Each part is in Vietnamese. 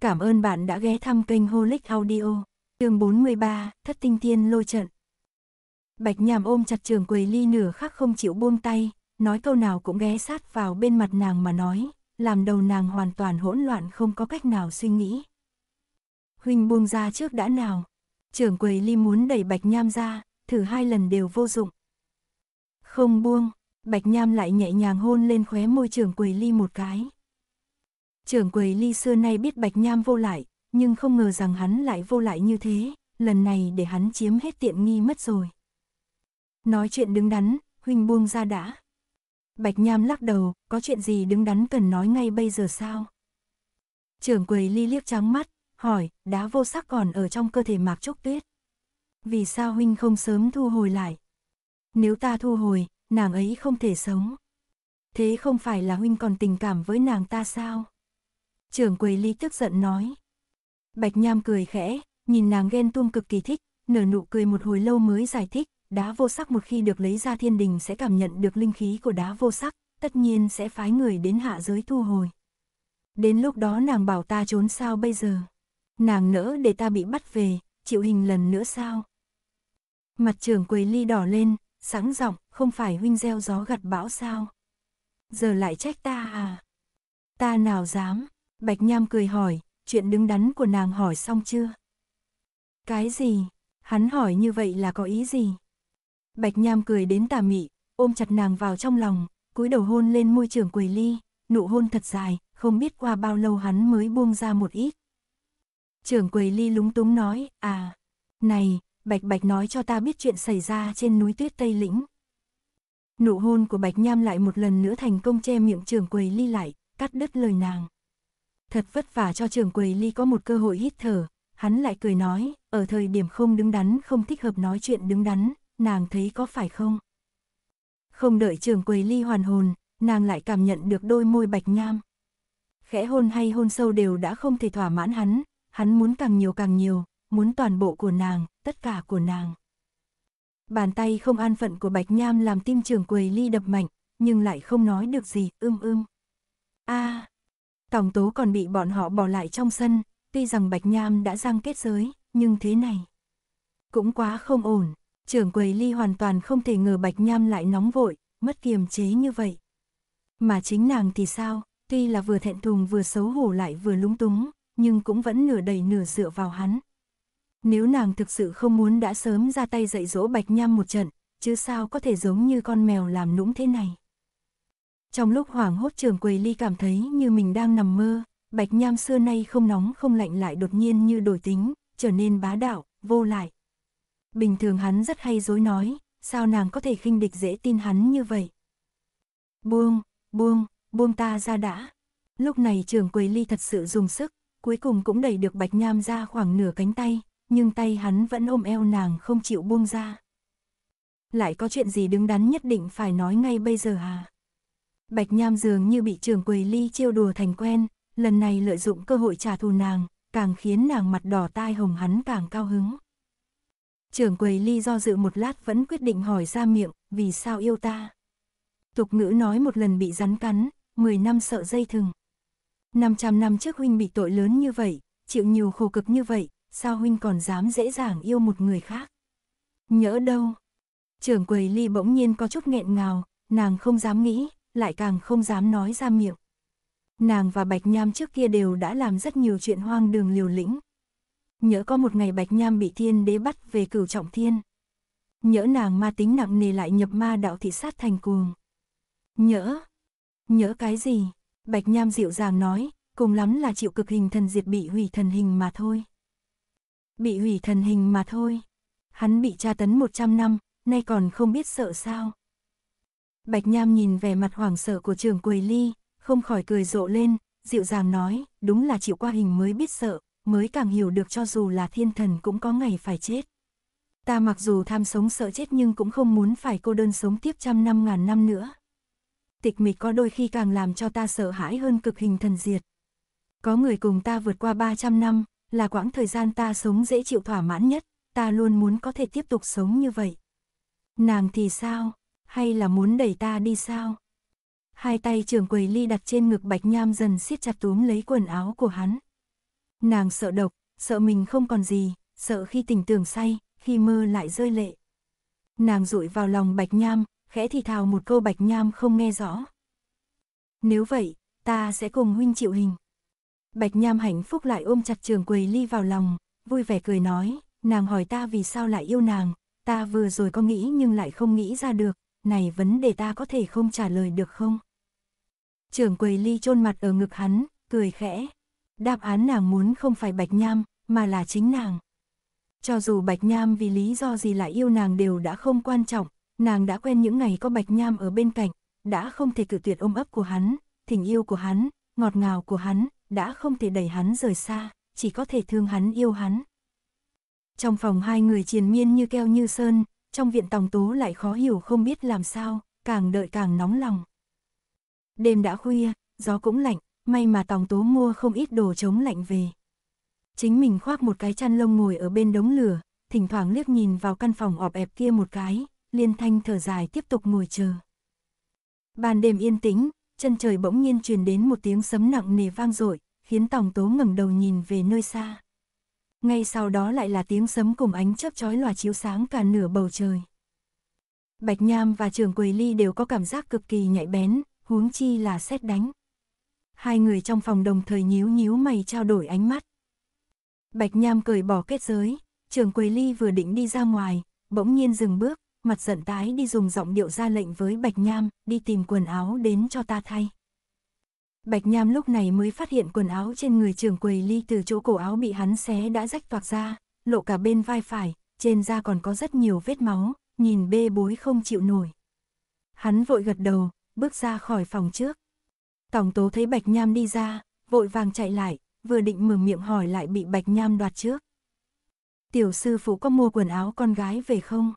Cảm ơn bạn đã ghé thăm kênh Holic Audio. Chương 43, Thất Tinh Tiên lôi trận. Bạch Nhàm ôm chặt Trường Quầy Ly nửa khắc không chịu buông tay, nói câu nào cũng ghé sát vào bên mặt nàng mà nói, làm đầu nàng hoàn toàn hỗn loạn không có cách nào suy nghĩ. Huynh buông ra trước đã nào. Trường Quầy Ly muốn đẩy Bạch Nham ra, thử hai lần đều vô dụng. Không buông, Bạch Nham lại nhẹ nhàng hôn lên khóe môi Trường Quầy Ly một cái. Trưởng quầy ly xưa nay biết Bạch Nham vô lại, nhưng không ngờ rằng hắn lại vô lại như thế, lần này để hắn chiếm hết tiện nghi mất rồi. Nói chuyện đứng đắn, huynh buông ra đã. Bạch Nham lắc đầu, có chuyện gì đứng đắn cần nói ngay bây giờ sao? Trưởng quầy ly liếc trắng mắt, hỏi, đá vô sắc còn ở trong cơ thể Mạc Trúc Tuyết. Vì sao huynh không sớm thu hồi lại? Nếu ta thu hồi, nàng ấy không thể sống. Thế không phải là huynh còn tình cảm với nàng ta sao? trưởng quầy ly tức giận nói. Bạch Nham cười khẽ, nhìn nàng ghen tuông cực kỳ thích, nở nụ cười một hồi lâu mới giải thích, đá vô sắc một khi được lấy ra thiên đình sẽ cảm nhận được linh khí của đá vô sắc, tất nhiên sẽ phái người đến hạ giới thu hồi. Đến lúc đó nàng bảo ta trốn sao bây giờ? Nàng nỡ để ta bị bắt về, chịu hình lần nữa sao? Mặt trưởng quầy ly đỏ lên, sáng giọng không phải huynh gieo gió gặt bão sao? Giờ lại trách ta à? Ta nào dám? Bạch Nham cười hỏi, chuyện đứng đắn của nàng hỏi xong chưa? Cái gì? Hắn hỏi như vậy là có ý gì? Bạch Nham cười đến tà mị, ôm chặt nàng vào trong lòng, cúi đầu hôn lên môi trường quầy ly, nụ hôn thật dài, không biết qua bao lâu hắn mới buông ra một ít. Trường quầy ly lúng túng nói, à, này, Bạch Bạch nói cho ta biết chuyện xảy ra trên núi tuyết Tây Lĩnh. Nụ hôn của Bạch Nham lại một lần nữa thành công che miệng trưởng quầy ly lại, cắt đứt lời nàng thật vất vả cho trường quầy ly có một cơ hội hít thở, hắn lại cười nói, ở thời điểm không đứng đắn không thích hợp nói chuyện đứng đắn, nàng thấy có phải không? Không đợi trường quầy ly hoàn hồn, nàng lại cảm nhận được đôi môi bạch nham. Khẽ hôn hay hôn sâu đều đã không thể thỏa mãn hắn, hắn muốn càng nhiều càng nhiều, muốn toàn bộ của nàng, tất cả của nàng. Bàn tay không an phận của bạch nham làm tim trường quầy ly đập mạnh, nhưng lại không nói được gì, ưm ưm. a à, Tòng tố còn bị bọn họ bỏ lại trong sân, tuy rằng Bạch Nham đã giang kết giới, nhưng thế này. Cũng quá không ổn, trưởng quầy ly hoàn toàn không thể ngờ Bạch Nham lại nóng vội, mất kiềm chế như vậy. Mà chính nàng thì sao, tuy là vừa thẹn thùng vừa xấu hổ lại vừa lúng túng, nhưng cũng vẫn nửa đầy nửa dựa vào hắn. Nếu nàng thực sự không muốn đã sớm ra tay dạy dỗ Bạch Nham một trận, chứ sao có thể giống như con mèo làm nũng thế này. Trong lúc hoảng hốt trường quầy ly cảm thấy như mình đang nằm mơ, bạch nham xưa nay không nóng không lạnh lại đột nhiên như đổi tính, trở nên bá đạo, vô lại. Bình thường hắn rất hay dối nói, sao nàng có thể khinh địch dễ tin hắn như vậy. Buông, buông, buông ta ra đã. Lúc này trường quầy ly thật sự dùng sức, cuối cùng cũng đẩy được bạch nham ra khoảng nửa cánh tay, nhưng tay hắn vẫn ôm eo nàng không chịu buông ra. Lại có chuyện gì đứng đắn nhất định phải nói ngay bây giờ à? Bạch Nham dường như bị trường quầy ly trêu đùa thành quen, lần này lợi dụng cơ hội trả thù nàng, càng khiến nàng mặt đỏ tai hồng hắn càng cao hứng. Trường quầy ly do dự một lát vẫn quyết định hỏi ra miệng, vì sao yêu ta? Tục ngữ nói một lần bị rắn cắn, 10 năm sợ dây thừng. 500 năm trước huynh bị tội lớn như vậy, chịu nhiều khổ cực như vậy, sao huynh còn dám dễ dàng yêu một người khác? Nhỡ đâu? Trường quầy ly bỗng nhiên có chút nghẹn ngào, nàng không dám nghĩ, lại càng không dám nói ra miệng. Nàng và Bạch Nham trước kia đều đã làm rất nhiều chuyện hoang đường liều lĩnh. Nhớ có một ngày Bạch Nham bị thiên đế bắt về cửu trọng thiên. Nhớ nàng ma tính nặng nề lại nhập ma đạo thị sát thành cuồng. Nhớ, nhớ cái gì? Bạch Nham dịu dàng nói, cùng lắm là chịu cực hình thần diệt bị hủy thần hình mà thôi. Bị hủy thần hình mà thôi. Hắn bị tra tấn 100 năm, nay còn không biết sợ sao. Bạch Nham nhìn vẻ mặt hoảng sợ của trường Quỳ Ly, không khỏi cười rộ lên, dịu dàng nói, đúng là chịu qua hình mới biết sợ, mới càng hiểu được cho dù là thiên thần cũng có ngày phải chết. Ta mặc dù tham sống sợ chết nhưng cũng không muốn phải cô đơn sống tiếp trăm năm ngàn năm nữa. Tịch mịch có đôi khi càng làm cho ta sợ hãi hơn cực hình thần diệt. Có người cùng ta vượt qua 300 năm, là quãng thời gian ta sống dễ chịu thỏa mãn nhất, ta luôn muốn có thể tiếp tục sống như vậy. Nàng thì sao, hay là muốn đẩy ta đi sao? Hai tay trường quầy ly đặt trên ngực bạch nham dần siết chặt túm lấy quần áo của hắn. Nàng sợ độc, sợ mình không còn gì, sợ khi tỉnh tưởng say, khi mơ lại rơi lệ. Nàng rụi vào lòng bạch nham, khẽ thì thào một câu bạch nham không nghe rõ. Nếu vậy, ta sẽ cùng huynh chịu hình. Bạch nham hạnh phúc lại ôm chặt trường quầy ly vào lòng, vui vẻ cười nói, nàng hỏi ta vì sao lại yêu nàng, ta vừa rồi có nghĩ nhưng lại không nghĩ ra được, này vấn đề ta có thể không trả lời được không? Trưởng quầy ly chôn mặt ở ngực hắn, cười khẽ. Đáp án nàng muốn không phải Bạch Nham, mà là chính nàng. Cho dù Bạch Nham vì lý do gì lại yêu nàng đều đã không quan trọng, nàng đã quen những ngày có Bạch Nham ở bên cạnh, đã không thể cự tuyệt ôm ấp của hắn, tình yêu của hắn, ngọt ngào của hắn, đã không thể đẩy hắn rời xa, chỉ có thể thương hắn yêu hắn. Trong phòng hai người triền miên như keo như sơn, trong viện tòng tú lại khó hiểu không biết làm sao, càng đợi càng nóng lòng. Đêm đã khuya, gió cũng lạnh, may mà tòng tú mua không ít đồ chống lạnh về. Chính mình khoác một cái chăn lông ngồi ở bên đống lửa, thỉnh thoảng liếc nhìn vào căn phòng ọp ẹp kia một cái, liên thanh thở dài tiếp tục ngồi chờ. Ban đêm yên tĩnh, chân trời bỗng nhiên truyền đến một tiếng sấm nặng nề vang dội, khiến tòng tố ngẩng đầu nhìn về nơi xa ngay sau đó lại là tiếng sấm cùng ánh chớp chói lòa chiếu sáng cả nửa bầu trời. Bạch Nham và Trường Quỳ Ly đều có cảm giác cực kỳ nhạy bén, huống chi là xét đánh. Hai người trong phòng đồng thời nhíu nhíu mày trao đổi ánh mắt. Bạch Nham cởi bỏ kết giới, Trường Quỳ Ly vừa định đi ra ngoài, bỗng nhiên dừng bước, mặt giận tái đi dùng giọng điệu ra lệnh với Bạch Nham, đi tìm quần áo đến cho ta thay. Bạch Nham lúc này mới phát hiện quần áo trên người trường quầy ly từ chỗ cổ áo bị hắn xé đã rách toạc ra, lộ cả bên vai phải, trên da còn có rất nhiều vết máu, nhìn bê bối không chịu nổi. Hắn vội gật đầu, bước ra khỏi phòng trước. Tổng tố thấy Bạch Nham đi ra, vội vàng chạy lại, vừa định mở miệng hỏi lại bị Bạch Nham đoạt trước. Tiểu sư phụ có mua quần áo con gái về không?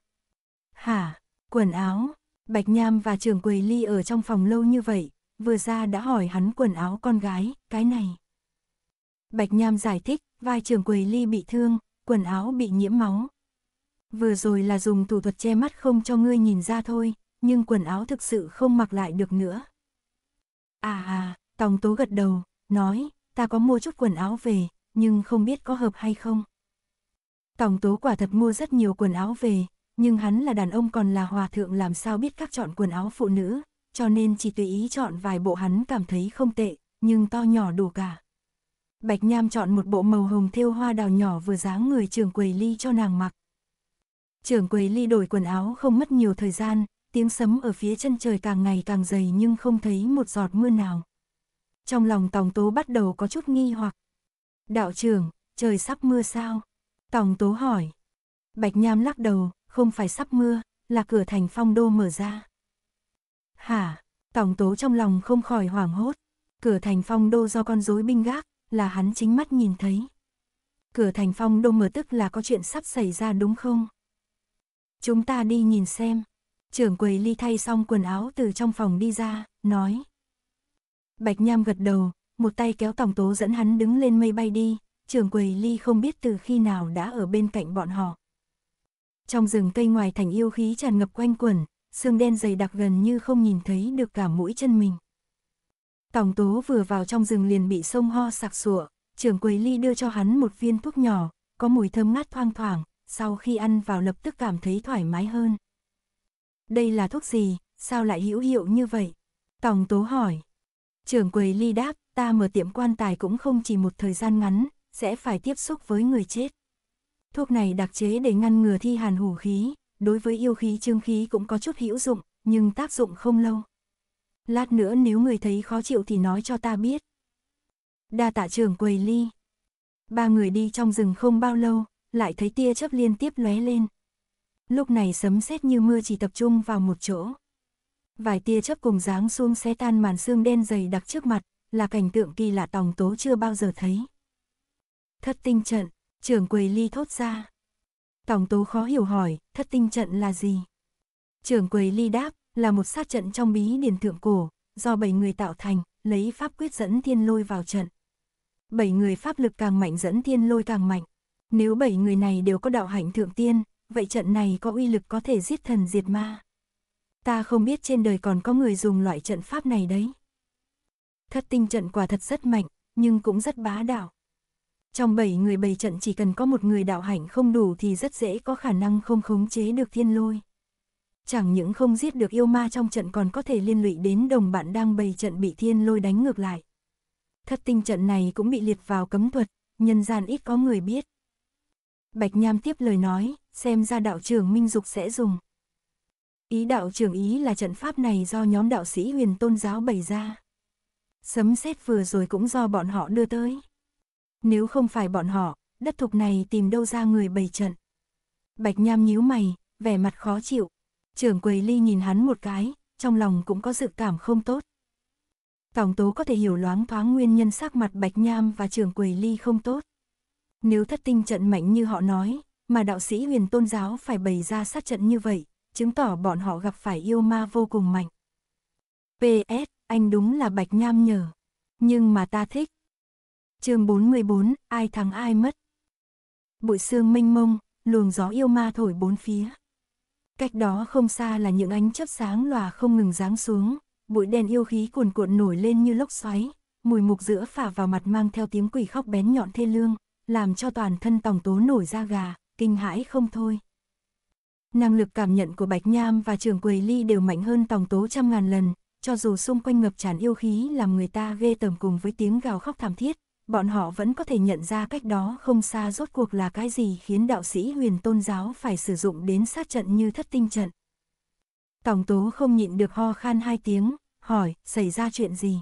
Hả, quần áo? Bạch Nham và trường quầy ly ở trong phòng lâu như vậy, vừa ra đã hỏi hắn quần áo con gái, cái này. Bạch Nham giải thích, vai trường quầy ly bị thương, quần áo bị nhiễm máu. Vừa rồi là dùng thủ thuật che mắt không cho ngươi nhìn ra thôi, nhưng quần áo thực sự không mặc lại được nữa. À à, Tòng Tố gật đầu, nói, ta có mua chút quần áo về, nhưng không biết có hợp hay không. Tòng Tố quả thật mua rất nhiều quần áo về, nhưng hắn là đàn ông còn là hòa thượng làm sao biết các chọn quần áo phụ nữ, cho nên chỉ tùy ý chọn vài bộ hắn cảm thấy không tệ, nhưng to nhỏ đủ cả. Bạch Nham chọn một bộ màu hồng thêu hoa đào nhỏ vừa dáng người trưởng quầy ly cho nàng mặc. Trưởng quầy ly đổi quần áo không mất nhiều thời gian, tiếng sấm ở phía chân trời càng ngày càng dày nhưng không thấy một giọt mưa nào. Trong lòng Tòng Tố bắt đầu có chút nghi hoặc. Đạo trưởng, trời sắp mưa sao? Tòng Tố hỏi. Bạch Nham lắc đầu, không phải sắp mưa, là cửa thành phong đô mở ra. Hả, tổng tố trong lòng không khỏi hoảng hốt, cửa thành phong đô do con rối binh gác, là hắn chính mắt nhìn thấy. Cửa thành phong đô mở tức là có chuyện sắp xảy ra đúng không? Chúng ta đi nhìn xem. Trưởng quầy ly thay xong quần áo từ trong phòng đi ra, nói. Bạch Nham gật đầu, một tay kéo tổng tố dẫn hắn đứng lên mây bay đi, trưởng quầy ly không biết từ khi nào đã ở bên cạnh bọn họ. Trong rừng cây ngoài thành yêu khí tràn ngập quanh quẩn, xương đen dày đặc gần như không nhìn thấy được cả mũi chân mình. Tổng tố vừa vào trong rừng liền bị sông ho sặc sụa, trưởng quầy ly đưa cho hắn một viên thuốc nhỏ, có mùi thơm ngát thoang thoảng, sau khi ăn vào lập tức cảm thấy thoải mái hơn. Đây là thuốc gì, sao lại hữu hiệu như vậy? Tổng tố hỏi. Trưởng quầy ly đáp, ta mở tiệm quan tài cũng không chỉ một thời gian ngắn, sẽ phải tiếp xúc với người chết. Thuốc này đặc chế để ngăn ngừa thi hàn hủ khí, đối với yêu khí trương khí cũng có chút hữu dụng, nhưng tác dụng không lâu. Lát nữa nếu người thấy khó chịu thì nói cho ta biết. Đa tạ trưởng quầy ly. Ba người đi trong rừng không bao lâu, lại thấy tia chớp liên tiếp lóe lên. Lúc này sấm sét như mưa chỉ tập trung vào một chỗ. Vài tia chớp cùng dáng xuống xé tan màn xương đen dày đặc trước mặt, là cảnh tượng kỳ lạ tòng tố chưa bao giờ thấy. Thất tinh trận, trưởng quầy ly thốt ra. Tòng tố khó hiểu hỏi, thất tinh trận là gì? Trưởng quầy ly đáp, là một sát trận trong bí điển thượng cổ, do bảy người tạo thành, lấy pháp quyết dẫn thiên lôi vào trận. Bảy người pháp lực càng mạnh dẫn thiên lôi càng mạnh. Nếu bảy người này đều có đạo hạnh thượng tiên, vậy trận này có uy lực có thể giết thần diệt ma. Ta không biết trên đời còn có người dùng loại trận pháp này đấy. Thất tinh trận quả thật rất mạnh, nhưng cũng rất bá đạo. Trong 7 người bày trận chỉ cần có một người đạo hạnh không đủ thì rất dễ có khả năng không khống chế được thiên lôi. Chẳng những không giết được yêu ma trong trận còn có thể liên lụy đến đồng bạn đang bày trận bị thiên lôi đánh ngược lại. Thất tinh trận này cũng bị liệt vào cấm thuật, nhân gian ít có người biết. Bạch Nham tiếp lời nói, xem ra đạo trưởng Minh Dục sẽ dùng. Ý đạo trưởng ý là trận pháp này do nhóm đạo sĩ huyền tôn giáo bày ra. Sấm xét vừa rồi cũng do bọn họ đưa tới. Nếu không phải bọn họ, đất thục này tìm đâu ra người bày trận. Bạch Nham nhíu mày, vẻ mặt khó chịu. Trưởng quầy ly nhìn hắn một cái, trong lòng cũng có dự cảm không tốt. Tổng tố có thể hiểu loáng thoáng nguyên nhân sắc mặt Bạch Nham và trưởng quầy ly không tốt. Nếu thất tinh trận mạnh như họ nói, mà đạo sĩ huyền tôn giáo phải bày ra sát trận như vậy, chứng tỏ bọn họ gặp phải yêu ma vô cùng mạnh. p.s anh đúng là Bạch Nham nhờ. Nhưng mà ta thích, chương 44, ai thắng ai mất. Bụi sương mênh mông, luồng gió yêu ma thổi bốn phía. Cách đó không xa là những ánh chớp sáng lòa không ngừng giáng xuống, bụi đèn yêu khí cuồn cuộn nổi lên như lốc xoáy, mùi mục giữa phả vào mặt mang theo tiếng quỷ khóc bén nhọn thê lương, làm cho toàn thân tòng tố nổi da gà, kinh hãi không thôi. Năng lực cảm nhận của Bạch Nham và trường quỳ Ly đều mạnh hơn tòng tố trăm ngàn lần, cho dù xung quanh ngập tràn yêu khí làm người ta ghê tởm cùng với tiếng gào khóc thảm thiết, bọn họ vẫn có thể nhận ra cách đó không xa rốt cuộc là cái gì khiến đạo sĩ huyền tôn giáo phải sử dụng đến sát trận như thất tinh trận. Tổng tố không nhịn được ho khan hai tiếng, hỏi, xảy ra chuyện gì?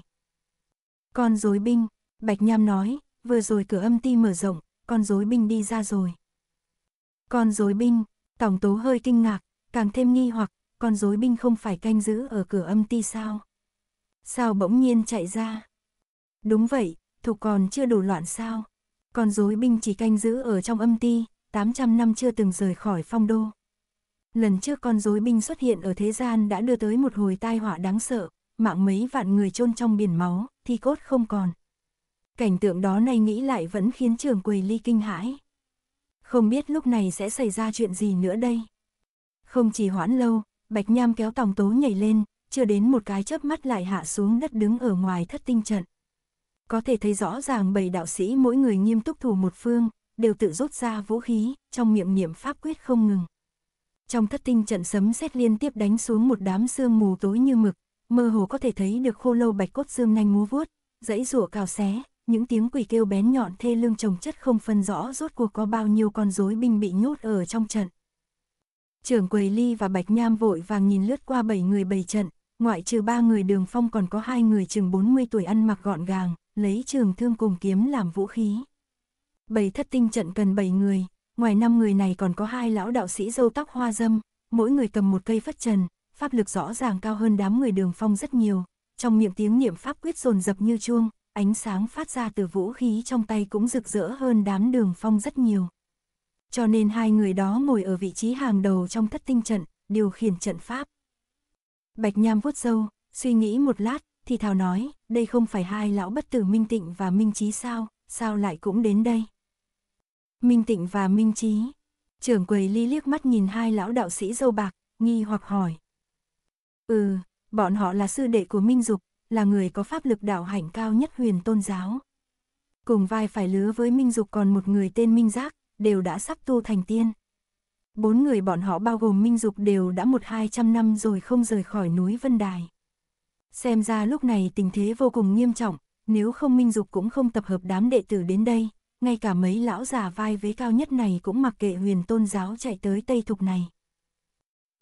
Con dối binh, Bạch Nham nói, vừa rồi cửa âm ti mở rộng, con dối binh đi ra rồi. Con dối binh, tổng tố hơi kinh ngạc, càng thêm nghi hoặc, con dối binh không phải canh giữ ở cửa âm ti sao? Sao bỗng nhiên chạy ra? Đúng vậy, thục còn chưa đủ loạn sao. Còn dối binh chỉ canh giữ ở trong âm ti, 800 năm chưa từng rời khỏi phong đô. Lần trước con dối binh xuất hiện ở thế gian đã đưa tới một hồi tai họa đáng sợ, mạng mấy vạn người chôn trong biển máu, thi cốt không còn. Cảnh tượng đó nay nghĩ lại vẫn khiến trường quầy ly kinh hãi. Không biết lúc này sẽ xảy ra chuyện gì nữa đây. Không chỉ hoãn lâu, Bạch Nham kéo tòng tố nhảy lên, chưa đến một cái chớp mắt lại hạ xuống đất đứng ở ngoài thất tinh trận có thể thấy rõ ràng bảy đạo sĩ mỗi người nghiêm túc thủ một phương, đều tự rút ra vũ khí, trong miệng niệm pháp quyết không ngừng. Trong thất tinh trận sấm sét liên tiếp đánh xuống một đám sương mù tối như mực, mơ hồ có thể thấy được khô lâu bạch cốt xương nanh múa vuốt, dãy rủa cào xé, những tiếng quỷ kêu bén nhọn thê lương trồng chất không phân rõ rốt cuộc có bao nhiêu con rối binh bị nhốt ở trong trận. Trưởng quầy ly và bạch nham vội vàng nhìn lướt qua bảy người bày trận, ngoại trừ ba người đường phong còn có hai người chừng 40 tuổi ăn mặc gọn gàng, lấy trường thương cùng kiếm làm vũ khí. Bảy thất tinh trận cần bảy người, ngoài năm người này còn có hai lão đạo sĩ dâu tóc hoa dâm, mỗi người cầm một cây phất trần, pháp lực rõ ràng cao hơn đám người đường phong rất nhiều, trong miệng tiếng niệm pháp quyết dồn dập như chuông, ánh sáng phát ra từ vũ khí trong tay cũng rực rỡ hơn đám đường phong rất nhiều. Cho nên hai người đó ngồi ở vị trí hàng đầu trong thất tinh trận, điều khiển trận pháp. Bạch Nham vuốt râu, suy nghĩ một lát, thì thào nói, đây không phải hai lão bất tử Minh Tịnh và Minh Chí sao, sao lại cũng đến đây. Minh Tịnh và Minh Chí trưởng quầy ly liếc mắt nhìn hai lão đạo sĩ dâu bạc, nghi hoặc hỏi. Ừ, bọn họ là sư đệ của Minh Dục, là người có pháp lực đạo hạnh cao nhất huyền tôn giáo. Cùng vai phải lứa với Minh Dục còn một người tên Minh Giác, đều đã sắp tu thành tiên. Bốn người bọn họ bao gồm Minh Dục đều đã một hai trăm năm rồi không rời khỏi núi Vân Đài. Xem ra lúc này tình thế vô cùng nghiêm trọng, nếu không Minh Dục cũng không tập hợp đám đệ tử đến đây, ngay cả mấy lão già vai vế cao nhất này cũng mặc kệ huyền tôn giáo chạy tới Tây Thục này.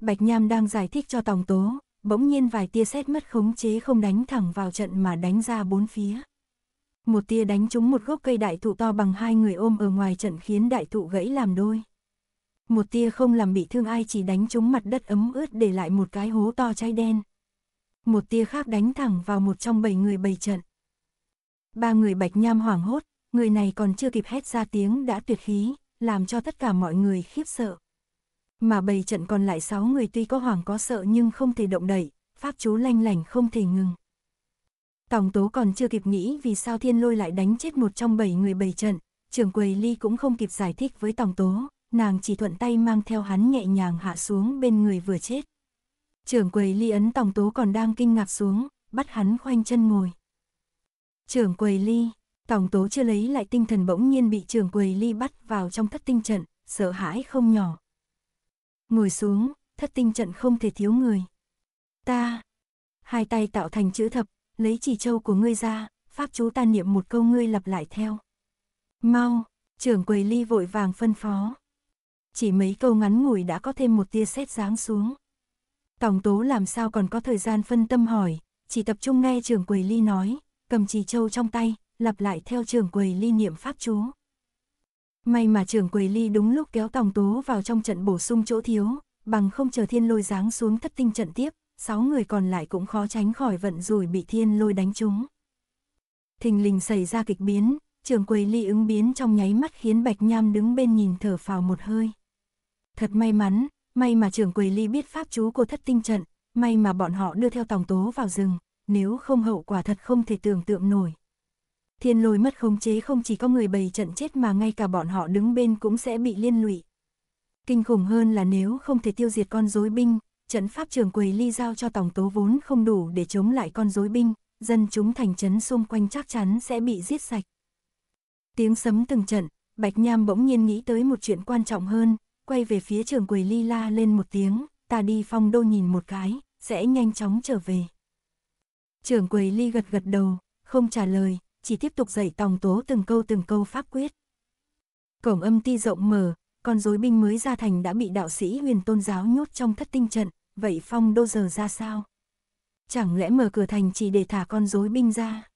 Bạch Nham đang giải thích cho Tòng Tố, bỗng nhiên vài tia sét mất khống chế không đánh thẳng vào trận mà đánh ra bốn phía. Một tia đánh trúng một gốc cây đại thụ to bằng hai người ôm ở ngoài trận khiến đại thụ gãy làm đôi. Một tia không làm bị thương ai chỉ đánh trúng mặt đất ấm ướt để lại một cái hố to cháy đen, một tia khác đánh thẳng vào một trong bảy người bày trận. Ba người bạch nham hoảng hốt, người này còn chưa kịp hét ra tiếng đã tuyệt khí, làm cho tất cả mọi người khiếp sợ. Mà bầy trận còn lại sáu người tuy có hoảng có sợ nhưng không thể động đậy, pháp chú lanh lảnh không thể ngừng. Tổng tố còn chưa kịp nghĩ vì sao thiên lôi lại đánh chết một trong bảy người bầy trận, trưởng quầy ly cũng không kịp giải thích với tổng tố, nàng chỉ thuận tay mang theo hắn nhẹ nhàng hạ xuống bên người vừa chết trưởng quầy ly ấn tổng tố còn đang kinh ngạc xuống, bắt hắn khoanh chân ngồi. Trưởng quầy ly, tổng tố chưa lấy lại tinh thần bỗng nhiên bị trưởng quầy ly bắt vào trong thất tinh trận, sợ hãi không nhỏ. Ngồi xuống, thất tinh trận không thể thiếu người. Ta, hai tay tạo thành chữ thập, lấy chỉ châu của ngươi ra, pháp chú ta niệm một câu ngươi lặp lại theo. Mau, trưởng quầy ly vội vàng phân phó. Chỉ mấy câu ngắn ngủi đã có thêm một tia sét giáng xuống. Tòng Tố làm sao còn có thời gian phân tâm hỏi, chỉ tập trung nghe trưởng quầy ly nói, cầm trì châu trong tay, lặp lại theo trưởng quầy ly niệm pháp chú. May mà trưởng quầy ly đúng lúc kéo Tòng Tố vào trong trận bổ sung chỗ thiếu, bằng không chờ thiên lôi giáng xuống thất tinh trận tiếp, sáu người còn lại cũng khó tránh khỏi vận rủi bị thiên lôi đánh trúng. Thình lình xảy ra kịch biến, trưởng quầy ly ứng biến trong nháy mắt khiến Bạch Nham đứng bên nhìn thở phào một hơi. Thật may mắn, May mà trưởng quầy ly biết pháp chú của thất tinh trận, may mà bọn họ đưa theo tòng tố vào rừng, nếu không hậu quả thật không thể tưởng tượng nổi. Thiên lôi mất khống chế không chỉ có người bày trận chết mà ngay cả bọn họ đứng bên cũng sẽ bị liên lụy. Kinh khủng hơn là nếu không thể tiêu diệt con rối binh, trận pháp trường quầy ly giao cho tổng tố vốn không đủ để chống lại con rối binh, dân chúng thành trấn xung quanh chắc chắn sẽ bị giết sạch. Tiếng sấm từng trận, Bạch Nham bỗng nhiên nghĩ tới một chuyện quan trọng hơn, quay về phía trường quầy ly la lên một tiếng, ta đi phong đô nhìn một cái, sẽ nhanh chóng trở về. Trưởng quầy ly gật gật đầu, không trả lời, chỉ tiếp tục dạy tòng tố từng câu từng câu pháp quyết. Cổng âm ti rộng mở, con rối binh mới ra thành đã bị đạo sĩ huyền tôn giáo nhốt trong thất tinh trận, vậy phong đô giờ ra sao? Chẳng lẽ mở cửa thành chỉ để thả con rối binh ra?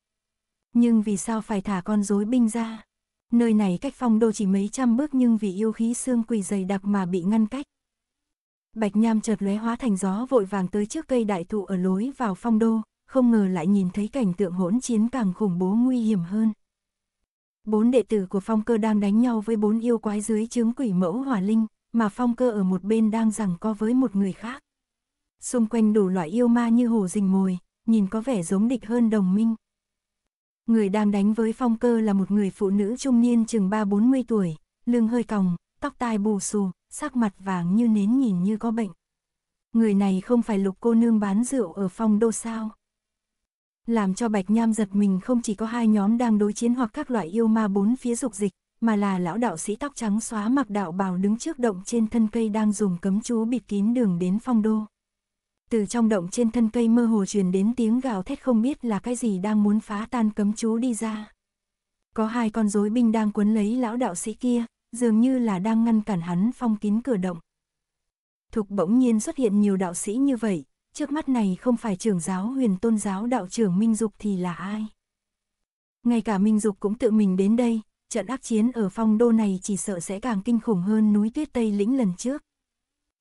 Nhưng vì sao phải thả con rối binh ra? nơi này cách phong đô chỉ mấy trăm bước nhưng vì yêu khí xương quỳ dày đặc mà bị ngăn cách. Bạch Nham chợt lóe hóa thành gió vội vàng tới trước cây đại thụ ở lối vào phong đô, không ngờ lại nhìn thấy cảnh tượng hỗn chiến càng khủng bố nguy hiểm hơn. Bốn đệ tử của phong cơ đang đánh nhau với bốn yêu quái dưới chướng quỷ mẫu hỏa linh, mà phong cơ ở một bên đang rằng co với một người khác. Xung quanh đủ loại yêu ma như hồ rình mồi, nhìn có vẻ giống địch hơn đồng minh. Người đang đánh với phong cơ là một người phụ nữ trung niên chừng 3-40 tuổi, lưng hơi còng, tóc tai bù xù, sắc mặt vàng như nến nhìn như có bệnh. Người này không phải lục cô nương bán rượu ở phong đô sao. Làm cho Bạch Nham giật mình không chỉ có hai nhóm đang đối chiến hoặc các loại yêu ma bốn phía dục dịch, mà là lão đạo sĩ tóc trắng xóa mặc đạo bào đứng trước động trên thân cây đang dùng cấm chú bịt kín đường đến phong đô từ trong động trên thân cây mơ hồ truyền đến tiếng gào thét không biết là cái gì đang muốn phá tan cấm chú đi ra. Có hai con rối binh đang quấn lấy lão đạo sĩ kia, dường như là đang ngăn cản hắn phong kín cửa động. Thục bỗng nhiên xuất hiện nhiều đạo sĩ như vậy, trước mắt này không phải trưởng giáo huyền tôn giáo đạo trưởng Minh Dục thì là ai? Ngay cả Minh Dục cũng tự mình đến đây, trận ác chiến ở phong đô này chỉ sợ sẽ càng kinh khủng hơn núi tuyết Tây Lĩnh lần trước.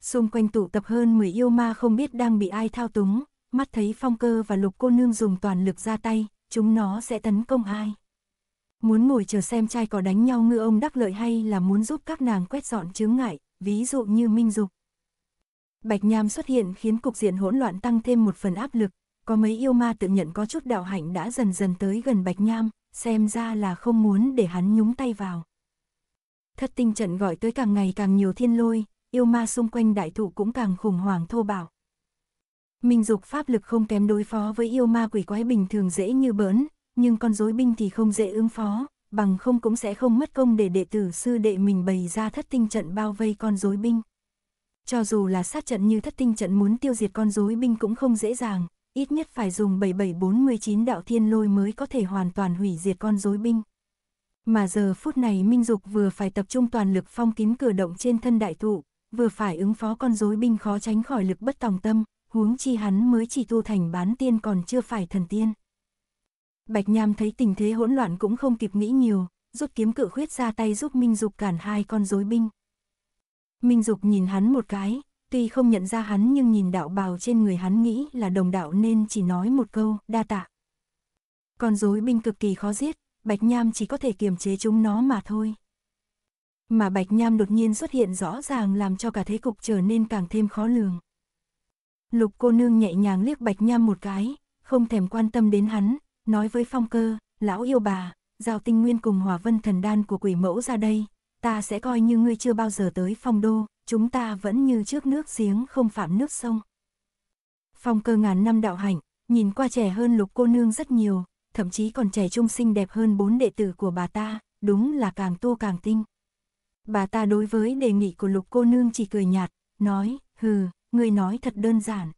Xung quanh tụ tập hơn 10 yêu ma không biết đang bị ai thao túng, mắt thấy phong cơ và lục cô nương dùng toàn lực ra tay, chúng nó sẽ tấn công ai. Muốn ngồi chờ xem trai có đánh nhau ngư ông đắc lợi hay là muốn giúp các nàng quét dọn chướng ngại, ví dụ như minh dục. Bạch Nham xuất hiện khiến cục diện hỗn loạn tăng thêm một phần áp lực, có mấy yêu ma tự nhận có chút đạo hạnh đã dần dần tới gần Bạch Nham, xem ra là không muốn để hắn nhúng tay vào. Thất tinh trận gọi tới càng ngày càng nhiều thiên lôi, yêu ma xung quanh đại thụ cũng càng khủng hoảng thô bạo. Minh dục pháp lực không kém đối phó với yêu ma quỷ quái bình thường dễ như bỡn, nhưng con rối binh thì không dễ ứng phó, bằng không cũng sẽ không mất công để đệ tử sư đệ mình bày ra thất tinh trận bao vây con rối binh. Cho dù là sát trận như thất tinh trận muốn tiêu diệt con rối binh cũng không dễ dàng, ít nhất phải dùng 77419 đạo thiên lôi mới có thể hoàn toàn hủy diệt con rối binh. Mà giờ phút này Minh Dục vừa phải tập trung toàn lực phong kín cửa động trên thân đại thụ, vừa phải ứng phó con rối binh khó tránh khỏi lực bất tòng tâm, huống chi hắn mới chỉ tu thành bán tiên còn chưa phải thần tiên. Bạch Nham thấy tình thế hỗn loạn cũng không kịp nghĩ nhiều, rút kiếm cự khuyết ra tay giúp Minh Dục cản hai con rối binh. Minh Dục nhìn hắn một cái, tuy không nhận ra hắn nhưng nhìn đạo bào trên người hắn nghĩ là đồng đạo nên chỉ nói một câu, đa tạ. Con rối binh cực kỳ khó giết, Bạch Nham chỉ có thể kiềm chế chúng nó mà thôi mà Bạch Nham đột nhiên xuất hiện rõ ràng làm cho cả thế cục trở nên càng thêm khó lường. Lục cô nương nhẹ nhàng liếc Bạch Nham một cái, không thèm quan tâm đến hắn, nói với Phong Cơ, lão yêu bà, giao tinh nguyên cùng hỏa vân thần đan của quỷ mẫu ra đây, ta sẽ coi như ngươi chưa bao giờ tới phong đô, chúng ta vẫn như trước nước giếng không phạm nước sông. Phong cơ ngàn năm đạo hạnh, nhìn qua trẻ hơn lục cô nương rất nhiều, thậm chí còn trẻ trung sinh đẹp hơn bốn đệ tử của bà ta, đúng là càng tu càng tinh bà ta đối với đề nghị của lục cô nương chỉ cười nhạt, nói, hừ, ngươi nói thật đơn giản.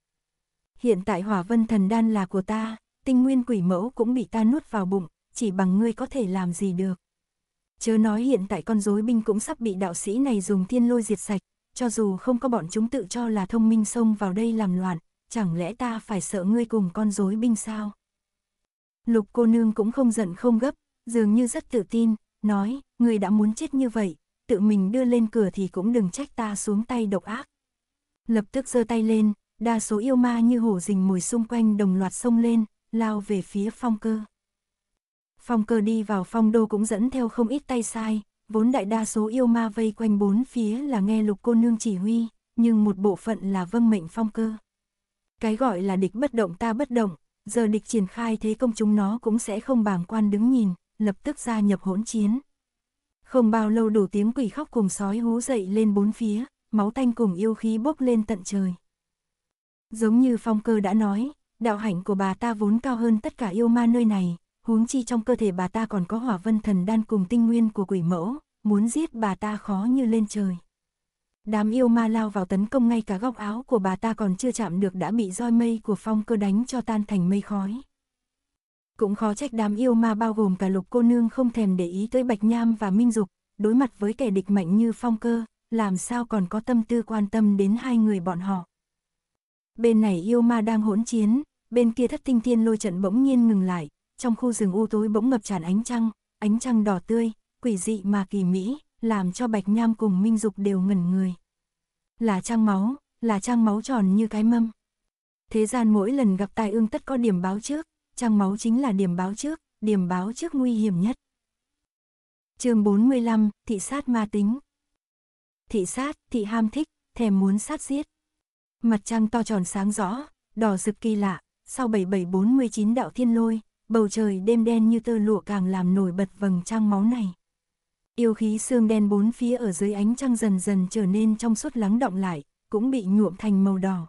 Hiện tại hỏa vân thần đan là của ta, tinh nguyên quỷ mẫu cũng bị ta nuốt vào bụng, chỉ bằng ngươi có thể làm gì được. Chớ nói hiện tại con rối binh cũng sắp bị đạo sĩ này dùng thiên lôi diệt sạch, cho dù không có bọn chúng tự cho là thông minh xông vào đây làm loạn, chẳng lẽ ta phải sợ ngươi cùng con rối binh sao? Lục cô nương cũng không giận không gấp, dường như rất tự tin, nói, ngươi đã muốn chết như vậy, tự mình đưa lên cửa thì cũng đừng trách ta xuống tay độc ác. Lập tức giơ tay lên, đa số yêu ma như hổ rình mùi xung quanh đồng loạt xông lên, lao về phía phong cơ. Phong cơ đi vào phong đô cũng dẫn theo không ít tay sai, vốn đại đa số yêu ma vây quanh bốn phía là nghe lục cô nương chỉ huy, nhưng một bộ phận là vâng mệnh phong cơ. Cái gọi là địch bất động ta bất động, giờ địch triển khai thế công chúng nó cũng sẽ không bàng quan đứng nhìn, lập tức gia nhập hỗn chiến. Không bao lâu đủ tiếng quỷ khóc cùng sói hú dậy lên bốn phía, máu tanh cùng yêu khí bốc lên tận trời. Giống như phong cơ đã nói, đạo hạnh của bà ta vốn cao hơn tất cả yêu ma nơi này, huống chi trong cơ thể bà ta còn có hỏa vân thần đan cùng tinh nguyên của quỷ mẫu, muốn giết bà ta khó như lên trời. Đám yêu ma lao vào tấn công ngay cả góc áo của bà ta còn chưa chạm được đã bị roi mây của phong cơ đánh cho tan thành mây khói. Cũng khó trách đám yêu ma bao gồm cả lục cô nương không thèm để ý tới Bạch Nham và Minh Dục, đối mặt với kẻ địch mạnh như phong cơ, làm sao còn có tâm tư quan tâm đến hai người bọn họ. Bên này yêu ma đang hỗn chiến, bên kia thất tinh thiên lôi trận bỗng nhiên ngừng lại, trong khu rừng u tối bỗng ngập tràn ánh trăng, ánh trăng đỏ tươi, quỷ dị mà kỳ mỹ, làm cho Bạch Nham cùng Minh Dục đều ngẩn người. Là trăng máu, là trăng máu tròn như cái mâm. Thế gian mỗi lần gặp tai ương tất có điểm báo trước, trăng máu chính là điểm báo trước, điểm báo trước nguy hiểm nhất. chương 45, thị sát ma tính. Thị sát, thị ham thích, thèm muốn sát giết. Mặt trăng to tròn sáng rõ, đỏ rực kỳ lạ, sau 7749 đạo thiên lôi, bầu trời đêm đen như tơ lụa càng làm nổi bật vầng trăng máu này. Yêu khí xương đen bốn phía ở dưới ánh trăng dần dần trở nên trong suốt lắng động lại, cũng bị nhuộm thành màu đỏ.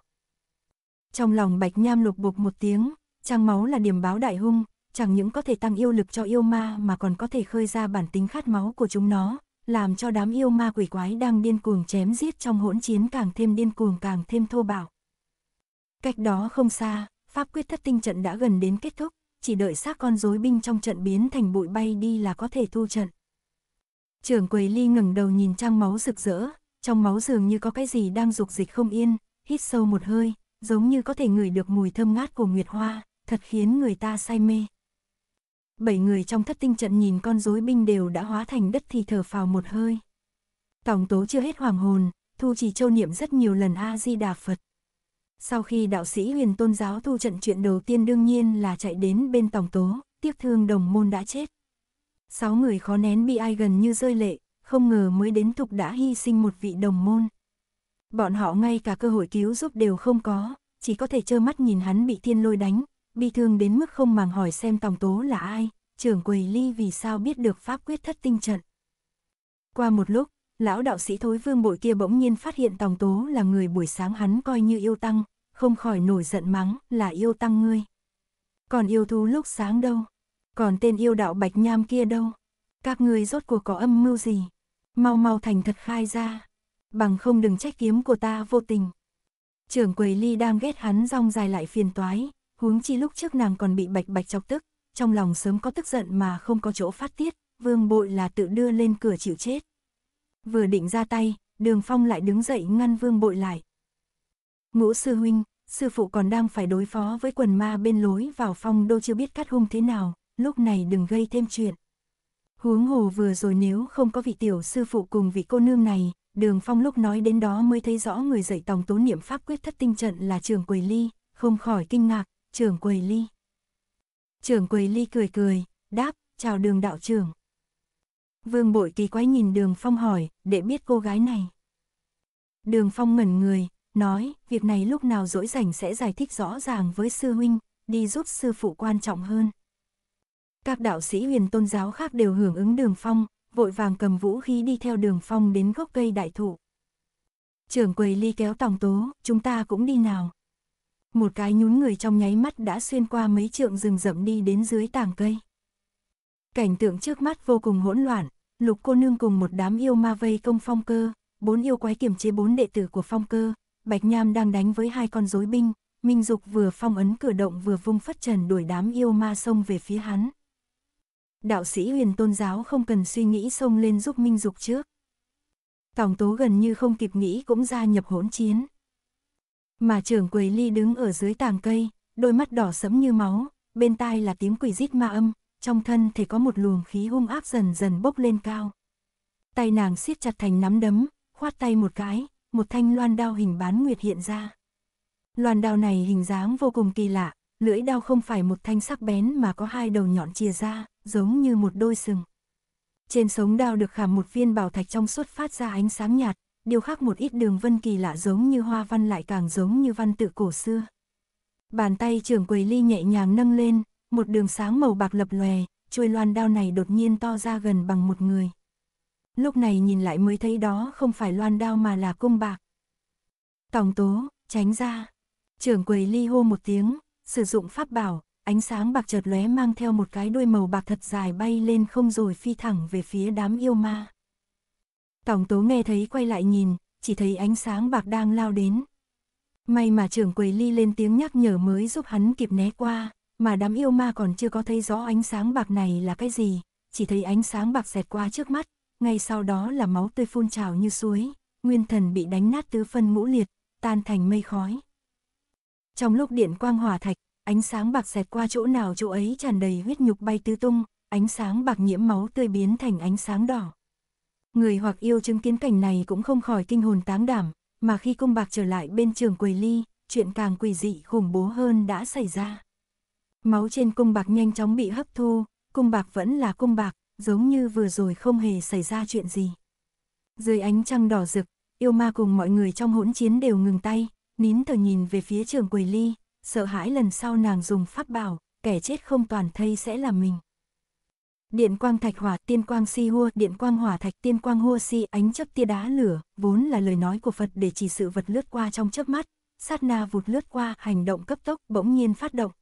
Trong lòng bạch nham lục bục một tiếng, Trăng máu là điểm báo đại hung, chẳng những có thể tăng yêu lực cho yêu ma mà còn có thể khơi ra bản tính khát máu của chúng nó, làm cho đám yêu ma quỷ quái đang điên cuồng chém giết trong hỗn chiến càng thêm điên cuồng càng thêm thô bạo. Cách đó không xa, pháp quyết thất tinh trận đã gần đến kết thúc, chỉ đợi xác con rối binh trong trận biến thành bụi bay đi là có thể thu trận. Trưởng quầy ly ngẩng đầu nhìn trang máu rực rỡ, trong máu dường như có cái gì đang dục dịch không yên, hít sâu một hơi, giống như có thể ngửi được mùi thơm ngát của Nguyệt Hoa, thật khiến người ta say mê. Bảy người trong thất tinh trận nhìn con rối binh đều đã hóa thành đất thì thở phào một hơi. Tổng tố chưa hết hoàng hồn, Thu chỉ Châu niệm rất nhiều lần A-di-đà Phật. Sau khi đạo sĩ huyền tôn giáo thu trận chuyện đầu tiên đương nhiên là chạy đến bên tổng tố, tiếc thương đồng môn đã chết. Sáu người khó nén bị ai gần như rơi lệ, không ngờ mới đến thục đã hy sinh một vị đồng môn. Bọn họ ngay cả cơ hội cứu giúp đều không có, chỉ có thể trơ mắt nhìn hắn bị thiên lôi đánh, bi thương đến mức không màng hỏi xem Tòng Tố là ai, trưởng quầy ly vì sao biết được pháp quyết thất tinh trận. Qua một lúc, lão đạo sĩ thối vương bội kia bỗng nhiên phát hiện Tòng Tố là người buổi sáng hắn coi như yêu tăng, không khỏi nổi giận mắng là yêu tăng ngươi. Còn yêu thú lúc sáng đâu? Còn tên yêu đạo bạch nham kia đâu? Các ngươi rốt cuộc có âm mưu gì? Mau mau thành thật khai ra. Bằng không đừng trách kiếm của ta vô tình. Trưởng quầy ly đang ghét hắn rong dài lại phiền toái, Huống chi lúc trước nàng còn bị bạch bạch chọc tức, trong lòng sớm có tức giận mà không có chỗ phát tiết, vương bội là tự đưa lên cửa chịu chết. Vừa định ra tay, đường phong lại đứng dậy ngăn vương bội lại. Ngũ sư huynh, sư phụ còn đang phải đối phó với quần ma bên lối vào phong đô chưa biết cắt hung thế nào, lúc này đừng gây thêm chuyện. Huống hồ vừa rồi nếu không có vị tiểu sư phụ cùng vị cô nương này, đường phong lúc nói đến đó mới thấy rõ người dạy tòng tố niệm pháp quyết thất tinh trận là trường Quỳ ly, không khỏi kinh ngạc, trưởng quầy ly. Trưởng quầy ly cười cười, đáp, chào đường đạo trưởng. Vương bội kỳ quái nhìn đường phong hỏi, để biết cô gái này. Đường phong ngẩn người, nói, việc này lúc nào dỗi rảnh sẽ giải thích rõ ràng với sư huynh, đi giúp sư phụ quan trọng hơn. Các đạo sĩ huyền tôn giáo khác đều hưởng ứng đường phong, vội vàng cầm vũ khí đi theo đường phong đến gốc cây đại thụ. Trưởng quầy ly kéo tòng tố, chúng ta cũng đi nào một cái nhún người trong nháy mắt đã xuyên qua mấy trượng rừng rậm đi đến dưới tàng cây. Cảnh tượng trước mắt vô cùng hỗn loạn, lục cô nương cùng một đám yêu ma vây công phong cơ, bốn yêu quái kiểm chế bốn đệ tử của phong cơ, Bạch Nham đang đánh với hai con rối binh, Minh Dục vừa phong ấn cửa động vừa vung phất trần đuổi đám yêu ma xông về phía hắn. Đạo sĩ huyền tôn giáo không cần suy nghĩ xông lên giúp Minh Dục trước. Tổng tố gần như không kịp nghĩ cũng gia nhập hỗn chiến mà trưởng quầy ly đứng ở dưới tàng cây, đôi mắt đỏ sẫm như máu, bên tai là tiếng quỷ rít ma âm, trong thân thể có một luồng khí hung ác dần dần bốc lên cao. Tay nàng siết chặt thành nắm đấm, khoát tay một cái, một thanh loan đao hình bán nguyệt hiện ra. Loan đao này hình dáng vô cùng kỳ lạ, lưỡi đao không phải một thanh sắc bén mà có hai đầu nhọn chìa ra, giống như một đôi sừng. Trên sống đao được khảm một viên bảo thạch trong suốt phát ra ánh sáng nhạt, điều khác một ít đường vân kỳ lạ giống như hoa văn lại càng giống như văn tự cổ xưa. Bàn tay trưởng quầy ly nhẹ nhàng nâng lên, một đường sáng màu bạc lập lòe, chuôi loan đao này đột nhiên to ra gần bằng một người. Lúc này nhìn lại mới thấy đó không phải loan đao mà là cung bạc. Tổng tố, tránh ra. Trưởng quầy ly hô một tiếng, sử dụng pháp bảo, ánh sáng bạc chợt lóe mang theo một cái đuôi màu bạc thật dài bay lên không rồi phi thẳng về phía đám yêu ma tổng tố nghe thấy quay lại nhìn, chỉ thấy ánh sáng bạc đang lao đến. May mà trưởng quầy ly lên tiếng nhắc nhở mới giúp hắn kịp né qua, mà đám yêu ma còn chưa có thấy rõ ánh sáng bạc này là cái gì, chỉ thấy ánh sáng bạc xẹt qua trước mắt, ngay sau đó là máu tươi phun trào như suối, nguyên thần bị đánh nát tứ phân ngũ liệt, tan thành mây khói. Trong lúc điện quang hỏa thạch, ánh sáng bạc xẹt qua chỗ nào chỗ ấy tràn đầy huyết nhục bay tứ tung, ánh sáng bạc nhiễm máu tươi biến thành ánh sáng đỏ. Người hoặc yêu chứng kiến cảnh này cũng không khỏi kinh hồn táng đảm, mà khi cung bạc trở lại bên trường quầy ly, chuyện càng quỷ dị khủng bố hơn đã xảy ra. Máu trên cung bạc nhanh chóng bị hấp thu, cung bạc vẫn là cung bạc, giống như vừa rồi không hề xảy ra chuyện gì. Dưới ánh trăng đỏ rực, yêu ma cùng mọi người trong hỗn chiến đều ngừng tay, nín thở nhìn về phía trường quầy ly, sợ hãi lần sau nàng dùng pháp bảo, kẻ chết không toàn thây sẽ là mình. Điện quang thạch hỏa, tiên quang si hua, điện quang hỏa thạch, tiên quang hua si, ánh chấp tia đá lửa, vốn là lời nói của Phật để chỉ sự vật lướt qua trong chớp mắt, sát na vụt lướt qua, hành động cấp tốc, bỗng nhiên phát động.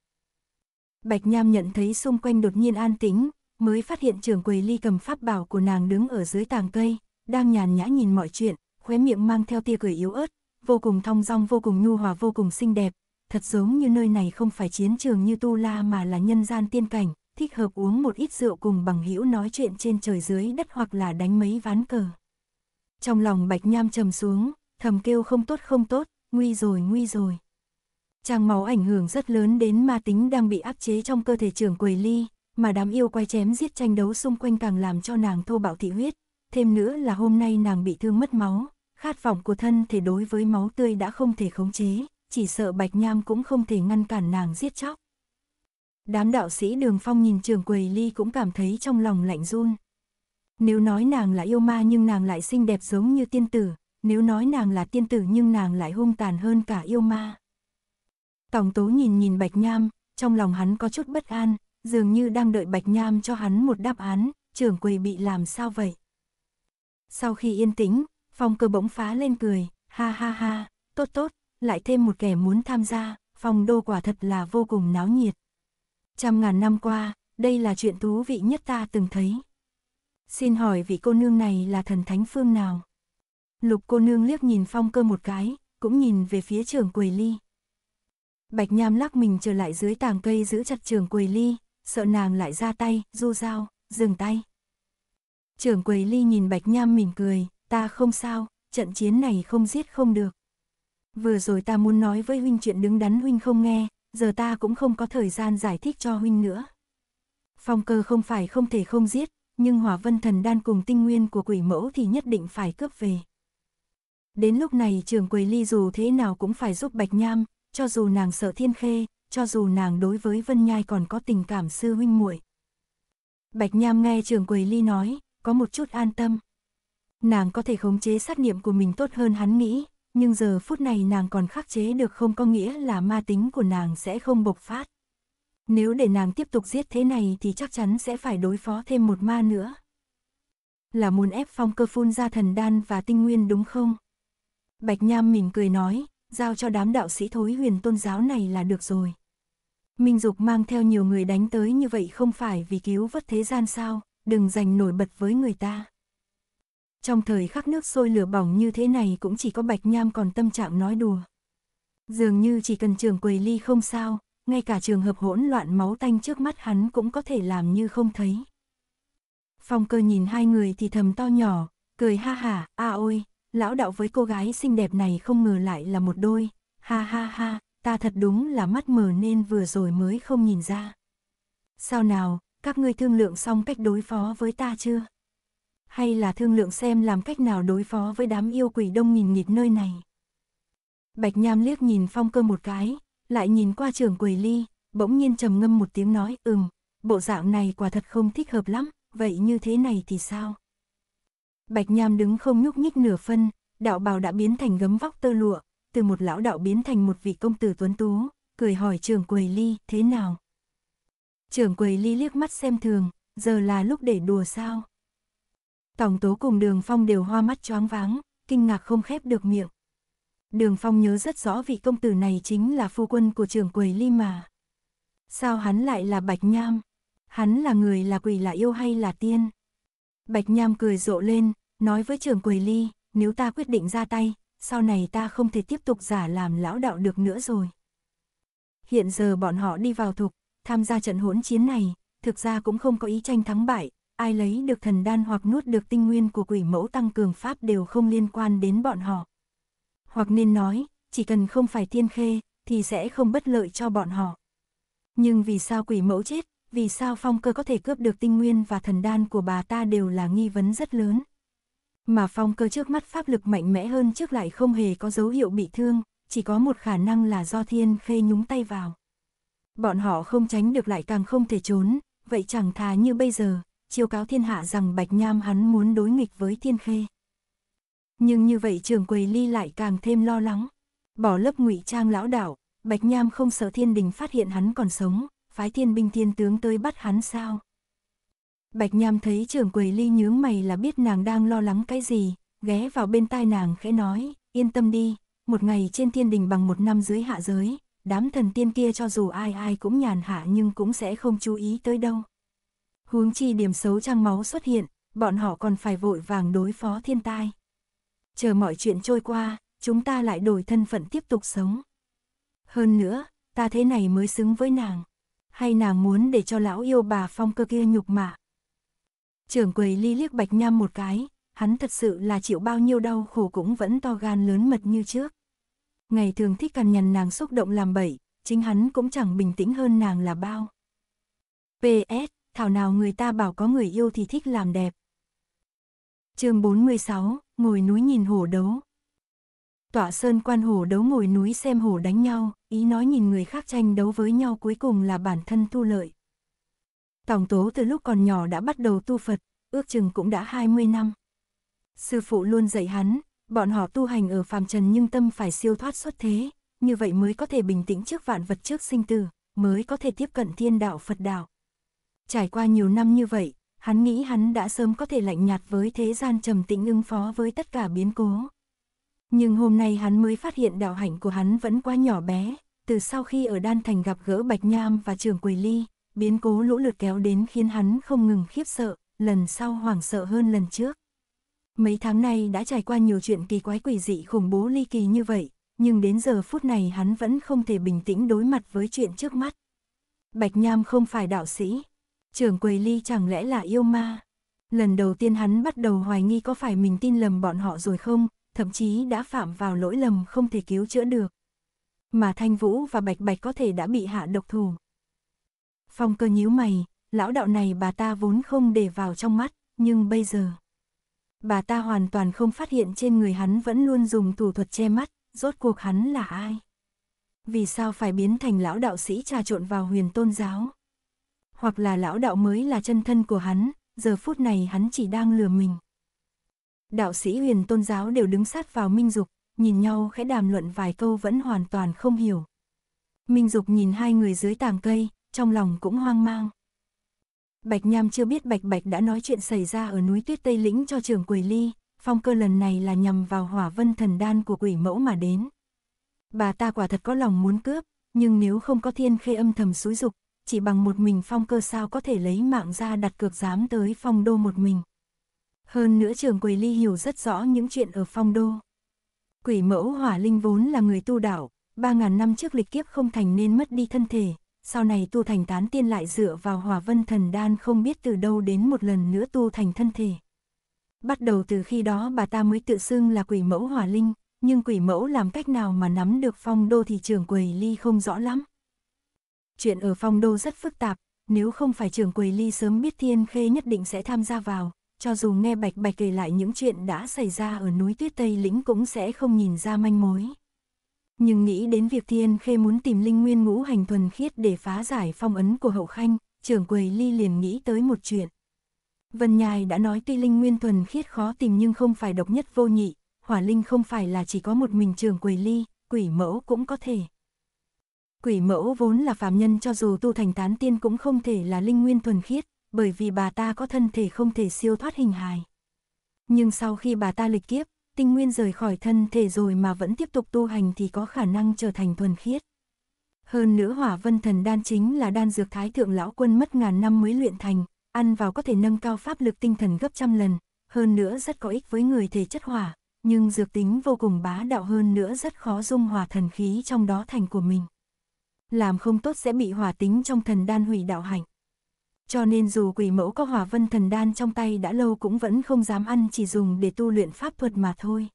Bạch Nham nhận thấy xung quanh đột nhiên an tĩnh, mới phát hiện trường quầy ly cầm pháp bảo của nàng đứng ở dưới tàng cây, đang nhàn nhã nhìn mọi chuyện, khóe miệng mang theo tia cười yếu ớt, vô cùng thong dong, vô cùng nhu hòa, vô cùng xinh đẹp, thật giống như nơi này không phải chiến trường như Tu La mà là nhân gian tiên cảnh, thích hợp uống một ít rượu cùng bằng hữu nói chuyện trên trời dưới đất hoặc là đánh mấy ván cờ. Trong lòng Bạch Nham trầm xuống, thầm kêu không tốt không tốt, nguy rồi nguy rồi. Trang máu ảnh hưởng rất lớn đến ma tính đang bị áp chế trong cơ thể trưởng quầy ly, mà đám yêu quay chém giết tranh đấu xung quanh càng làm cho nàng thô bạo thị huyết. Thêm nữa là hôm nay nàng bị thương mất máu, khát vọng của thân thể đối với máu tươi đã không thể khống chế, chỉ sợ Bạch Nham cũng không thể ngăn cản nàng giết chóc. Đám đạo sĩ đường phong nhìn trường quầy ly cũng cảm thấy trong lòng lạnh run. Nếu nói nàng là yêu ma nhưng nàng lại xinh đẹp giống như tiên tử, nếu nói nàng là tiên tử nhưng nàng lại hung tàn hơn cả yêu ma. Tổng tố nhìn nhìn Bạch Nham, trong lòng hắn có chút bất an, dường như đang đợi Bạch Nham cho hắn một đáp án, trưởng quầy bị làm sao vậy? Sau khi yên tĩnh, Phong cơ bỗng phá lên cười, ha ha ha, tốt tốt, lại thêm một kẻ muốn tham gia, Phong đô quả thật là vô cùng náo nhiệt. Trăm ngàn năm qua, đây là chuyện thú vị nhất ta từng thấy. Xin hỏi vị cô nương này là thần thánh phương nào? Lục cô nương liếc nhìn phong cơ một cái, cũng nhìn về phía trường quầy ly. Bạch nham lắc mình trở lại dưới tàng cây giữ chặt trường quầy ly, sợ nàng lại ra tay, du dao, dừng tay. Trưởng quầy ly nhìn bạch nham mỉm cười, ta không sao, trận chiến này không giết không được. Vừa rồi ta muốn nói với huynh chuyện đứng đắn huynh không nghe, giờ ta cũng không có thời gian giải thích cho huynh nữa. Phong cơ không phải không thể không giết, nhưng hỏa vân thần đan cùng tinh nguyên của quỷ mẫu thì nhất định phải cướp về. Đến lúc này trường quầy ly dù thế nào cũng phải giúp Bạch Nham, cho dù nàng sợ thiên khê, cho dù nàng đối với Vân Nhai còn có tình cảm sư huynh muội. Bạch Nham nghe trường quầy ly nói, có một chút an tâm. Nàng có thể khống chế sát niệm của mình tốt hơn hắn nghĩ, nhưng giờ phút này nàng còn khắc chế được không có nghĩa là ma tính của nàng sẽ không bộc phát. Nếu để nàng tiếp tục giết thế này thì chắc chắn sẽ phải đối phó thêm một ma nữa. Là muốn ép phong cơ phun ra thần đan và tinh nguyên đúng không? Bạch Nham mỉm cười nói, giao cho đám đạo sĩ thối huyền tôn giáo này là được rồi. Minh Dục mang theo nhiều người đánh tới như vậy không phải vì cứu vớt thế gian sao, đừng giành nổi bật với người ta. Trong thời khắc nước sôi lửa bỏng như thế này cũng chỉ có Bạch Nham còn tâm trạng nói đùa. Dường như chỉ cần trường quầy ly không sao, ngay cả trường hợp hỗn loạn máu tanh trước mắt hắn cũng có thể làm như không thấy. Phong cơ nhìn hai người thì thầm to nhỏ, cười ha ha a ôi, lão đạo với cô gái xinh đẹp này không ngờ lại là một đôi, ha ha ha, ta thật đúng là mắt mờ nên vừa rồi mới không nhìn ra. Sao nào, các ngươi thương lượng xong cách đối phó với ta chưa? hay là thương lượng xem làm cách nào đối phó với đám yêu quỷ đông nghìn nghịt nơi này. Bạch Nham liếc nhìn phong cơ một cái, lại nhìn qua Trường quầy ly, bỗng nhiên trầm ngâm một tiếng nói, ừm, bộ dạng này quả thật không thích hợp lắm, vậy như thế này thì sao? Bạch Nham đứng không nhúc nhích nửa phân, đạo bào đã biến thành gấm vóc tơ lụa, từ một lão đạo biến thành một vị công tử tuấn tú, cười hỏi Trường quầy ly, thế nào? Trường quầy ly liếc mắt xem thường, giờ là lúc để đùa sao? Tổng tố cùng đường phong đều hoa mắt choáng váng, kinh ngạc không khép được miệng. Đường phong nhớ rất rõ vị công tử này chính là phu quân của trưởng quầy Ly mà. Sao hắn lại là Bạch Nham? Hắn là người là quỷ là yêu hay là tiên? Bạch Nham cười rộ lên, nói với trưởng quầy Ly, nếu ta quyết định ra tay, sau này ta không thể tiếp tục giả làm lão đạo được nữa rồi. Hiện giờ bọn họ đi vào thục, tham gia trận hỗn chiến này, thực ra cũng không có ý tranh thắng bại, ai lấy được thần đan hoặc nuốt được tinh nguyên của quỷ mẫu tăng cường pháp đều không liên quan đến bọn họ. Hoặc nên nói, chỉ cần không phải thiên khê, thì sẽ không bất lợi cho bọn họ. Nhưng vì sao quỷ mẫu chết, vì sao phong cơ có thể cướp được tinh nguyên và thần đan của bà ta đều là nghi vấn rất lớn. Mà phong cơ trước mắt pháp lực mạnh mẽ hơn trước lại không hề có dấu hiệu bị thương, chỉ có một khả năng là do thiên khê nhúng tay vào. Bọn họ không tránh được lại càng không thể trốn, vậy chẳng thà như bây giờ, chiêu cáo thiên hạ rằng Bạch Nham hắn muốn đối nghịch với Thiên Khê. Nhưng như vậy trường quầy ly lại càng thêm lo lắng. Bỏ lớp ngụy trang lão đảo, Bạch Nham không sợ thiên đình phát hiện hắn còn sống, phái thiên binh thiên tướng tới bắt hắn sao. Bạch Nham thấy trường quầy ly nhướng mày là biết nàng đang lo lắng cái gì, ghé vào bên tai nàng khẽ nói, yên tâm đi, một ngày trên thiên đình bằng một năm dưới hạ giới, đám thần tiên kia cho dù ai ai cũng nhàn hạ nhưng cũng sẽ không chú ý tới đâu huống chi điểm xấu trăng máu xuất hiện, bọn họ còn phải vội vàng đối phó thiên tai. Chờ mọi chuyện trôi qua, chúng ta lại đổi thân phận tiếp tục sống. Hơn nữa, ta thế này mới xứng với nàng. Hay nàng muốn để cho lão yêu bà phong cơ kia nhục mạ. Trưởng quầy ly liếc bạch nham một cái, hắn thật sự là chịu bao nhiêu đau khổ cũng vẫn to gan lớn mật như trước. Ngày thường thích cằn nhằn nàng xúc động làm bậy, chính hắn cũng chẳng bình tĩnh hơn nàng là bao. P.S thảo nào người ta bảo có người yêu thì thích làm đẹp. chương 46, ngồi núi nhìn hổ đấu. Tọa sơn quan hổ đấu ngồi núi xem hổ đánh nhau, ý nói nhìn người khác tranh đấu với nhau cuối cùng là bản thân thu lợi. Tổng tố từ lúc còn nhỏ đã bắt đầu tu Phật, ước chừng cũng đã 20 năm. Sư phụ luôn dạy hắn, bọn họ tu hành ở phàm trần nhưng tâm phải siêu thoát xuất thế, như vậy mới có thể bình tĩnh trước vạn vật trước sinh tử, mới có thể tiếp cận thiên đạo Phật đạo. Trải qua nhiều năm như vậy, hắn nghĩ hắn đã sớm có thể lạnh nhạt với thế gian trầm tĩnh ứng phó với tất cả biến cố. Nhưng hôm nay hắn mới phát hiện đạo hạnh của hắn vẫn quá nhỏ bé, từ sau khi ở Đan Thành gặp gỡ Bạch Nham và Trường Quỳ Ly, biến cố lũ lượt kéo đến khiến hắn không ngừng khiếp sợ, lần sau hoảng sợ hơn lần trước. Mấy tháng nay đã trải qua nhiều chuyện kỳ quái quỷ dị khủng bố ly kỳ như vậy, nhưng đến giờ phút này hắn vẫn không thể bình tĩnh đối mặt với chuyện trước mắt. Bạch Nham không phải đạo sĩ, Trưởng quầy ly chẳng lẽ là yêu ma? Lần đầu tiên hắn bắt đầu hoài nghi có phải mình tin lầm bọn họ rồi không, thậm chí đã phạm vào lỗi lầm không thể cứu chữa được. Mà Thanh Vũ và Bạch Bạch có thể đã bị hạ độc thủ. Phong cơ nhíu mày, lão đạo này bà ta vốn không để vào trong mắt, nhưng bây giờ... Bà ta hoàn toàn không phát hiện trên người hắn vẫn luôn dùng thủ thuật che mắt, rốt cuộc hắn là ai? Vì sao phải biến thành lão đạo sĩ trà trộn vào huyền tôn giáo? hoặc là lão đạo mới là chân thân của hắn, giờ phút này hắn chỉ đang lừa mình. Đạo sĩ huyền tôn giáo đều đứng sát vào Minh Dục, nhìn nhau khẽ đàm luận vài câu vẫn hoàn toàn không hiểu. Minh Dục nhìn hai người dưới tàng cây, trong lòng cũng hoang mang. Bạch Nham chưa biết Bạch Bạch đã nói chuyện xảy ra ở núi tuyết Tây Lĩnh cho trường Quỷ Ly, phong cơ lần này là nhằm vào hỏa vân thần đan của quỷ mẫu mà đến. Bà ta quả thật có lòng muốn cướp, nhưng nếu không có thiên khê âm thầm xúi dục, chỉ bằng một mình phong cơ sao có thể lấy mạng ra đặt cược dám tới phong đô một mình. Hơn nữa trường Quầy Ly hiểu rất rõ những chuyện ở phong đô. Quỷ mẫu hỏa linh vốn là người tu đạo, 3.000 năm trước lịch kiếp không thành nên mất đi thân thể, sau này tu thành tán tiên lại dựa vào hỏa vân thần đan không biết từ đâu đến một lần nữa tu thành thân thể. Bắt đầu từ khi đó bà ta mới tự xưng là quỷ mẫu hỏa linh, nhưng quỷ mẫu làm cách nào mà nắm được phong đô thì trường quầy ly không rõ lắm. Chuyện ở phong đô rất phức tạp, nếu không phải trưởng quầy ly sớm biết Thiên Khê nhất định sẽ tham gia vào, cho dù nghe Bạch Bạch kể lại những chuyện đã xảy ra ở núi tuyết Tây Lĩnh cũng sẽ không nhìn ra manh mối. Nhưng nghĩ đến việc Thiên Khê muốn tìm linh nguyên ngũ hành thuần khiết để phá giải phong ấn của hậu khanh, trưởng quầy ly liền nghĩ tới một chuyện. Vân Nhài đã nói tuy linh nguyên thuần khiết khó tìm nhưng không phải độc nhất vô nhị, hỏa linh không phải là chỉ có một mình trưởng quầy ly, quỷ mẫu cũng có thể. Quỷ mẫu vốn là phàm nhân cho dù tu thành tán tiên cũng không thể là linh nguyên thuần khiết, bởi vì bà ta có thân thể không thể siêu thoát hình hài. Nhưng sau khi bà ta lịch kiếp, tinh nguyên rời khỏi thân thể rồi mà vẫn tiếp tục tu hành thì có khả năng trở thành thuần khiết. Hơn nữa hỏa vân thần đan chính là đan dược thái thượng lão quân mất ngàn năm mới luyện thành, ăn vào có thể nâng cao pháp lực tinh thần gấp trăm lần, hơn nữa rất có ích với người thể chất hỏa, nhưng dược tính vô cùng bá đạo hơn nữa rất khó dung hòa thần khí trong đó thành của mình làm không tốt sẽ bị hỏa tính trong thần đan hủy đạo hạnh. Cho nên dù quỷ mẫu có hỏa vân thần đan trong tay đã lâu cũng vẫn không dám ăn chỉ dùng để tu luyện pháp thuật mà thôi.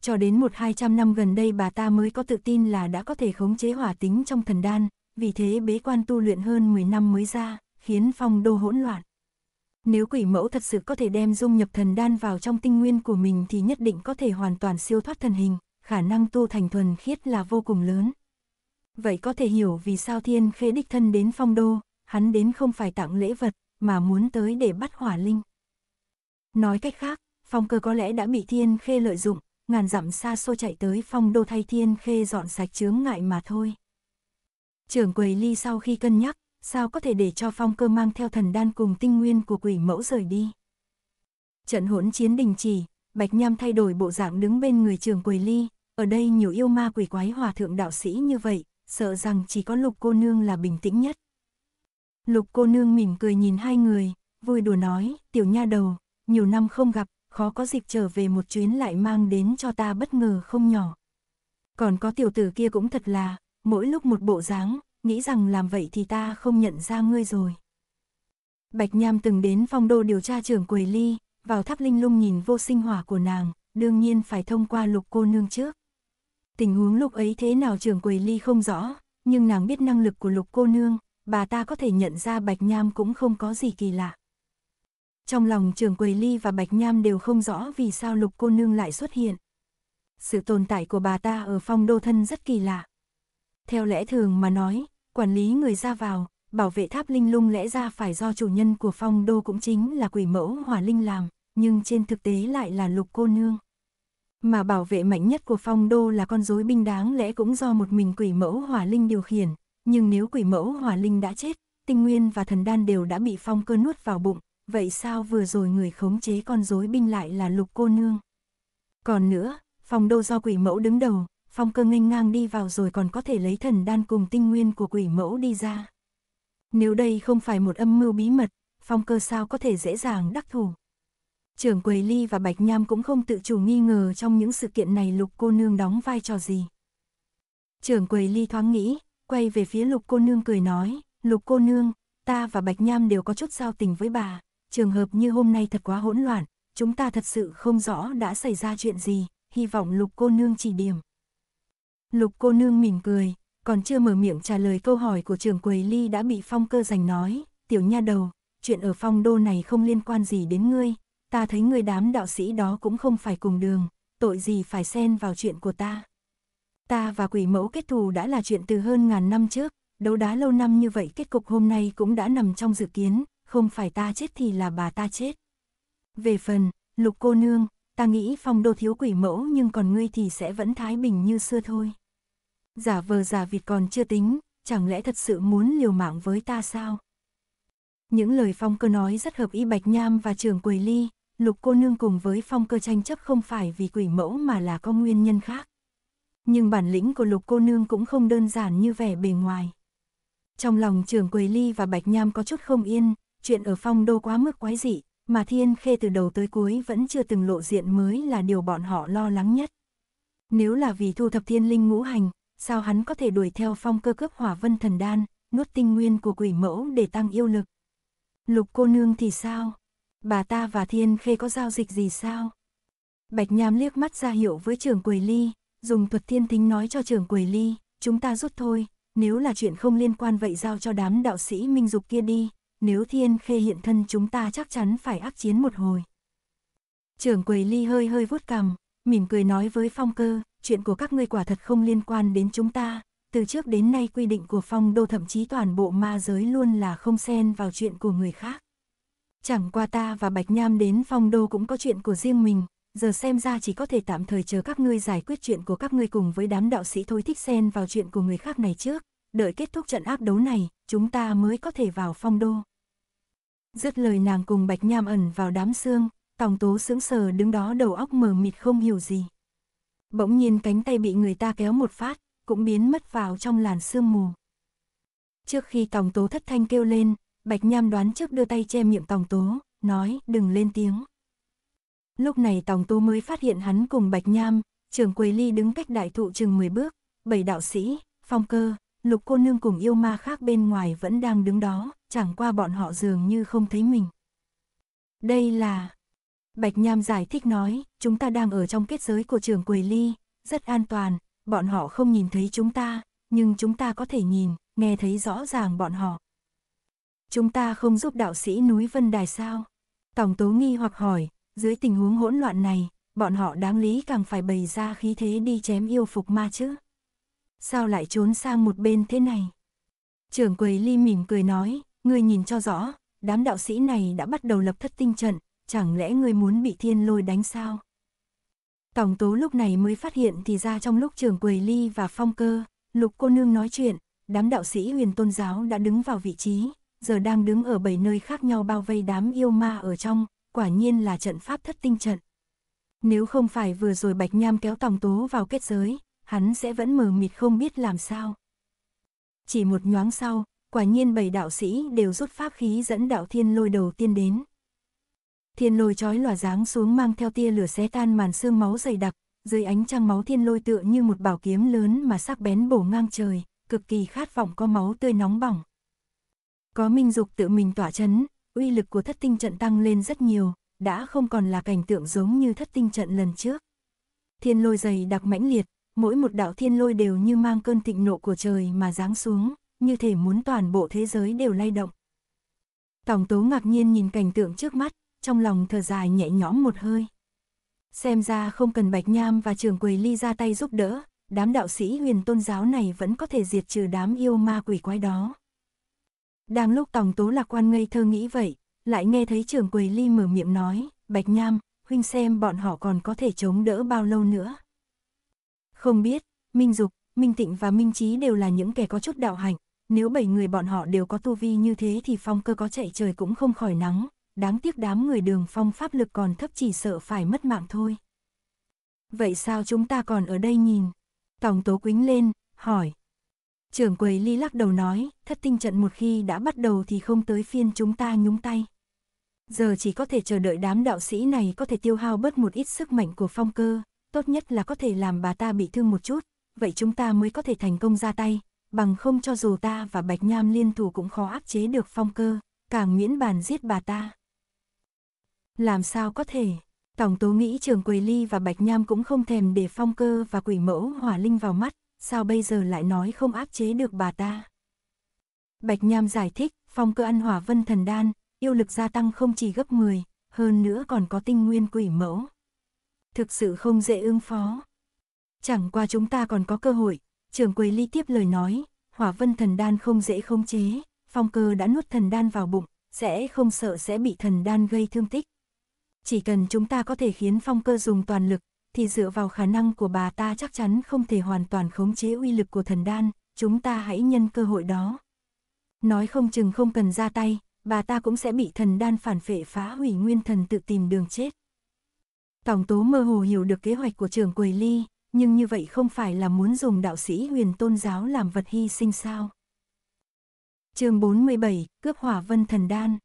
Cho đến một hai trăm năm gần đây bà ta mới có tự tin là đã có thể khống chế hỏa tính trong thần đan, vì thế bế quan tu luyện hơn 10 năm mới ra, khiến phong đô hỗn loạn. Nếu quỷ mẫu thật sự có thể đem dung nhập thần đan vào trong tinh nguyên của mình thì nhất định có thể hoàn toàn siêu thoát thần hình, khả năng tu thành thuần khiết là vô cùng lớn vậy có thể hiểu vì sao thiên khê đích thân đến phong đô, hắn đến không phải tặng lễ vật, mà muốn tới để bắt hỏa linh. Nói cách khác, phong cơ có lẽ đã bị thiên khê lợi dụng, ngàn dặm xa xôi chạy tới phong đô thay thiên khê dọn sạch chướng ngại mà thôi. Trưởng quầy ly sau khi cân nhắc, sao có thể để cho phong cơ mang theo thần đan cùng tinh nguyên của quỷ mẫu rời đi. Trận hỗn chiến đình chỉ, Bạch Nham thay đổi bộ dạng đứng bên người trường quầy ly, ở đây nhiều yêu ma quỷ quái hòa thượng đạo sĩ như vậy, sợ rằng chỉ có lục cô nương là bình tĩnh nhất. Lục cô nương mỉm cười nhìn hai người, vui đùa nói, tiểu nha đầu, nhiều năm không gặp, khó có dịp trở về một chuyến lại mang đến cho ta bất ngờ không nhỏ. Còn có tiểu tử kia cũng thật là, mỗi lúc một bộ dáng, nghĩ rằng làm vậy thì ta không nhận ra ngươi rồi. Bạch Nham từng đến phong đô điều tra trưởng Quầy Ly, vào tháp linh lung nhìn vô sinh hỏa của nàng, đương nhiên phải thông qua lục cô nương trước tình huống lúc ấy thế nào trường Quỳ Ly không rõ, nhưng nàng biết năng lực của lục cô nương, bà ta có thể nhận ra Bạch Nham cũng không có gì kỳ lạ. Trong lòng trường Quỳ Ly và Bạch Nham đều không rõ vì sao lục cô nương lại xuất hiện. Sự tồn tại của bà ta ở phong đô thân rất kỳ lạ. Theo lẽ thường mà nói, quản lý người ra vào, bảo vệ tháp linh lung lẽ ra phải do chủ nhân của phong đô cũng chính là quỷ mẫu hỏa linh làm, nhưng trên thực tế lại là lục cô nương. Mà bảo vệ mạnh nhất của phong đô là con rối binh đáng lẽ cũng do một mình quỷ mẫu hỏa linh điều khiển, nhưng nếu quỷ mẫu hỏa linh đã chết, tinh nguyên và thần đan đều đã bị phong cơ nuốt vào bụng, vậy sao vừa rồi người khống chế con rối binh lại là lục cô nương? Còn nữa, phong đô do quỷ mẫu đứng đầu, phong cơ nghênh ngang đi vào rồi còn có thể lấy thần đan cùng tinh nguyên của quỷ mẫu đi ra. Nếu đây không phải một âm mưu bí mật, phong cơ sao có thể dễ dàng đắc thủ trưởng quầy ly và bạch nham cũng không tự chủ nghi ngờ trong những sự kiện này lục cô nương đóng vai trò gì. Trưởng quầy ly thoáng nghĩ, quay về phía lục cô nương cười nói, lục cô nương, ta và bạch nham đều có chút giao tình với bà, trường hợp như hôm nay thật quá hỗn loạn, chúng ta thật sự không rõ đã xảy ra chuyện gì, hy vọng lục cô nương chỉ điểm. Lục cô nương mỉm cười, còn chưa mở miệng trả lời câu hỏi của trưởng quầy ly đã bị phong cơ giành nói, tiểu nha đầu, chuyện ở phong đô này không liên quan gì đến ngươi, ta thấy người đám đạo sĩ đó cũng không phải cùng đường, tội gì phải xen vào chuyện của ta. Ta và quỷ mẫu kết thù đã là chuyện từ hơn ngàn năm trước, đấu đá lâu năm như vậy kết cục hôm nay cũng đã nằm trong dự kiến, không phải ta chết thì là bà ta chết. Về phần, lục cô nương, ta nghĩ phong đô thiếu quỷ mẫu nhưng còn ngươi thì sẽ vẫn thái bình như xưa thôi. Giả vờ giả vịt còn chưa tính, chẳng lẽ thật sự muốn liều mạng với ta sao? Những lời phong cơ nói rất hợp ý Bạch Nham và trường Quỳ Ly, lục cô nương cùng với phong cơ tranh chấp không phải vì quỷ mẫu mà là có nguyên nhân khác. Nhưng bản lĩnh của lục cô nương cũng không đơn giản như vẻ bề ngoài. Trong lòng trường Quầy Ly và Bạch Nham có chút không yên, chuyện ở phong đô quá mức quái dị, mà Thiên Khê từ đầu tới cuối vẫn chưa từng lộ diện mới là điều bọn họ lo lắng nhất. Nếu là vì thu thập thiên linh ngũ hành, sao hắn có thể đuổi theo phong cơ cướp hỏa vân thần đan, nuốt tinh nguyên của quỷ mẫu để tăng yêu lực. Lục cô nương thì sao? Bà ta và Thiên Khê có giao dịch gì sao? Bạch Nham liếc mắt ra hiệu với trưởng quầy ly, dùng thuật thiên tính nói cho trưởng quầy ly, chúng ta rút thôi, nếu là chuyện không liên quan vậy giao cho đám đạo sĩ minh dục kia đi, nếu Thiên Khê hiện thân chúng ta chắc chắn phải ác chiến một hồi. Trưởng quầy ly hơi hơi vuốt cằm, mỉm cười nói với Phong Cơ, chuyện của các ngươi quả thật không liên quan đến chúng ta, từ trước đến nay quy định của Phong Đô thậm chí toàn bộ ma giới luôn là không xen vào chuyện của người khác. Chẳng qua ta và Bạch Nham đến phong đô cũng có chuyện của riêng mình, giờ xem ra chỉ có thể tạm thời chờ các ngươi giải quyết chuyện của các ngươi cùng với đám đạo sĩ thôi thích xen vào chuyện của người khác này trước, đợi kết thúc trận ác đấu này, chúng ta mới có thể vào phong đô. Dứt lời nàng cùng Bạch Nham ẩn vào đám xương, Tòng Tố sững sờ đứng đó đầu óc mờ mịt không hiểu gì. Bỗng nhiên cánh tay bị người ta kéo một phát, cũng biến mất vào trong làn sương mù. Trước khi Tòng Tố thất thanh kêu lên, Bạch Nham đoán trước đưa tay che miệng Tòng Tố, nói đừng lên tiếng. Lúc này Tòng Tố mới phát hiện hắn cùng Bạch Nham, trường Quầy Ly đứng cách đại thụ chừng 10 bước, bảy đạo sĩ, phong cơ, lục cô nương cùng yêu ma khác bên ngoài vẫn đang đứng đó, chẳng qua bọn họ dường như không thấy mình. Đây là... Bạch Nham giải thích nói, chúng ta đang ở trong kết giới của trường Quầy Ly, rất an toàn, bọn họ không nhìn thấy chúng ta, nhưng chúng ta có thể nhìn, nghe thấy rõ ràng bọn họ chúng ta không giúp đạo sĩ núi Vân Đài sao? Tổng tố nghi hoặc hỏi, dưới tình huống hỗn loạn này, bọn họ đáng lý càng phải bày ra khí thế đi chém yêu phục ma chứ. Sao lại trốn sang một bên thế này? Trưởng quầy ly mỉm cười nói, ngươi nhìn cho rõ, đám đạo sĩ này đã bắt đầu lập thất tinh trận, chẳng lẽ ngươi muốn bị thiên lôi đánh sao? Tổng tố lúc này mới phát hiện thì ra trong lúc trưởng quầy ly và phong cơ, lục cô nương nói chuyện, đám đạo sĩ huyền tôn giáo đã đứng vào vị trí, giờ đang đứng ở bảy nơi khác nhau bao vây đám yêu ma ở trong, quả nhiên là trận pháp thất tinh trận. Nếu không phải vừa rồi Bạch Nham kéo Tòng Tố vào kết giới, hắn sẽ vẫn mờ mịt không biết làm sao. Chỉ một nhoáng sau, quả nhiên bảy đạo sĩ đều rút pháp khí dẫn đạo thiên lôi đầu tiên đến. Thiên lôi chói lòa dáng xuống mang theo tia lửa xé tan màn xương máu dày đặc, dưới ánh trăng máu thiên lôi tựa như một bảo kiếm lớn mà sắc bén bổ ngang trời, cực kỳ khát vọng có máu tươi nóng bỏng. Có Minh Dục tự mình tỏa chấn, uy lực của thất tinh trận tăng lên rất nhiều, đã không còn là cảnh tượng giống như thất tinh trận lần trước. Thiên lôi dày đặc mãnh liệt, mỗi một đạo thiên lôi đều như mang cơn thịnh nộ của trời mà giáng xuống, như thể muốn toàn bộ thế giới đều lay động. Tổng tố ngạc nhiên nhìn cảnh tượng trước mắt, trong lòng thở dài nhẹ nhõm một hơi. Xem ra không cần Bạch Nham và trường quầy ly ra tay giúp đỡ, đám đạo sĩ huyền tôn giáo này vẫn có thể diệt trừ đám yêu ma quỷ quái đó. Đang lúc Tòng Tố lạc quan ngây thơ nghĩ vậy, lại nghe thấy trưởng quầy ly mở miệng nói, Bạch Nham, huynh xem bọn họ còn có thể chống đỡ bao lâu nữa. Không biết, Minh Dục, Minh Tịnh và Minh Trí đều là những kẻ có chút đạo hạnh, nếu bảy người bọn họ đều có tu vi như thế thì phong cơ có chạy trời cũng không khỏi nắng, đáng tiếc đám người đường phong pháp lực còn thấp chỉ sợ phải mất mạng thôi. Vậy sao chúng ta còn ở đây nhìn? Tổng tố quính lên, hỏi, Trưởng quầy ly lắc đầu nói, thất tinh trận một khi đã bắt đầu thì không tới phiên chúng ta nhúng tay. Giờ chỉ có thể chờ đợi đám đạo sĩ này có thể tiêu hao bớt một ít sức mạnh của phong cơ, tốt nhất là có thể làm bà ta bị thương một chút, vậy chúng ta mới có thể thành công ra tay, bằng không cho dù ta và Bạch Nham liên thủ cũng khó áp chế được phong cơ, càng miễn bàn giết bà ta. Làm sao có thể, Tổng tố nghĩ trường Quầy Ly và Bạch Nham cũng không thèm để phong cơ và quỷ mẫu hỏa linh vào mắt, sao bây giờ lại nói không áp chế được bà ta? Bạch Nham giải thích, phong cơ ăn hỏa vân thần đan, yêu lực gia tăng không chỉ gấp 10, hơn nữa còn có tinh nguyên quỷ mẫu. Thực sự không dễ ứng phó. Chẳng qua chúng ta còn có cơ hội, trưởng quầy ly tiếp lời nói, hỏa vân thần đan không dễ khống chế, phong cơ đã nuốt thần đan vào bụng, sẽ không sợ sẽ bị thần đan gây thương tích. Chỉ cần chúng ta có thể khiến phong cơ dùng toàn lực, thì dựa vào khả năng của bà ta chắc chắn không thể hoàn toàn khống chế uy lực của thần đan, chúng ta hãy nhân cơ hội đó. Nói không chừng không cần ra tay, bà ta cũng sẽ bị thần đan phản phệ phá hủy nguyên thần tự tìm đường chết. Tổng tố mơ hồ hiểu được kế hoạch của trường quỳ Ly, nhưng như vậy không phải là muốn dùng đạo sĩ huyền tôn giáo làm vật hy sinh sao. chương 47, Cướp Hỏa Vân Thần Đan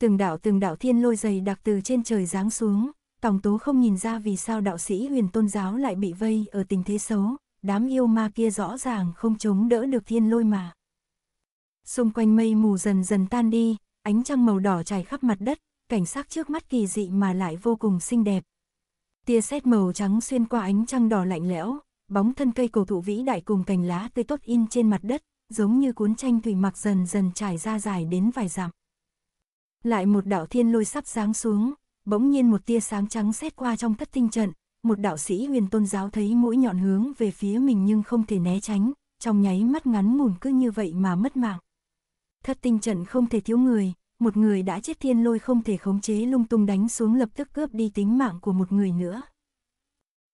Từng đạo từng đạo thiên lôi dày đặc từ trên trời giáng xuống, Tòng Tú không nhìn ra vì sao đạo sĩ huyền tôn giáo lại bị vây ở tình thế xấu, đám yêu ma kia rõ ràng không chống đỡ được thiên lôi mà. Xung quanh mây mù dần dần tan đi, ánh trăng màu đỏ trải khắp mặt đất, cảnh sắc trước mắt kỳ dị mà lại vô cùng xinh đẹp. Tia sét màu trắng xuyên qua ánh trăng đỏ lạnh lẽo, bóng thân cây cổ thụ vĩ đại cùng cành lá tươi tốt in trên mặt đất, giống như cuốn tranh thủy mặc dần dần trải ra dài đến vài dặm. Lại một đạo thiên lôi sắp giáng xuống, bỗng nhiên một tia sáng trắng xét qua trong thất tinh trận, một đạo sĩ huyền tôn giáo thấy mũi nhọn hướng về phía mình nhưng không thể né tránh, trong nháy mắt ngắn ngủn cứ như vậy mà mất mạng. Thất tinh trận không thể thiếu người, một người đã chết thiên lôi không thể khống chế lung tung đánh xuống lập tức cướp đi tính mạng của một người nữa.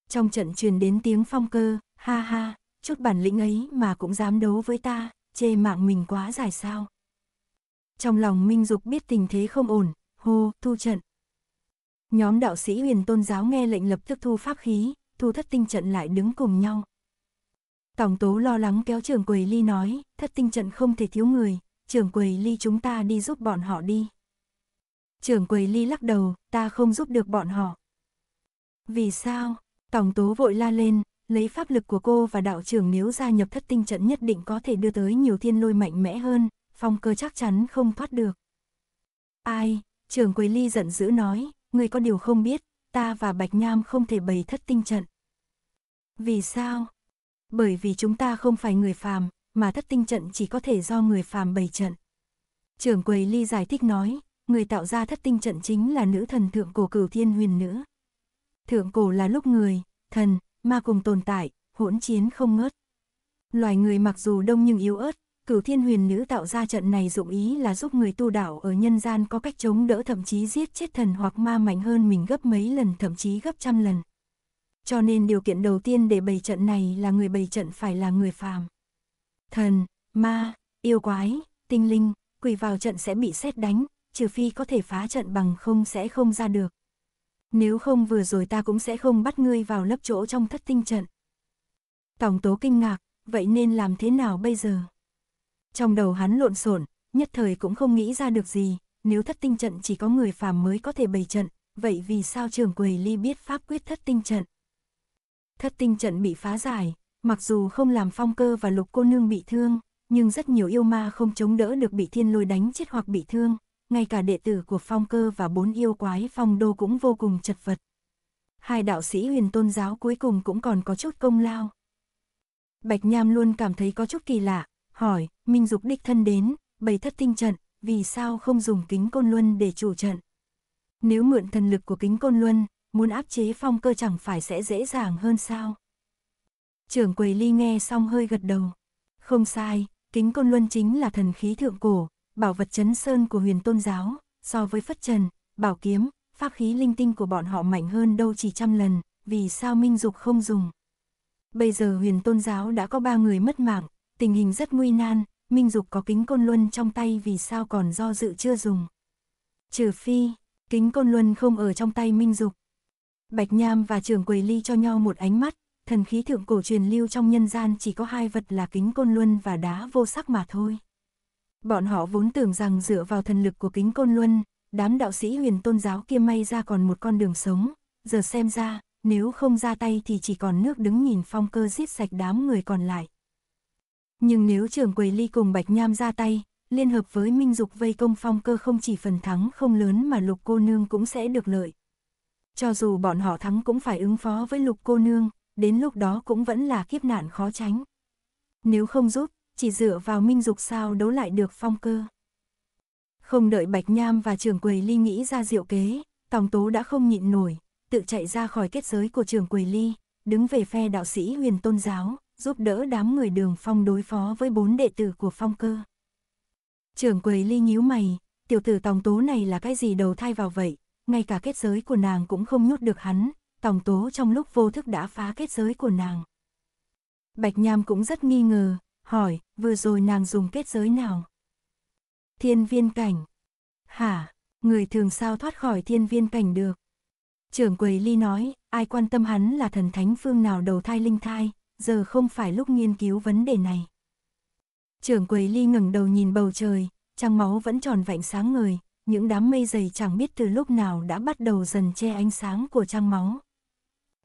Trong trận truyền đến tiếng phong cơ, ha ha, chút bản lĩnh ấy mà cũng dám đấu với ta, chê mạng mình quá dài sao. Trong lòng Minh Dục biết tình thế không ổn, hô, thu trận, Nhóm đạo sĩ huyền tôn giáo nghe lệnh lập tức thu pháp khí, thu thất tinh trận lại đứng cùng nhau. Tổng tố lo lắng kéo trưởng quầy ly nói, thất tinh trận không thể thiếu người, trưởng quầy ly chúng ta đi giúp bọn họ đi. Trưởng quầy ly lắc đầu, ta không giúp được bọn họ. Vì sao? Tổng tố vội la lên, lấy pháp lực của cô và đạo trưởng nếu gia nhập thất tinh trận nhất định có thể đưa tới nhiều thiên lôi mạnh mẽ hơn, phong cơ chắc chắn không thoát được. Ai? Trưởng quầy ly giận dữ nói, ngươi có điều không biết, ta và Bạch Nham không thể bày thất tinh trận. Vì sao? Bởi vì chúng ta không phải người phàm, mà thất tinh trận chỉ có thể do người phàm bày trận. Trưởng quầy Ly giải thích nói, người tạo ra thất tinh trận chính là nữ thần thượng cổ cửu thiên huyền nữ. Thượng cổ là lúc người, thần, ma cùng tồn tại, hỗn chiến không ngớt. Loài người mặc dù đông nhưng yếu ớt, cửu thiên huyền nữ tạo ra trận này dụng ý là giúp người tu đạo ở nhân gian có cách chống đỡ thậm chí giết chết thần hoặc ma mạnh hơn mình gấp mấy lần thậm chí gấp trăm lần. Cho nên điều kiện đầu tiên để bày trận này là người bày trận phải là người phàm. Thần, ma, yêu quái, tinh linh, quỳ vào trận sẽ bị xét đánh, trừ phi có thể phá trận bằng không sẽ không ra được. Nếu không vừa rồi ta cũng sẽ không bắt ngươi vào lấp chỗ trong thất tinh trận. Tổng tố kinh ngạc, vậy nên làm thế nào bây giờ? trong đầu hắn lộn xộn, nhất thời cũng không nghĩ ra được gì, nếu thất tinh trận chỉ có người phàm mới có thể bày trận, vậy vì sao trường quầy ly biết pháp quyết thất tinh trận? Thất tinh trận bị phá giải, mặc dù không làm phong cơ và lục cô nương bị thương, nhưng rất nhiều yêu ma không chống đỡ được bị thiên lôi đánh chết hoặc bị thương, ngay cả đệ tử của phong cơ và bốn yêu quái phong đô cũng vô cùng chật vật. Hai đạo sĩ huyền tôn giáo cuối cùng cũng còn có chút công lao. Bạch Nham luôn cảm thấy có chút kỳ lạ, hỏi, Minh Dục đích thân đến, bày thất tinh trận, vì sao không dùng kính côn luân để chủ trận? Nếu mượn thần lực của kính côn luân, muốn áp chế phong cơ chẳng phải sẽ dễ dàng hơn sao? Trưởng quầy ly nghe xong hơi gật đầu. Không sai, kính côn luân chính là thần khí thượng cổ, bảo vật chấn sơn của huyền tôn giáo, so với phất trần, bảo kiếm, pháp khí linh tinh của bọn họ mạnh hơn đâu chỉ trăm lần, vì sao Minh Dục không dùng? Bây giờ huyền tôn giáo đã có ba người mất mạng, tình hình rất nguy nan, Minh Dục có kính côn luân trong tay vì sao còn do dự chưa dùng. Trừ phi, kính côn luân không ở trong tay Minh Dục. Bạch Nham và trưởng quầy ly cho nhau một ánh mắt, thần khí thượng cổ truyền lưu trong nhân gian chỉ có hai vật là kính côn luân và đá vô sắc mà thôi. Bọn họ vốn tưởng rằng dựa vào thần lực của kính côn luân, đám đạo sĩ huyền tôn giáo kia may ra còn một con đường sống, giờ xem ra, nếu không ra tay thì chỉ còn nước đứng nhìn phong cơ giết sạch đám người còn lại. Nhưng nếu trưởng quầy ly cùng Bạch Nham ra tay, liên hợp với Minh Dục vây công phong cơ không chỉ phần thắng không lớn mà lục cô nương cũng sẽ được lợi. Cho dù bọn họ thắng cũng phải ứng phó với lục cô nương, đến lúc đó cũng vẫn là kiếp nạn khó tránh. Nếu không giúp, chỉ dựa vào Minh Dục sao đấu lại được phong cơ. Không đợi Bạch Nham và trưởng quầy ly nghĩ ra diệu kế, Tòng Tố đã không nhịn nổi, tự chạy ra khỏi kết giới của trưởng quầy ly, đứng về phe đạo sĩ huyền tôn giáo, giúp đỡ đám người đường phong đối phó với bốn đệ tử của phong cơ. Trưởng quầy ly nhíu mày, tiểu tử tòng tố này là cái gì đầu thai vào vậy, ngay cả kết giới của nàng cũng không nhốt được hắn, tòng tố trong lúc vô thức đã phá kết giới của nàng. Bạch Nham cũng rất nghi ngờ, hỏi, vừa rồi nàng dùng kết giới nào? Thiên viên cảnh. Hả, người thường sao thoát khỏi thiên viên cảnh được? Trưởng quầy ly nói, ai quan tâm hắn là thần thánh phương nào đầu thai linh thai, giờ không phải lúc nghiên cứu vấn đề này. Trưởng quầy ly ngẩng đầu nhìn bầu trời, trăng máu vẫn tròn vạnh sáng người, những đám mây dày chẳng biết từ lúc nào đã bắt đầu dần che ánh sáng của trăng máu.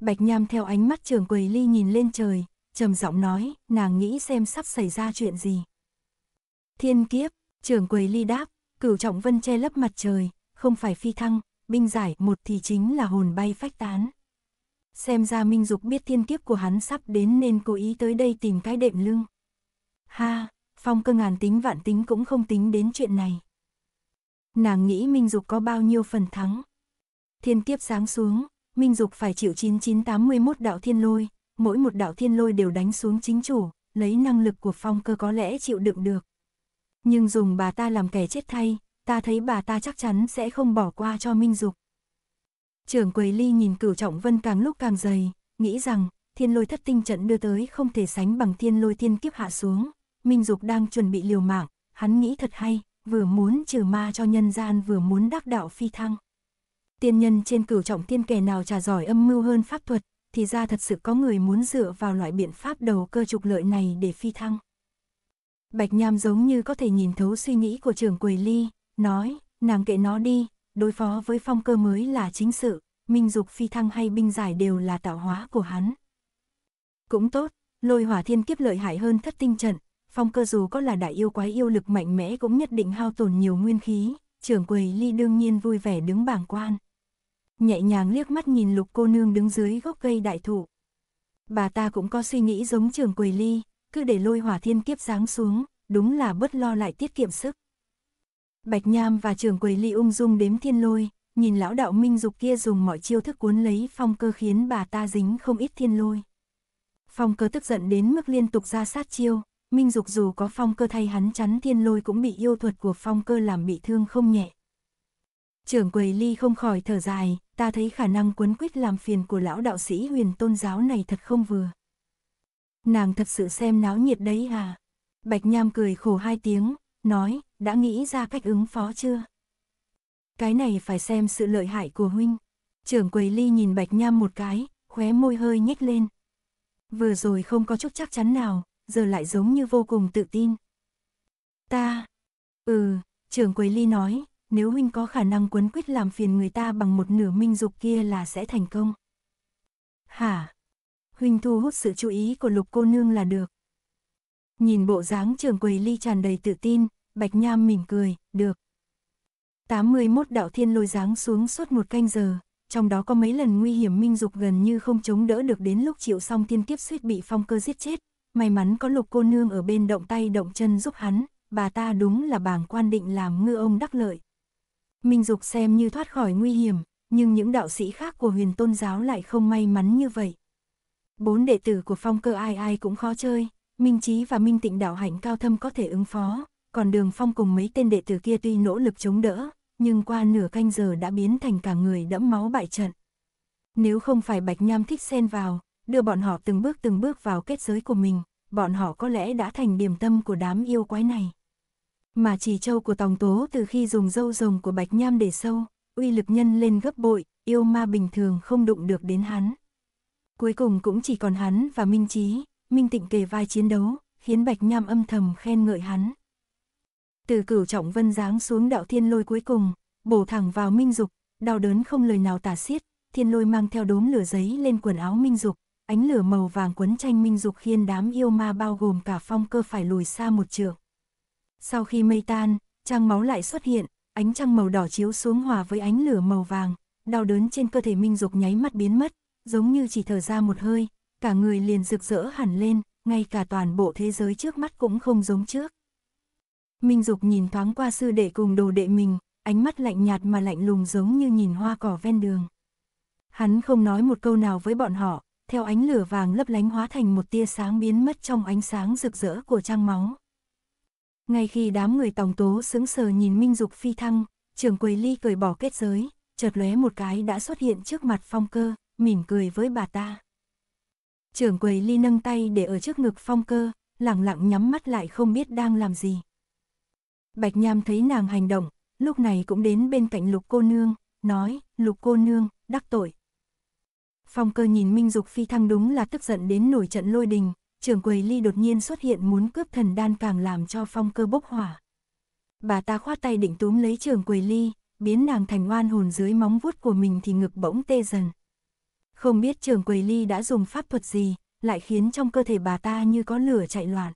Bạch Nham theo ánh mắt trưởng quầy ly nhìn lên trời, trầm giọng nói, nàng nghĩ xem sắp xảy ra chuyện gì. Thiên kiếp, trưởng quầy ly đáp, cửu trọng vân che lấp mặt trời, không phải phi thăng, binh giải một thì chính là hồn bay phách tán xem ra Minh Dục biết thiên kiếp của hắn sắp đến nên cố ý tới đây tìm cái đệm lưng. Ha, Phong cơ ngàn tính vạn tính cũng không tính đến chuyện này. Nàng nghĩ Minh Dục có bao nhiêu phần thắng. Thiên kiếp sáng xuống, Minh Dục phải chịu 9981 đạo thiên lôi, mỗi một đạo thiên lôi đều đánh xuống chính chủ, lấy năng lực của Phong cơ có lẽ chịu đựng được. Nhưng dùng bà ta làm kẻ chết thay, ta thấy bà ta chắc chắn sẽ không bỏ qua cho Minh Dục trường quầy ly nhìn cửu trọng vân càng lúc càng dày, nghĩ rằng, thiên lôi thất tinh trận đưa tới không thể sánh bằng thiên lôi thiên kiếp hạ xuống. Minh Dục đang chuẩn bị liều mạng, hắn nghĩ thật hay, vừa muốn trừ ma cho nhân gian vừa muốn đắc đạo phi thăng. Tiên nhân trên cửu trọng tiên kẻ nào trà giỏi âm mưu hơn pháp thuật, thì ra thật sự có người muốn dựa vào loại biện pháp đầu cơ trục lợi này để phi thăng. Bạch Nham giống như có thể nhìn thấu suy nghĩ của trưởng quầy ly, nói, nàng kệ nó đi, đối phó với phong cơ mới là chính sự, minh dục phi thăng hay binh giải đều là tạo hóa của hắn. Cũng tốt, lôi hỏa thiên kiếp lợi hại hơn thất tinh trận, phong cơ dù có là đại yêu quái yêu lực mạnh mẽ cũng nhất định hao tổn nhiều nguyên khí, trưởng quầy ly đương nhiên vui vẻ đứng bảng quan. Nhẹ nhàng liếc mắt nhìn lục cô nương đứng dưới gốc cây đại thụ. Bà ta cũng có suy nghĩ giống trường quầy ly, cứ để lôi hỏa thiên kiếp giáng xuống, đúng là bất lo lại tiết kiệm sức. Bạch Nham và trưởng quầy ly ung dung đếm thiên lôi, nhìn lão đạo minh dục kia dùng mọi chiêu thức cuốn lấy phong cơ khiến bà ta dính không ít thiên lôi. Phong cơ tức giận đến mức liên tục ra sát chiêu, minh dục dù có phong cơ thay hắn chắn thiên lôi cũng bị yêu thuật của phong cơ làm bị thương không nhẹ. Trưởng quầy ly không khỏi thở dài, ta thấy khả năng cuốn quýt làm phiền của lão đạo sĩ huyền tôn giáo này thật không vừa. Nàng thật sự xem náo nhiệt đấy à? Bạch Nham cười khổ hai tiếng, nói, đã nghĩ ra cách ứng phó chưa? Cái này phải xem sự lợi hại của huynh. Trưởng quầy ly nhìn bạch nham một cái, khóe môi hơi nhếch lên. Vừa rồi không có chút chắc chắn nào, giờ lại giống như vô cùng tự tin. Ta, ừ, trưởng quầy ly nói, nếu huynh có khả năng quấn quýt làm phiền người ta bằng một nửa minh dục kia là sẽ thành công. Hả? Huynh thu hút sự chú ý của lục cô nương là được. Nhìn bộ dáng Trường quầy ly tràn đầy tự tin, Bạch Nham mỉm cười, được. 81 đạo thiên lôi giáng xuống suốt một canh giờ, trong đó có mấy lần nguy hiểm minh dục gần như không chống đỡ được đến lúc chịu xong tiên kiếp suýt bị phong cơ giết chết. May mắn có lục cô nương ở bên động tay động chân giúp hắn, bà ta đúng là bảng quan định làm ngư ông đắc lợi. Minh dục xem như thoát khỏi nguy hiểm, nhưng những đạo sĩ khác của huyền tôn giáo lại không may mắn như vậy. Bốn đệ tử của phong cơ ai ai cũng khó chơi, minh trí và minh tịnh đạo hạnh cao thâm có thể ứng phó, còn đường phong cùng mấy tên đệ tử kia tuy nỗ lực chống đỡ, nhưng qua nửa canh giờ đã biến thành cả người đẫm máu bại trận. Nếu không phải Bạch Nham thích xen vào, đưa bọn họ từng bước từng bước vào kết giới của mình, bọn họ có lẽ đã thành điểm tâm của đám yêu quái này. Mà chỉ châu của Tòng Tố từ khi dùng dâu rồng của Bạch Nham để sâu, uy lực nhân lên gấp bội, yêu ma bình thường không đụng được đến hắn. Cuối cùng cũng chỉ còn hắn và Minh Trí, Minh Tịnh kề vai chiến đấu, khiến Bạch Nham âm thầm khen ngợi hắn từ cửu trọng vân giáng xuống đạo thiên lôi cuối cùng, bổ thẳng vào Minh Dục, đau đớn không lời nào tả xiết, thiên lôi mang theo đốm lửa giấy lên quần áo Minh Dục, ánh lửa màu vàng quấn tranh Minh Dục khiến đám yêu ma bao gồm cả phong cơ phải lùi xa một trượng. Sau khi mây tan, trang máu lại xuất hiện, ánh trăng màu đỏ chiếu xuống hòa với ánh lửa màu vàng, đau đớn trên cơ thể Minh Dục nháy mắt biến mất, giống như chỉ thở ra một hơi, cả người liền rực rỡ hẳn lên, ngay cả toàn bộ thế giới trước mắt cũng không giống trước. Minh Dục nhìn thoáng qua sư đệ cùng đồ đệ mình, ánh mắt lạnh nhạt mà lạnh lùng giống như nhìn hoa cỏ ven đường. Hắn không nói một câu nào với bọn họ, theo ánh lửa vàng lấp lánh hóa thành một tia sáng biến mất trong ánh sáng rực rỡ của trang máu. Ngay khi đám người tòng tố sững sờ nhìn Minh Dục phi thăng, trường quầy ly cởi bỏ kết giới, chợt lóe một cái đã xuất hiện trước mặt phong cơ, mỉm cười với bà ta. Trưởng quầy ly nâng tay để ở trước ngực phong cơ, lặng lặng nhắm mắt lại không biết đang làm gì. Bạch Nham thấy nàng hành động, lúc này cũng đến bên cạnh lục cô nương, nói, lục cô nương, đắc tội. Phong cơ nhìn Minh Dục phi thăng đúng là tức giận đến nổi trận lôi đình, trưởng quầy ly đột nhiên xuất hiện muốn cướp thần đan càng làm cho phong cơ bốc hỏa. Bà ta khoát tay định túm lấy Trường quầy ly, biến nàng thành oan hồn dưới móng vuốt của mình thì ngực bỗng tê dần. Không biết Trường quầy ly đã dùng pháp thuật gì, lại khiến trong cơ thể bà ta như có lửa chạy loạn.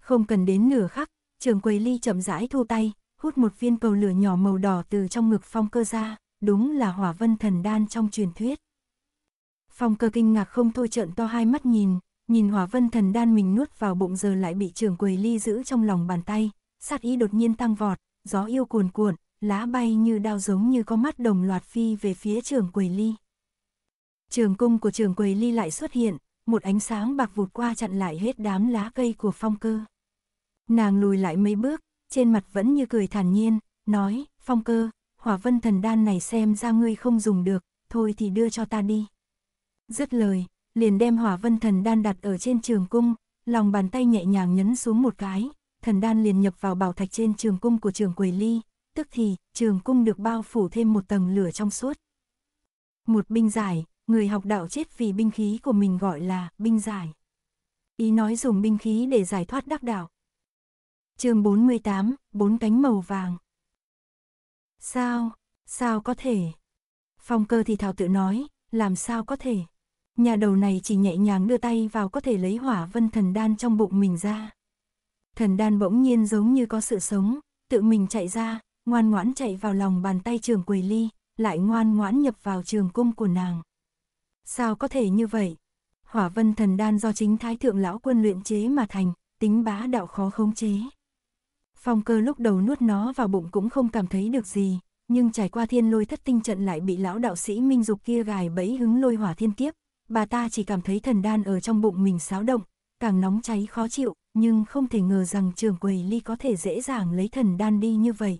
Không cần đến nửa khắc, Trường quầy ly chậm rãi thu tay, hút một viên cầu lửa nhỏ màu đỏ từ trong ngực phong cơ ra, đúng là hỏa vân thần đan trong truyền thuyết. Phong cơ kinh ngạc không thôi trợn to hai mắt nhìn, nhìn hỏa vân thần đan mình nuốt vào bụng giờ lại bị trường quầy ly giữ trong lòng bàn tay, sát ý đột nhiên tăng vọt, gió yêu cuồn cuộn, lá bay như đao giống như có mắt đồng loạt phi về phía trường quầy ly. Trường cung của trường quầy ly lại xuất hiện, một ánh sáng bạc vụt qua chặn lại hết đám lá cây của phong cơ. Nàng lùi lại mấy bước, trên mặt vẫn như cười thản nhiên, nói, phong cơ, hỏa vân thần đan này xem ra ngươi không dùng được, thôi thì đưa cho ta đi. Dứt lời, liền đem hỏa vân thần đan đặt ở trên trường cung, lòng bàn tay nhẹ nhàng nhấn xuống một cái, thần đan liền nhập vào bảo thạch trên trường cung của trường quầy ly, tức thì trường cung được bao phủ thêm một tầng lửa trong suốt. Một binh giải, người học đạo chết vì binh khí của mình gọi là binh giải. Ý nói dùng binh khí để giải thoát đắc đạo, chương 48, bốn cánh màu vàng. Sao, sao có thể? Phong cơ thì thảo tự nói, làm sao có thể? Nhà đầu này chỉ nhẹ nhàng đưa tay vào có thể lấy hỏa vân thần đan trong bụng mình ra. Thần đan bỗng nhiên giống như có sự sống, tự mình chạy ra, ngoan ngoãn chạy vào lòng bàn tay trường quỳ ly, lại ngoan ngoãn nhập vào trường cung của nàng. Sao có thể như vậy? Hỏa vân thần đan do chính thái thượng lão quân luyện chế mà thành, tính bá đạo khó khống chế. Phong cơ lúc đầu nuốt nó vào bụng cũng không cảm thấy được gì, nhưng trải qua thiên lôi thất tinh trận lại bị lão đạo sĩ Minh Dục kia gài bẫy hứng lôi hỏa thiên kiếp, bà ta chỉ cảm thấy thần đan ở trong bụng mình xáo động, càng nóng cháy khó chịu, nhưng không thể ngờ rằng trường quầy ly có thể dễ dàng lấy thần đan đi như vậy.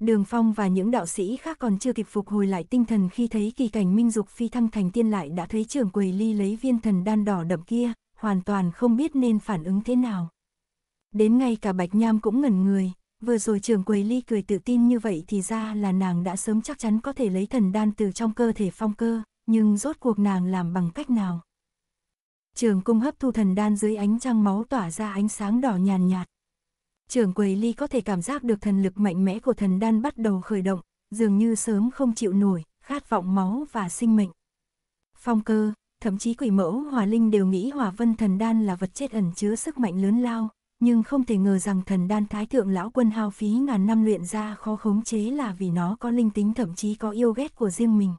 Đường Phong và những đạo sĩ khác còn chưa kịp phục hồi lại tinh thần khi thấy kỳ cảnh Minh Dục phi thăng thành tiên lại đã thấy trường quầy ly lấy viên thần đan đỏ đậm kia, hoàn toàn không biết nên phản ứng thế nào. Đến ngay cả Bạch Nham cũng ngẩn người, vừa rồi trường quầy ly cười tự tin như vậy thì ra là nàng đã sớm chắc chắn có thể lấy thần đan từ trong cơ thể phong cơ, nhưng rốt cuộc nàng làm bằng cách nào? Trường cung hấp thu thần đan dưới ánh trăng máu tỏa ra ánh sáng đỏ nhàn nhạt. Trường quầy ly có thể cảm giác được thần lực mạnh mẽ của thần đan bắt đầu khởi động, dường như sớm không chịu nổi, khát vọng máu và sinh mệnh. Phong cơ, thậm chí quỷ mẫu hòa linh đều nghĩ hòa vân thần đan là vật chết ẩn chứa sức mạnh lớn lao, nhưng không thể ngờ rằng thần đan thái thượng lão quân hao phí ngàn năm luyện ra khó khống chế là vì nó có linh tính thậm chí có yêu ghét của riêng mình.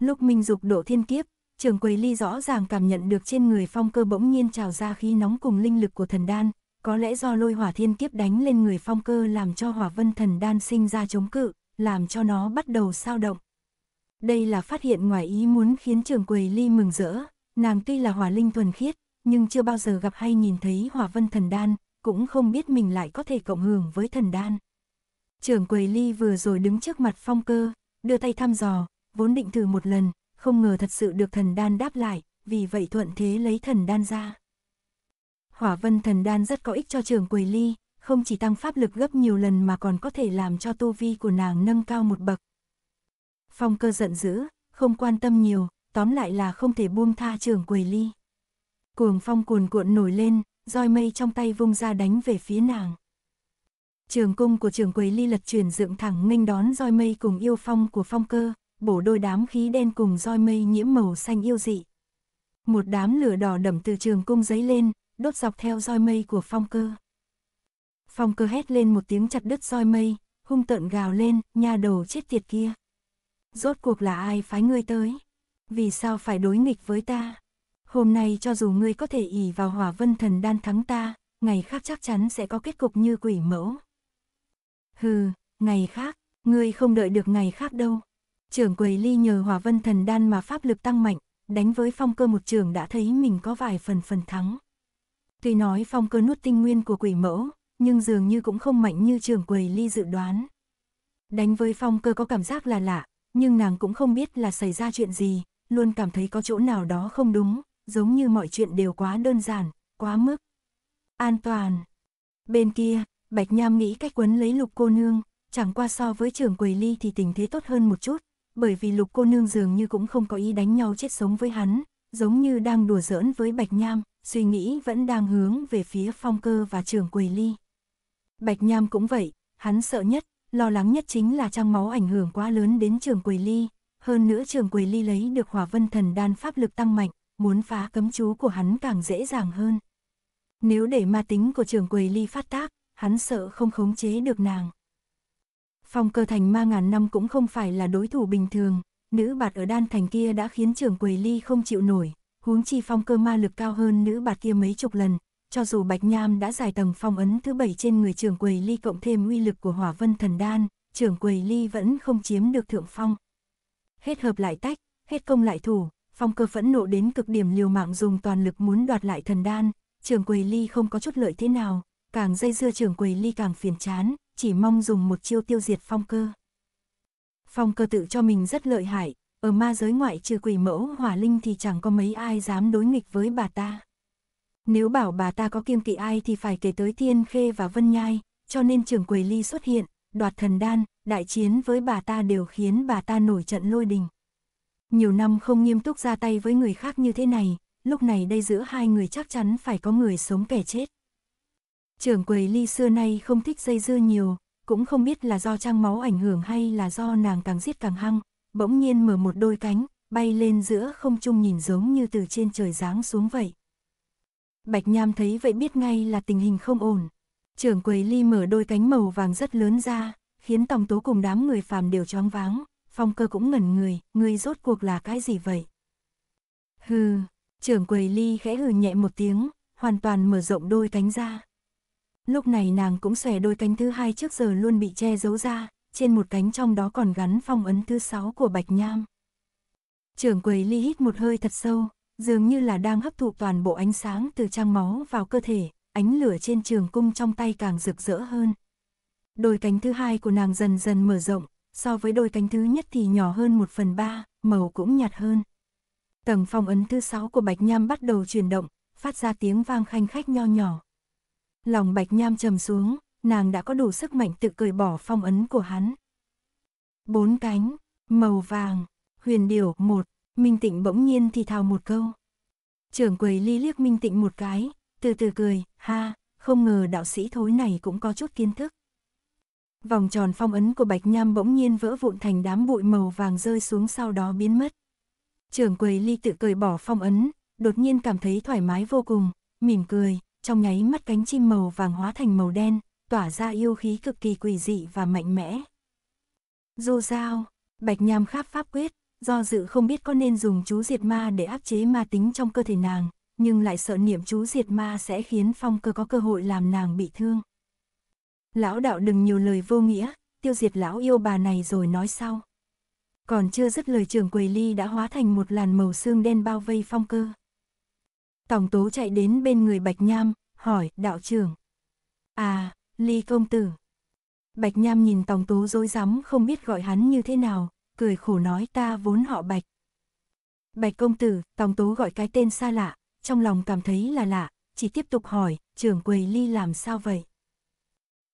Lúc Minh Dục độ thiên kiếp, trường quầy ly rõ ràng cảm nhận được trên người phong cơ bỗng nhiên trào ra khí nóng cùng linh lực của thần đan, có lẽ do lôi hỏa thiên kiếp đánh lên người phong cơ làm cho hỏa vân thần đan sinh ra chống cự, làm cho nó bắt đầu sao động. Đây là phát hiện ngoài ý muốn khiến trường quầy ly mừng rỡ, nàng tuy là hỏa linh thuần khiết, nhưng chưa bao giờ gặp hay nhìn thấy hỏa vân thần đan, cũng không biết mình lại có thể cộng hưởng với thần đan. Trưởng quầy ly vừa rồi đứng trước mặt phong cơ, đưa tay thăm dò, vốn định thử một lần, không ngờ thật sự được thần đan đáp lại, vì vậy thuận thế lấy thần đan ra. Hỏa vân thần đan rất có ích cho trưởng quầy ly, không chỉ tăng pháp lực gấp nhiều lần mà còn có thể làm cho tu vi của nàng nâng cao một bậc. Phong cơ giận dữ, không quan tâm nhiều, tóm lại là không thể buông tha trưởng quầy ly. Cuồng phong cuồn cuộn nổi lên, roi mây trong tay vung ra đánh về phía nàng. Trường cung của trường quầy ly lật chuyển dựng thẳng nghênh đón roi mây cùng yêu phong của phong cơ, bổ đôi đám khí đen cùng roi mây nhiễm màu xanh yêu dị. Một đám lửa đỏ đậm từ trường cung giấy lên, đốt dọc theo roi mây của phong cơ. Phong cơ hét lên một tiếng chặt đứt roi mây, hung tợn gào lên, nha đầu chết tiệt kia. Rốt cuộc là ai phái ngươi tới? Vì sao phải đối nghịch với ta? hôm nay cho dù ngươi có thể ỉ vào hỏa vân thần đan thắng ta, ngày khác chắc chắn sẽ có kết cục như quỷ mẫu. Hừ, ngày khác, ngươi không đợi được ngày khác đâu. Trưởng quầy ly nhờ hỏa vân thần đan mà pháp lực tăng mạnh, đánh với phong cơ một trường đã thấy mình có vài phần phần thắng. Tuy nói phong cơ nuốt tinh nguyên của quỷ mẫu, nhưng dường như cũng không mạnh như Trường quầy ly dự đoán. Đánh với phong cơ có cảm giác là lạ, nhưng nàng cũng không biết là xảy ra chuyện gì, luôn cảm thấy có chỗ nào đó không đúng, giống như mọi chuyện đều quá đơn giản, quá mức. An toàn. Bên kia, Bạch Nham nghĩ cách quấn lấy lục cô nương, chẳng qua so với trưởng quầy ly thì tình thế tốt hơn một chút, bởi vì lục cô nương dường như cũng không có ý đánh nhau chết sống với hắn, giống như đang đùa giỡn với Bạch Nham, suy nghĩ vẫn đang hướng về phía phong cơ và trưởng quầy ly. Bạch Nham cũng vậy, hắn sợ nhất, lo lắng nhất chính là trang máu ảnh hưởng quá lớn đến trưởng quầy ly, hơn nữa trưởng quầy ly lấy được hỏa vân thần đan pháp lực tăng mạnh, muốn phá cấm chú của hắn càng dễ dàng hơn. Nếu để ma tính của trưởng quầy ly phát tác, hắn sợ không khống chế được nàng. Phong cơ thành ma ngàn năm cũng không phải là đối thủ bình thường, nữ bạt ở đan thành kia đã khiến trưởng quầy ly không chịu nổi, huống chi phong cơ ma lực cao hơn nữ bạt kia mấy chục lần, cho dù Bạch Nham đã giải tầng phong ấn thứ bảy trên người trưởng quầy ly cộng thêm uy lực của hỏa vân thần đan, trưởng quầy ly vẫn không chiếm được thượng phong. Hết hợp lại tách, hết công lại thủ, Phong cơ phẫn nộ đến cực điểm liều mạng dùng toàn lực muốn đoạt lại thần đan, trường quầy ly không có chút lợi thế nào, càng dây dưa trường quầy ly càng phiền chán, chỉ mong dùng một chiêu tiêu diệt phong cơ. Phong cơ tự cho mình rất lợi hại, ở ma giới ngoại trừ quỷ mẫu hỏa linh thì chẳng có mấy ai dám đối nghịch với bà ta. Nếu bảo bà ta có kiêng kỵ ai thì phải kể tới Thiên Khê và Vân Nhai, cho nên trường quầy ly xuất hiện, đoạt thần đan, đại chiến với bà ta đều khiến bà ta nổi trận lôi đình. Nhiều năm không nghiêm túc ra tay với người khác như thế này, lúc này đây giữa hai người chắc chắn phải có người sống kẻ chết. Trưởng quầy ly xưa nay không thích dây dưa nhiều, cũng không biết là do trang máu ảnh hưởng hay là do nàng càng giết càng hăng, bỗng nhiên mở một đôi cánh, bay lên giữa không trung nhìn giống như từ trên trời giáng xuống vậy. Bạch Nham thấy vậy biết ngay là tình hình không ổn. Trưởng quầy ly mở đôi cánh màu vàng rất lớn ra, khiến tổng tố cùng đám người phàm đều choáng váng, Phong cơ cũng ngẩn người, ngươi rốt cuộc là cái gì vậy? Hừ, trưởng quầy ly khẽ hừ nhẹ một tiếng, hoàn toàn mở rộng đôi cánh ra. Lúc này nàng cũng xòe đôi cánh thứ hai trước giờ luôn bị che giấu ra, trên một cánh trong đó còn gắn phong ấn thứ sáu của Bạch Nham. Trưởng quầy ly hít một hơi thật sâu, dường như là đang hấp thụ toàn bộ ánh sáng từ trang máu vào cơ thể, ánh lửa trên trường cung trong tay càng rực rỡ hơn. Đôi cánh thứ hai của nàng dần dần mở rộng, so với đôi cánh thứ nhất thì nhỏ hơn một phần ba, màu cũng nhạt hơn. Tầng phong ấn thứ sáu của Bạch Nham bắt đầu chuyển động, phát ra tiếng vang khanh khách nho nhỏ. Lòng Bạch Nham trầm xuống, nàng đã có đủ sức mạnh tự cởi bỏ phong ấn của hắn. Bốn cánh, màu vàng, huyền điểu một, Minh Tịnh bỗng nhiên thì thào một câu. Trưởng quầy ly liếc Minh Tịnh một cái, từ từ cười, ha, không ngờ đạo sĩ thối này cũng có chút kiến thức. Vòng tròn phong ấn của Bạch Nham bỗng nhiên vỡ vụn thành đám bụi màu vàng rơi xuống sau đó biến mất. Trưởng quầy ly tự cười bỏ phong ấn, đột nhiên cảm thấy thoải mái vô cùng, mỉm cười, trong nháy mắt cánh chim màu vàng hóa thành màu đen, tỏa ra yêu khí cực kỳ quỷ dị và mạnh mẽ. Dù sao, Bạch Nham kháp pháp quyết, do dự không biết có nên dùng chú diệt ma để áp chế ma tính trong cơ thể nàng, nhưng lại sợ niệm chú diệt ma sẽ khiến phong cơ có cơ hội làm nàng bị thương. Lão đạo đừng nhiều lời vô nghĩa, tiêu diệt lão yêu bà này rồi nói sau. Còn chưa dứt lời trưởng quầy ly đã hóa thành một làn màu xương đen bao vây phong cơ. Tổng tố chạy đến bên người Bạch Nham, hỏi, đạo trưởng. À, ly công tử. Bạch Nham nhìn tổng tố dối rắm không biết gọi hắn như thế nào, cười khổ nói ta vốn họ Bạch. Bạch công tử, tổng tố gọi cái tên xa lạ, trong lòng cảm thấy là lạ, chỉ tiếp tục hỏi, trưởng quầy ly làm sao vậy?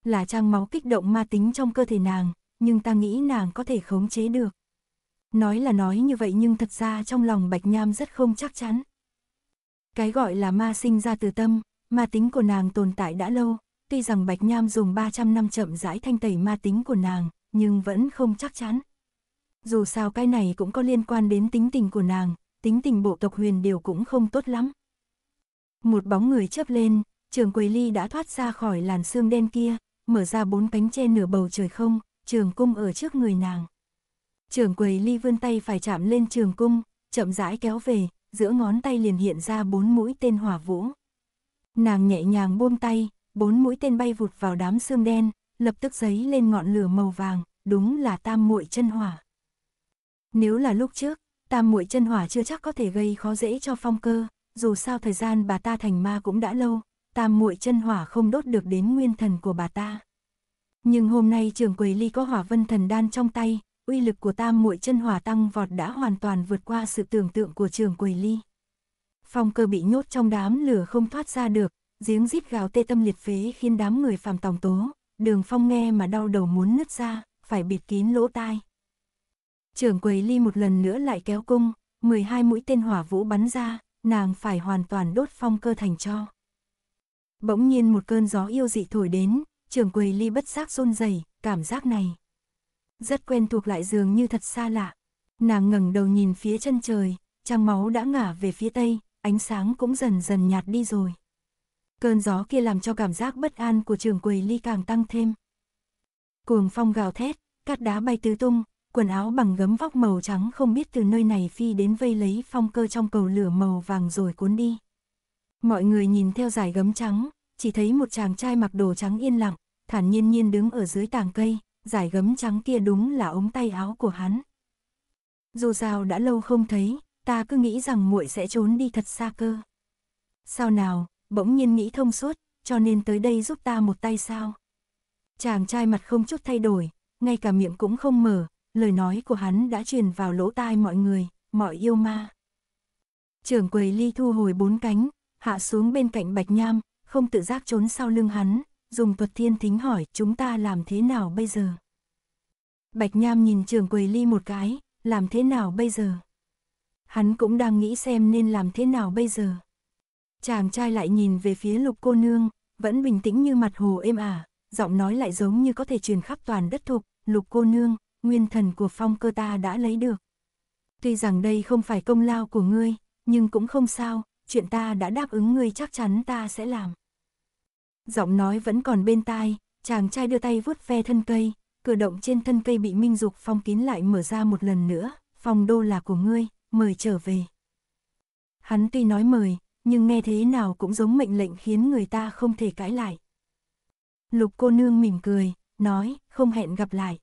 là trang máu kích động ma tính trong cơ thể nàng, nhưng ta nghĩ nàng có thể khống chế được. Nói là nói như vậy nhưng thật ra trong lòng Bạch Nham rất không chắc chắn. Cái gọi là ma sinh ra từ tâm, ma tính của nàng tồn tại đã lâu, tuy rằng Bạch Nham dùng 300 năm chậm rãi thanh tẩy ma tính của nàng, nhưng vẫn không chắc chắn. Dù sao cái này cũng có liên quan đến tính tình của nàng, tính tình bộ tộc huyền đều cũng không tốt lắm. Một bóng người chớp lên, trường Quầy Ly đã thoát ra khỏi làn xương đen kia, mở ra bốn cánh che nửa bầu trời không, trường cung ở trước người nàng. Trường quầy ly vươn tay phải chạm lên trường cung, chậm rãi kéo về, giữa ngón tay liền hiện ra bốn mũi tên hỏa vũ. Nàng nhẹ nhàng buông tay, bốn mũi tên bay vụt vào đám xương đen, lập tức giấy lên ngọn lửa màu vàng, đúng là tam muội chân hỏa. Nếu là lúc trước, tam muội chân hỏa chưa chắc có thể gây khó dễ cho phong cơ, dù sao thời gian bà ta thành ma cũng đã lâu, tam muội chân hỏa không đốt được đến nguyên thần của bà ta. Nhưng hôm nay trường quầy ly có hỏa vân thần đan trong tay, uy lực của tam muội chân hỏa tăng vọt đã hoàn toàn vượt qua sự tưởng tượng của trường quầy ly. Phong cơ bị nhốt trong đám lửa không thoát ra được, giếng rít gào tê tâm liệt phế khiến đám người phàm tòng tố, đường phong nghe mà đau đầu muốn nứt ra, phải bịt kín lỗ tai. trường quầy ly một lần nữa lại kéo cung, 12 mũi tên hỏa vũ bắn ra, nàng phải hoàn toàn đốt phong cơ thành cho. Bỗng nhiên một cơn gió yêu dị thổi đến, trường quầy ly bất giác run rẩy cảm giác này. Rất quen thuộc lại dường như thật xa lạ. Nàng ngẩng đầu nhìn phía chân trời, trăng máu đã ngả về phía tây, ánh sáng cũng dần dần nhạt đi rồi. Cơn gió kia làm cho cảm giác bất an của trường quầy ly càng tăng thêm. Cuồng phong gào thét, cát đá bay tứ tung, quần áo bằng gấm vóc màu trắng không biết từ nơi này phi đến vây lấy phong cơ trong cầu lửa màu vàng rồi cuốn đi. Mọi người nhìn theo dải gấm trắng, chỉ thấy một chàng trai mặc đồ trắng yên lặng, thản nhiên nhiên đứng ở dưới tàng cây, dải gấm trắng kia đúng là ống tay áo của hắn. Dù sao đã lâu không thấy, ta cứ nghĩ rằng muội sẽ trốn đi thật xa cơ. Sao nào, bỗng nhiên nghĩ thông suốt, cho nên tới đây giúp ta một tay sao? Chàng trai mặt không chút thay đổi, ngay cả miệng cũng không mở, lời nói của hắn đã truyền vào lỗ tai mọi người, mọi yêu ma. Trưởng quầy ly thu hồi bốn cánh, hạ xuống bên cạnh Bạch Nham, không tự giác trốn sau lưng hắn, dùng thuật thiên thính hỏi chúng ta làm thế nào bây giờ. Bạch Nham nhìn trường quầy ly một cái, làm thế nào bây giờ? Hắn cũng đang nghĩ xem nên làm thế nào bây giờ. Chàng trai lại nhìn về phía lục cô nương, vẫn bình tĩnh như mặt hồ êm ả, à, giọng nói lại giống như có thể truyền khắp toàn đất thục, lục cô nương, nguyên thần của phong cơ ta đã lấy được. Tuy rằng đây không phải công lao của ngươi, nhưng cũng không sao, chuyện ta đã đáp ứng ngươi chắc chắn ta sẽ làm. Giọng nói vẫn còn bên tai, chàng trai đưa tay vuốt ve thân cây, cửa động trên thân cây bị Minh Dục phong kín lại mở ra một lần nữa, phòng đô là của ngươi, mời trở về. Hắn tuy nói mời, nhưng nghe thế nào cũng giống mệnh lệnh khiến người ta không thể cãi lại. Lục cô nương mỉm cười, nói, không hẹn gặp lại.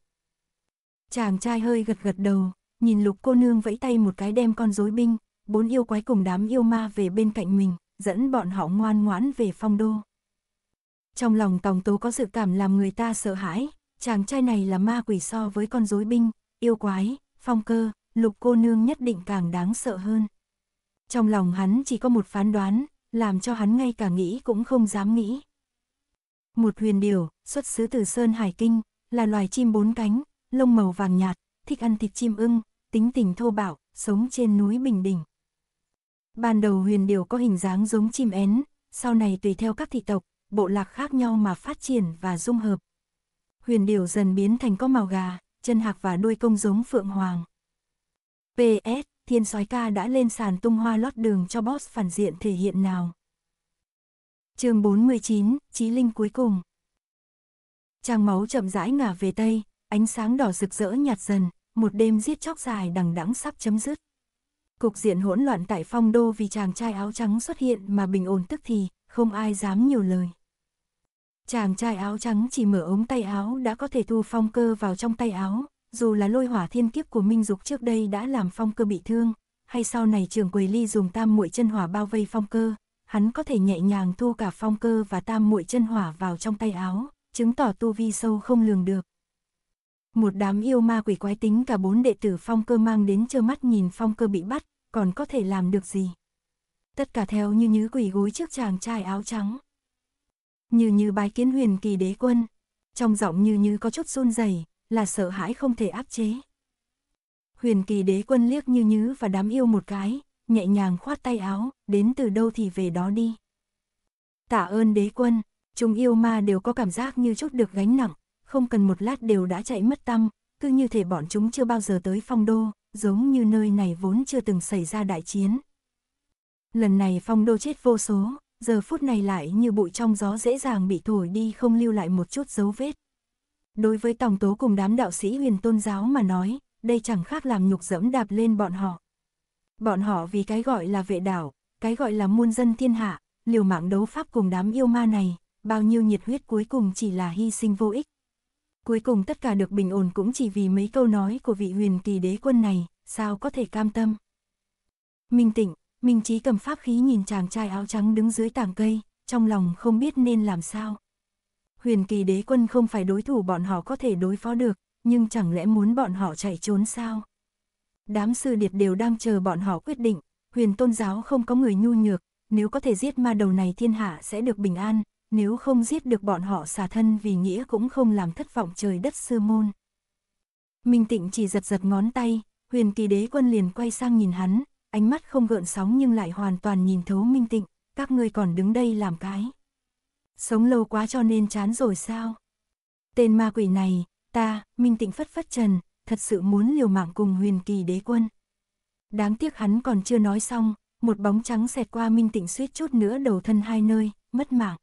Chàng trai hơi gật gật đầu, nhìn lục cô nương vẫy tay một cái đem con rối binh, bốn yêu quái cùng đám yêu ma về bên cạnh mình, dẫn bọn họ ngoan ngoãn về phong đô. Trong lòng Tòng Tố có dự cảm làm người ta sợ hãi, chàng trai này là ma quỷ so với con rối binh, yêu quái, phong cơ, lục cô nương nhất định càng đáng sợ hơn. Trong lòng hắn chỉ có một phán đoán, làm cho hắn ngay cả nghĩ cũng không dám nghĩ. Một huyền điểu, xuất xứ từ Sơn Hải Kinh, là loài chim bốn cánh, lông màu vàng nhạt, thích ăn thịt chim ưng, tính tình thô bạo, sống trên núi Bình Đỉnh. Ban đầu huyền điều có hình dáng giống chim én, sau này tùy theo các thị tộc, bộ lạc khác nhau mà phát triển và dung hợp. Huyền điều dần biến thành có màu gà, chân hạc và đuôi công giống phượng hoàng. P.S. Thiên Soái ca đã lên sàn tung hoa lót đường cho boss phản diện thể hiện nào. Chương 49, Chí linh cuối cùng. Trang máu chậm rãi ngả về tây, ánh sáng đỏ rực rỡ nhạt dần, một đêm giết chóc dài đằng đẵng sắp chấm dứt cục diện hỗn loạn tại phong đô vì chàng trai áo trắng xuất hiện mà bình ổn tức thì, không ai dám nhiều lời. Chàng trai áo trắng chỉ mở ống tay áo đã có thể thu phong cơ vào trong tay áo, dù là lôi hỏa thiên kiếp của Minh Dục trước đây đã làm phong cơ bị thương, hay sau này trường quỳ ly dùng tam muội chân hỏa bao vây phong cơ, hắn có thể nhẹ nhàng thu cả phong cơ và tam muội chân hỏa vào trong tay áo, chứng tỏ tu vi sâu không lường được, một đám yêu ma quỷ quái tính cả bốn đệ tử phong cơ mang đến trơ mắt nhìn phong cơ bị bắt, còn có thể làm được gì? Tất cả theo như nhứ quỷ gối trước chàng trai áo trắng. Như như bái kiến huyền kỳ đế quân. Trong giọng như như có chút run rẩy là sợ hãi không thể áp chế. Huyền kỳ đế quân liếc như như và đám yêu một cái, nhẹ nhàng khoát tay áo, đến từ đâu thì về đó đi. Tạ ơn đế quân, chúng yêu ma đều có cảm giác như chút được gánh nặng không cần một lát đều đã chạy mất tăm, cứ như thể bọn chúng chưa bao giờ tới phong đô, giống như nơi này vốn chưa từng xảy ra đại chiến. Lần này phong đô chết vô số, giờ phút này lại như bụi trong gió dễ dàng bị thổi đi không lưu lại một chút dấu vết. Đối với tổng tố cùng đám đạo sĩ huyền tôn giáo mà nói, đây chẳng khác làm nhục dẫm đạp lên bọn họ. Bọn họ vì cái gọi là vệ đảo, cái gọi là muôn dân thiên hạ, liều mạng đấu pháp cùng đám yêu ma này, bao nhiêu nhiệt huyết cuối cùng chỉ là hy sinh vô ích, cuối cùng tất cả được bình ổn cũng chỉ vì mấy câu nói của vị huyền kỳ đế quân này, sao có thể cam tâm. Minh tịnh, Minh trí cầm pháp khí nhìn chàng trai áo trắng đứng dưới tảng cây, trong lòng không biết nên làm sao. Huyền kỳ đế quân không phải đối thủ bọn họ có thể đối phó được, nhưng chẳng lẽ muốn bọn họ chạy trốn sao? Đám sư điệt đều đang chờ bọn họ quyết định, huyền tôn giáo không có người nhu nhược, nếu có thể giết ma đầu này thiên hạ sẽ được bình an, nếu không giết được bọn họ xả thân vì nghĩa cũng không làm thất vọng trời đất sư môn. Minh Tịnh chỉ giật giật ngón tay, huyền kỳ đế quân liền quay sang nhìn hắn, ánh mắt không gợn sóng nhưng lại hoàn toàn nhìn thấu Minh Tịnh, các ngươi còn đứng đây làm cái. Sống lâu quá cho nên chán rồi sao? Tên ma quỷ này, ta, Minh Tịnh phất phất trần, thật sự muốn liều mạng cùng huyền kỳ đế quân. Đáng tiếc hắn còn chưa nói xong, một bóng trắng xẹt qua Minh Tịnh suýt chút nữa đầu thân hai nơi, mất mạng.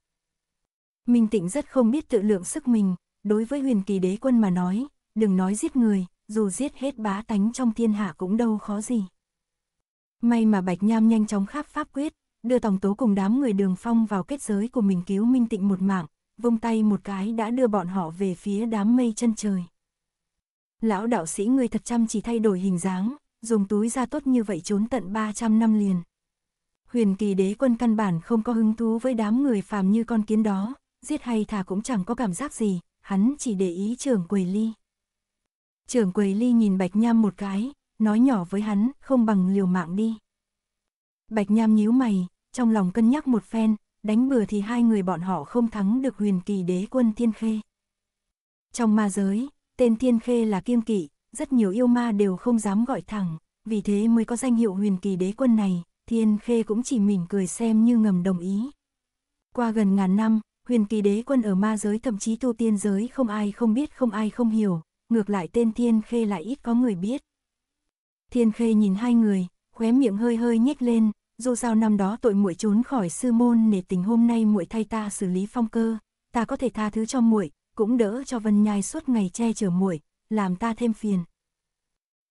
Minh Tịnh rất không biết tự lượng sức mình, đối với huyền kỳ đế quân mà nói, đừng nói giết người, dù giết hết bá tánh trong thiên hạ cũng đâu khó gì. May mà Bạch Nham nhanh chóng khắp pháp quyết, đưa Tổng Tố cùng đám người đường phong vào kết giới của mình cứu Minh Tịnh một mạng, Vung tay một cái đã đưa bọn họ về phía đám mây chân trời. Lão đạo sĩ người thật chăm chỉ thay đổi hình dáng, dùng túi ra tốt như vậy trốn tận 300 năm liền. Huyền kỳ đế quân căn bản không có hứng thú với đám người phàm như con kiến đó, giết hay thả cũng chẳng có cảm giác gì, hắn chỉ để ý trưởng quầy ly. Trưởng quầy ly nhìn Bạch Nham một cái, nói nhỏ với hắn, không bằng liều mạng đi. Bạch Nham nhíu mày, trong lòng cân nhắc một phen, đánh bừa thì hai người bọn họ không thắng được huyền kỳ đế quân Thiên Khê. Trong ma giới, tên Thiên Khê là kiêm kỵ, rất nhiều yêu ma đều không dám gọi thẳng, vì thế mới có danh hiệu huyền kỳ đế quân này, Thiên Khê cũng chỉ mỉm cười xem như ngầm đồng ý. Qua gần ngàn năm, huyền kỳ đế quân ở ma giới thậm chí tu tiên giới không ai không biết không ai không hiểu, ngược lại tên Thiên Khê lại ít có người biết. Thiên Khê nhìn hai người, khóe miệng hơi hơi nhếch lên, dù sao năm đó tội muội trốn khỏi sư môn để tình hôm nay muội thay ta xử lý phong cơ, ta có thể tha thứ cho muội, cũng đỡ cho Vân Nhai suốt ngày che chở muội, làm ta thêm phiền.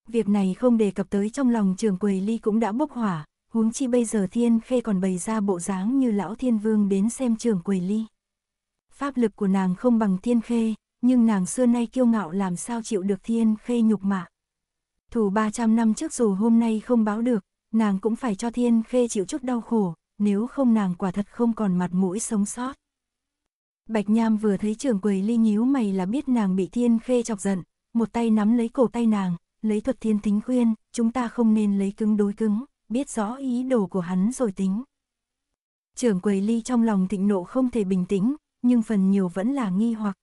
Việc này không đề cập tới trong lòng trường quầy ly cũng đã bốc hỏa, huống chi bây giờ thiên khê còn bày ra bộ dáng như lão thiên vương đến xem trường quầy ly pháp lực của nàng không bằng thiên khê, nhưng nàng xưa nay kiêu ngạo làm sao chịu được thiên khê nhục mạ. Thủ 300 năm trước dù hôm nay không báo được, nàng cũng phải cho thiên khê chịu chút đau khổ, nếu không nàng quả thật không còn mặt mũi sống sót. Bạch Nham vừa thấy trưởng quầy ly nhíu mày là biết nàng bị thiên khê chọc giận, một tay nắm lấy cổ tay nàng, lấy thuật thiên tính khuyên, chúng ta không nên lấy cứng đối cứng, biết rõ ý đồ của hắn rồi tính. Trưởng quầy ly trong lòng thịnh nộ không thể bình tĩnh, nhưng phần nhiều vẫn là nghi hoặc.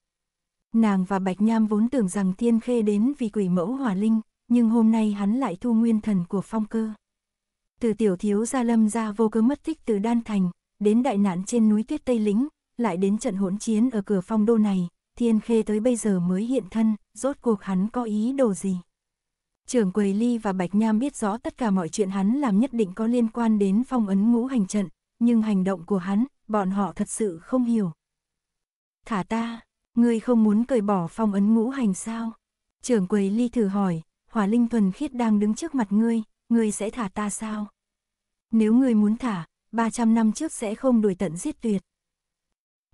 Nàng và Bạch Nham vốn tưởng rằng Thiên Khê đến vì quỷ mẫu hỏa linh, nhưng hôm nay hắn lại thu nguyên thần của phong cơ. Từ tiểu thiếu gia lâm ra vô cớ mất tích từ Đan Thành, đến đại nạn trên núi tuyết Tây lĩnh lại đến trận hỗn chiến ở cửa phong đô này, Thiên Khê tới bây giờ mới hiện thân, rốt cuộc hắn có ý đồ gì. Trưởng Quầy Ly và Bạch Nham biết rõ tất cả mọi chuyện hắn làm nhất định có liên quan đến phong ấn ngũ hành trận, nhưng hành động của hắn, bọn họ thật sự không hiểu thả ta, ngươi không muốn cởi bỏ phong ấn ngũ hành sao? Trưởng quầy ly thử hỏi, hỏa linh thuần khiết đang đứng trước mặt ngươi, ngươi sẽ thả ta sao? Nếu ngươi muốn thả, 300 năm trước sẽ không đuổi tận giết tuyệt.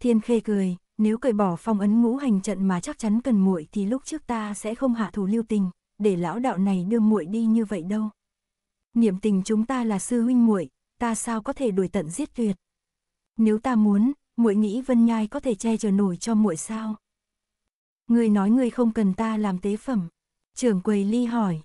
Thiên khê cười, nếu cởi bỏ phong ấn ngũ hành trận mà chắc chắn cần muội thì lúc trước ta sẽ không hạ thủ lưu tình, để lão đạo này đưa muội đi như vậy đâu. Niệm tình chúng ta là sư huynh muội, ta sao có thể đuổi tận giết tuyệt. Nếu ta muốn, muội nghĩ Vân Nhai có thể che chở nổi cho muội sao? người nói người không cần ta làm tế phẩm. Trưởng quầy ly hỏi.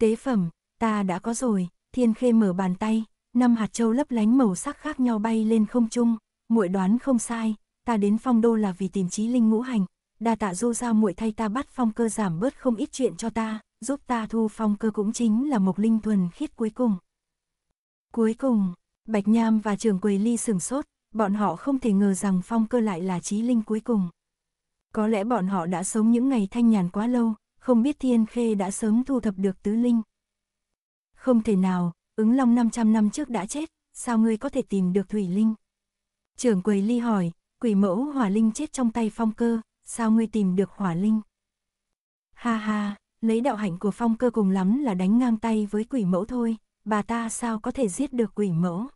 Tế phẩm, ta đã có rồi, thiên khê mở bàn tay, năm hạt châu lấp lánh màu sắc khác nhau bay lên không trung, muội đoán không sai, ta đến phong đô là vì tìm trí linh ngũ hành, đa tạ du giao muội thay ta bắt phong cơ giảm bớt không ít chuyện cho ta, giúp ta thu phong cơ cũng chính là mục linh thuần khiết cuối cùng. Cuối cùng, Bạch Nham và trưởng quầy ly sửng sốt, bọn họ không thể ngờ rằng phong cơ lại là trí linh cuối cùng. Có lẽ bọn họ đã sống những ngày thanh nhàn quá lâu, không biết thiên khê đã sớm thu thập được tứ linh. Không thể nào, ứng long 500 năm trước đã chết, sao ngươi có thể tìm được thủy linh? Trưởng quầy ly hỏi, quỷ mẫu hỏa linh chết trong tay phong cơ, sao ngươi tìm được hỏa linh? Ha ha, lấy đạo hạnh của phong cơ cùng lắm là đánh ngang tay với quỷ mẫu thôi, bà ta sao có thể giết được quỷ mẫu?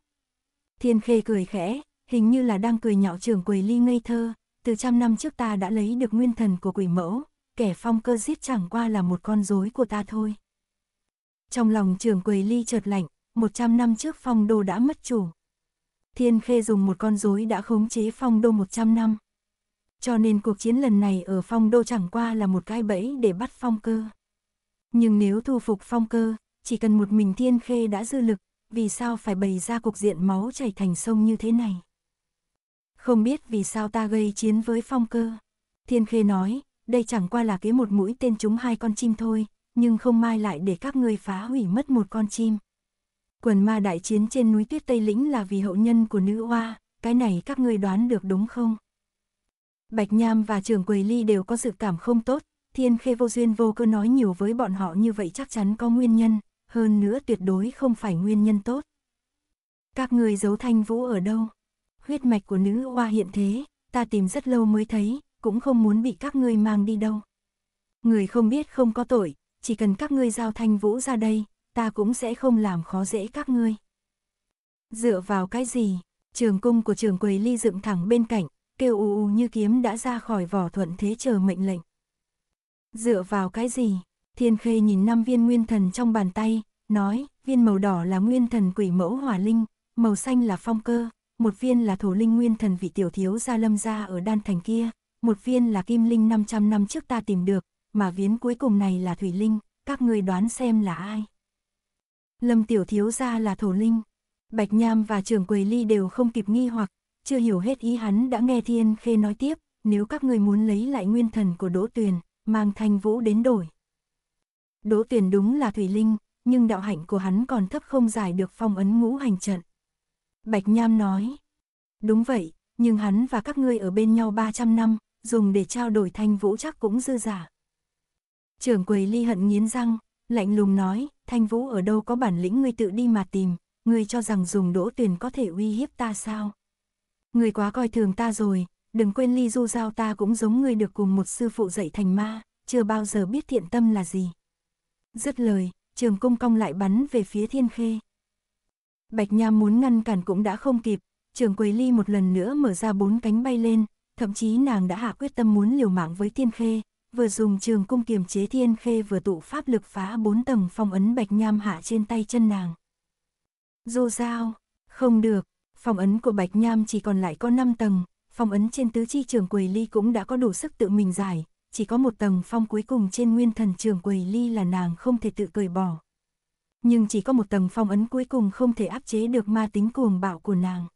Thiên khê cười khẽ, hình như là đang cười nhạo trưởng quầy ly ngây thơ, từ trăm năm trước ta đã lấy được nguyên thần của quỷ mẫu, kẻ phong cơ giết chẳng qua là một con rối của ta thôi. Trong lòng trưởng quầy ly chợt lạnh, một trăm năm trước phong đô đã mất chủ. Thiên Khê dùng một con rối đã khống chế phong đô một trăm năm. Cho nên cuộc chiến lần này ở phong đô chẳng qua là một cái bẫy để bắt phong cơ. Nhưng nếu thu phục phong cơ, chỉ cần một mình Thiên Khê đã dư lực, vì sao phải bày ra cuộc diện máu chảy thành sông như thế này? không biết vì sao ta gây chiến với phong cơ. Thiên khê nói, đây chẳng qua là kế một mũi tên trúng hai con chim thôi, nhưng không mai lại để các ngươi phá hủy mất một con chim. Quần ma đại chiến trên núi tuyết Tây Lĩnh là vì hậu nhân của nữ oa, cái này các ngươi đoán được đúng không? Bạch Nham và trưởng quỳ Ly đều có dự cảm không tốt, Thiên Khê vô duyên vô cơ nói nhiều với bọn họ như vậy chắc chắn có nguyên nhân, hơn nữa tuyệt đối không phải nguyên nhân tốt. Các ngươi giấu thanh vũ ở đâu? huyết mạch của nữ oa hiện thế, ta tìm rất lâu mới thấy, cũng không muốn bị các ngươi mang đi đâu. Người không biết không có tội, chỉ cần các ngươi giao thanh vũ ra đây, ta cũng sẽ không làm khó dễ các ngươi. Dựa vào cái gì, trường cung của trường quầy ly dựng thẳng bên cạnh, kêu u u như kiếm đã ra khỏi vỏ thuận thế chờ mệnh lệnh. Dựa vào cái gì, thiên khê nhìn năm viên nguyên thần trong bàn tay, nói, viên màu đỏ là nguyên thần quỷ mẫu hỏa linh, màu xanh là phong cơ, một viên là thổ linh nguyên thần vị tiểu thiếu gia lâm gia ở đan thành kia, một viên là kim linh 500 năm trước ta tìm được, mà viên cuối cùng này là thủy linh, các người đoán xem là ai. Lâm tiểu thiếu gia là thổ linh, Bạch Nham và trưởng quầy ly đều không kịp nghi hoặc, chưa hiểu hết ý hắn đã nghe Thiên Khê nói tiếp, nếu các người muốn lấy lại nguyên thần của Đỗ Tuyền, mang Thanh Vũ đến đổi. Đỗ Tuyền đúng là Thủy Linh, nhưng đạo hạnh của hắn còn thấp không giải được phong ấn ngũ hành trận. Bạch Nham nói. Đúng vậy, nhưng hắn và các ngươi ở bên nhau 300 năm, dùng để trao đổi thanh vũ chắc cũng dư giả. Trưởng quầy ly hận nghiến răng, lạnh lùng nói, thanh vũ ở đâu có bản lĩnh ngươi tự đi mà tìm, ngươi cho rằng dùng đỗ tuyển có thể uy hiếp ta sao? Ngươi quá coi thường ta rồi, đừng quên ly du giao ta cũng giống ngươi được cùng một sư phụ dạy thành ma, chưa bao giờ biết thiện tâm là gì. Dứt lời, trường cung cong lại bắn về phía thiên khê. Bạch Nham muốn ngăn cản cũng đã không kịp, trường Quế Ly một lần nữa mở ra bốn cánh bay lên, thậm chí nàng đã hạ quyết tâm muốn liều mạng với Thiên Khê, vừa dùng trường cung kiềm chế Thiên Khê vừa tụ pháp lực phá bốn tầng phong ấn Bạch Nham hạ trên tay chân nàng. Dù sao, không được, phong ấn của Bạch Nham chỉ còn lại có 5 tầng, phong ấn trên tứ chi trường Quầy Ly cũng đã có đủ sức tự mình giải, chỉ có một tầng phong cuối cùng trên nguyên thần trường Quầy Ly là nàng không thể tự cởi bỏ nhưng chỉ có một tầng phong ấn cuối cùng không thể áp chế được ma tính cuồng bạo của nàng.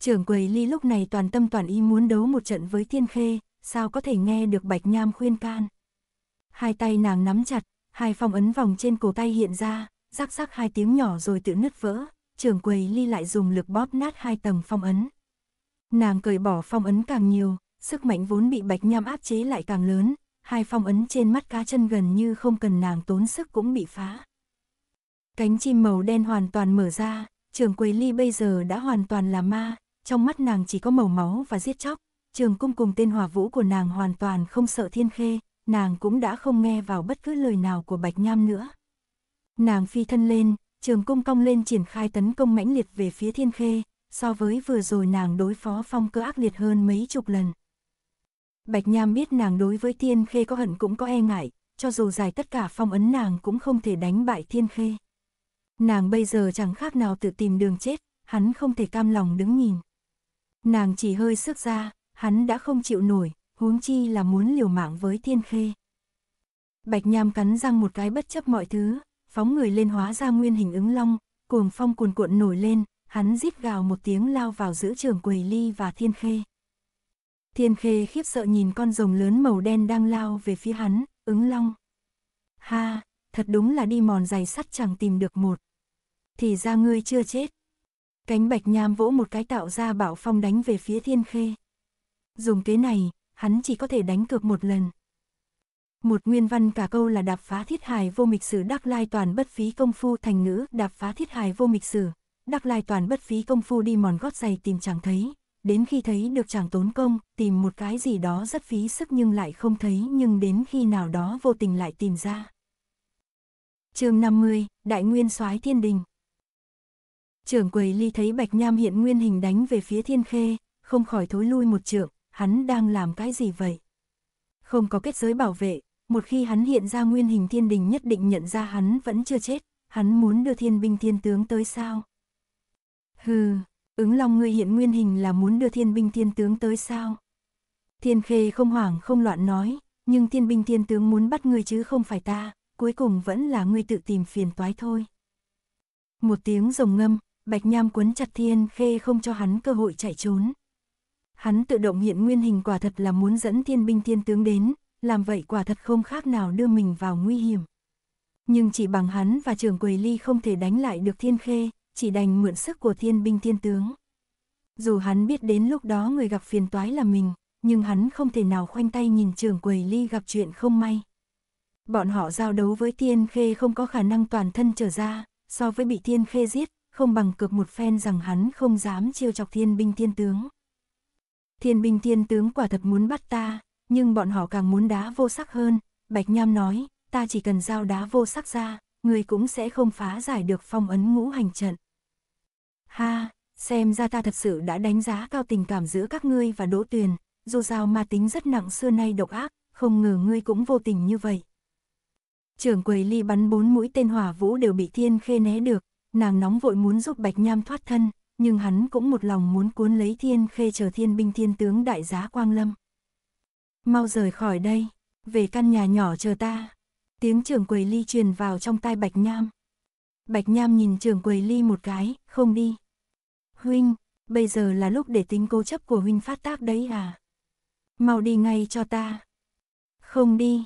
Trưởng quầy ly lúc này toàn tâm toàn ý muốn đấu một trận với thiên khê, sao có thể nghe được bạch nham khuyên can. Hai tay nàng nắm chặt, hai phong ấn vòng trên cổ tay hiện ra, rắc rắc hai tiếng nhỏ rồi tự nứt vỡ, trưởng quầy ly lại dùng lực bóp nát hai tầng phong ấn. Nàng cởi bỏ phong ấn càng nhiều, sức mạnh vốn bị bạch nham áp chế lại càng lớn, hai phong ấn trên mắt cá chân gần như không cần nàng tốn sức cũng bị phá. Cánh chim màu đen hoàn toàn mở ra, trường quế ly bây giờ đã hoàn toàn là ma, trong mắt nàng chỉ có màu máu và giết chóc. Trường cung cùng tên hòa vũ của nàng hoàn toàn không sợ thiên khê, nàng cũng đã không nghe vào bất cứ lời nào của bạch nham nữa. Nàng phi thân lên, trường cung cong lên triển khai tấn công mãnh liệt về phía thiên khê, so với vừa rồi nàng đối phó phong cơ ác liệt hơn mấy chục lần. Bạch Nham biết nàng đối với Thiên Khê có hận cũng có e ngại, cho dù giải tất cả phong ấn nàng cũng không thể đánh bại Thiên Khê. Nàng bây giờ chẳng khác nào tự tìm đường chết, hắn không thể cam lòng đứng nhìn. Nàng chỉ hơi sức ra, hắn đã không chịu nổi, huống chi là muốn liều mạng với thiên khê. Bạch Nham cắn răng một cái bất chấp mọi thứ, phóng người lên hóa ra nguyên hình ứng long, cuồng phong cuồn cuộn nổi lên, hắn rít gào một tiếng lao vào giữa trường Quầy Ly và Thiên Khê. Thiên Khê khiếp sợ nhìn con rồng lớn màu đen đang lao về phía hắn, ứng long. Ha, thật đúng là đi mòn dày sắt chẳng tìm được một thì ra ngươi chưa chết. Cánh bạch nham vỗ một cái tạo ra bảo phong đánh về phía thiên khê. Dùng kế này, hắn chỉ có thể đánh cược một lần. Một nguyên văn cả câu là đạp phá thiết hài vô mịch sử đắc lai toàn bất phí công phu thành ngữ đạp phá thiết hài vô mịch sử. Đắc lai toàn bất phí công phu đi mòn gót giày tìm chẳng thấy, đến khi thấy được chẳng tốn công, tìm một cái gì đó rất phí sức nhưng lại không thấy nhưng đến khi nào đó vô tình lại tìm ra. chương 50, Đại Nguyên soái Thiên Đình Trưởng quầy ly thấy Bạch Nham hiện nguyên hình đánh về phía thiên khê, không khỏi thối lui một trượng, hắn đang làm cái gì vậy? Không có kết giới bảo vệ, một khi hắn hiện ra nguyên hình thiên đình nhất định nhận ra hắn vẫn chưa chết, hắn muốn đưa thiên binh thiên tướng tới sao? Hừ, ứng long ngươi hiện nguyên hình là muốn đưa thiên binh thiên tướng tới sao? Thiên khê không hoảng không loạn nói, nhưng thiên binh thiên tướng muốn bắt ngươi chứ không phải ta, cuối cùng vẫn là ngươi tự tìm phiền toái thôi. Một tiếng rồng ngâm, Bạch Nham quấn chặt Thiên Khê không cho hắn cơ hội chạy trốn. Hắn tự động hiện nguyên hình quả thật là muốn dẫn thiên binh thiên tướng đến, làm vậy quả thật không khác nào đưa mình vào nguy hiểm. Nhưng chỉ bằng hắn và trường Quầy Ly không thể đánh lại được Thiên Khê, chỉ đành mượn sức của thiên binh thiên tướng. Dù hắn biết đến lúc đó người gặp phiền toái là mình, nhưng hắn không thể nào khoanh tay nhìn trường Quầy Ly gặp chuyện không may. Bọn họ giao đấu với Thiên Khê không có khả năng toàn thân trở ra, so với bị Thiên Khê giết, không bằng cược một phen rằng hắn không dám chiêu chọc thiên binh thiên tướng. Thiên binh thiên tướng quả thật muốn bắt ta, nhưng bọn họ càng muốn đá vô sắc hơn, Bạch Nham nói, ta chỉ cần giao đá vô sắc ra, người cũng sẽ không phá giải được phong ấn ngũ hành trận. Ha, xem ra ta thật sự đã đánh giá cao tình cảm giữa các ngươi và Đỗ Tuyền, dù sao ma tính rất nặng xưa nay độc ác, không ngờ ngươi cũng vô tình như vậy. Trưởng quầy ly bắn bốn mũi tên hỏa vũ đều bị thiên khê né được, nàng nóng vội muốn giúp Bạch Nham thoát thân, nhưng hắn cũng một lòng muốn cuốn lấy thiên khê chờ thiên binh thiên tướng đại giá Quang Lâm. Mau rời khỏi đây, về căn nhà nhỏ chờ ta. Tiếng trưởng quầy ly truyền vào trong tai Bạch Nham. Bạch Nham nhìn trưởng quầy ly một cái, không đi. Huynh, bây giờ là lúc để tính cố chấp của Huynh phát tác đấy à? Mau đi ngay cho ta. Không đi.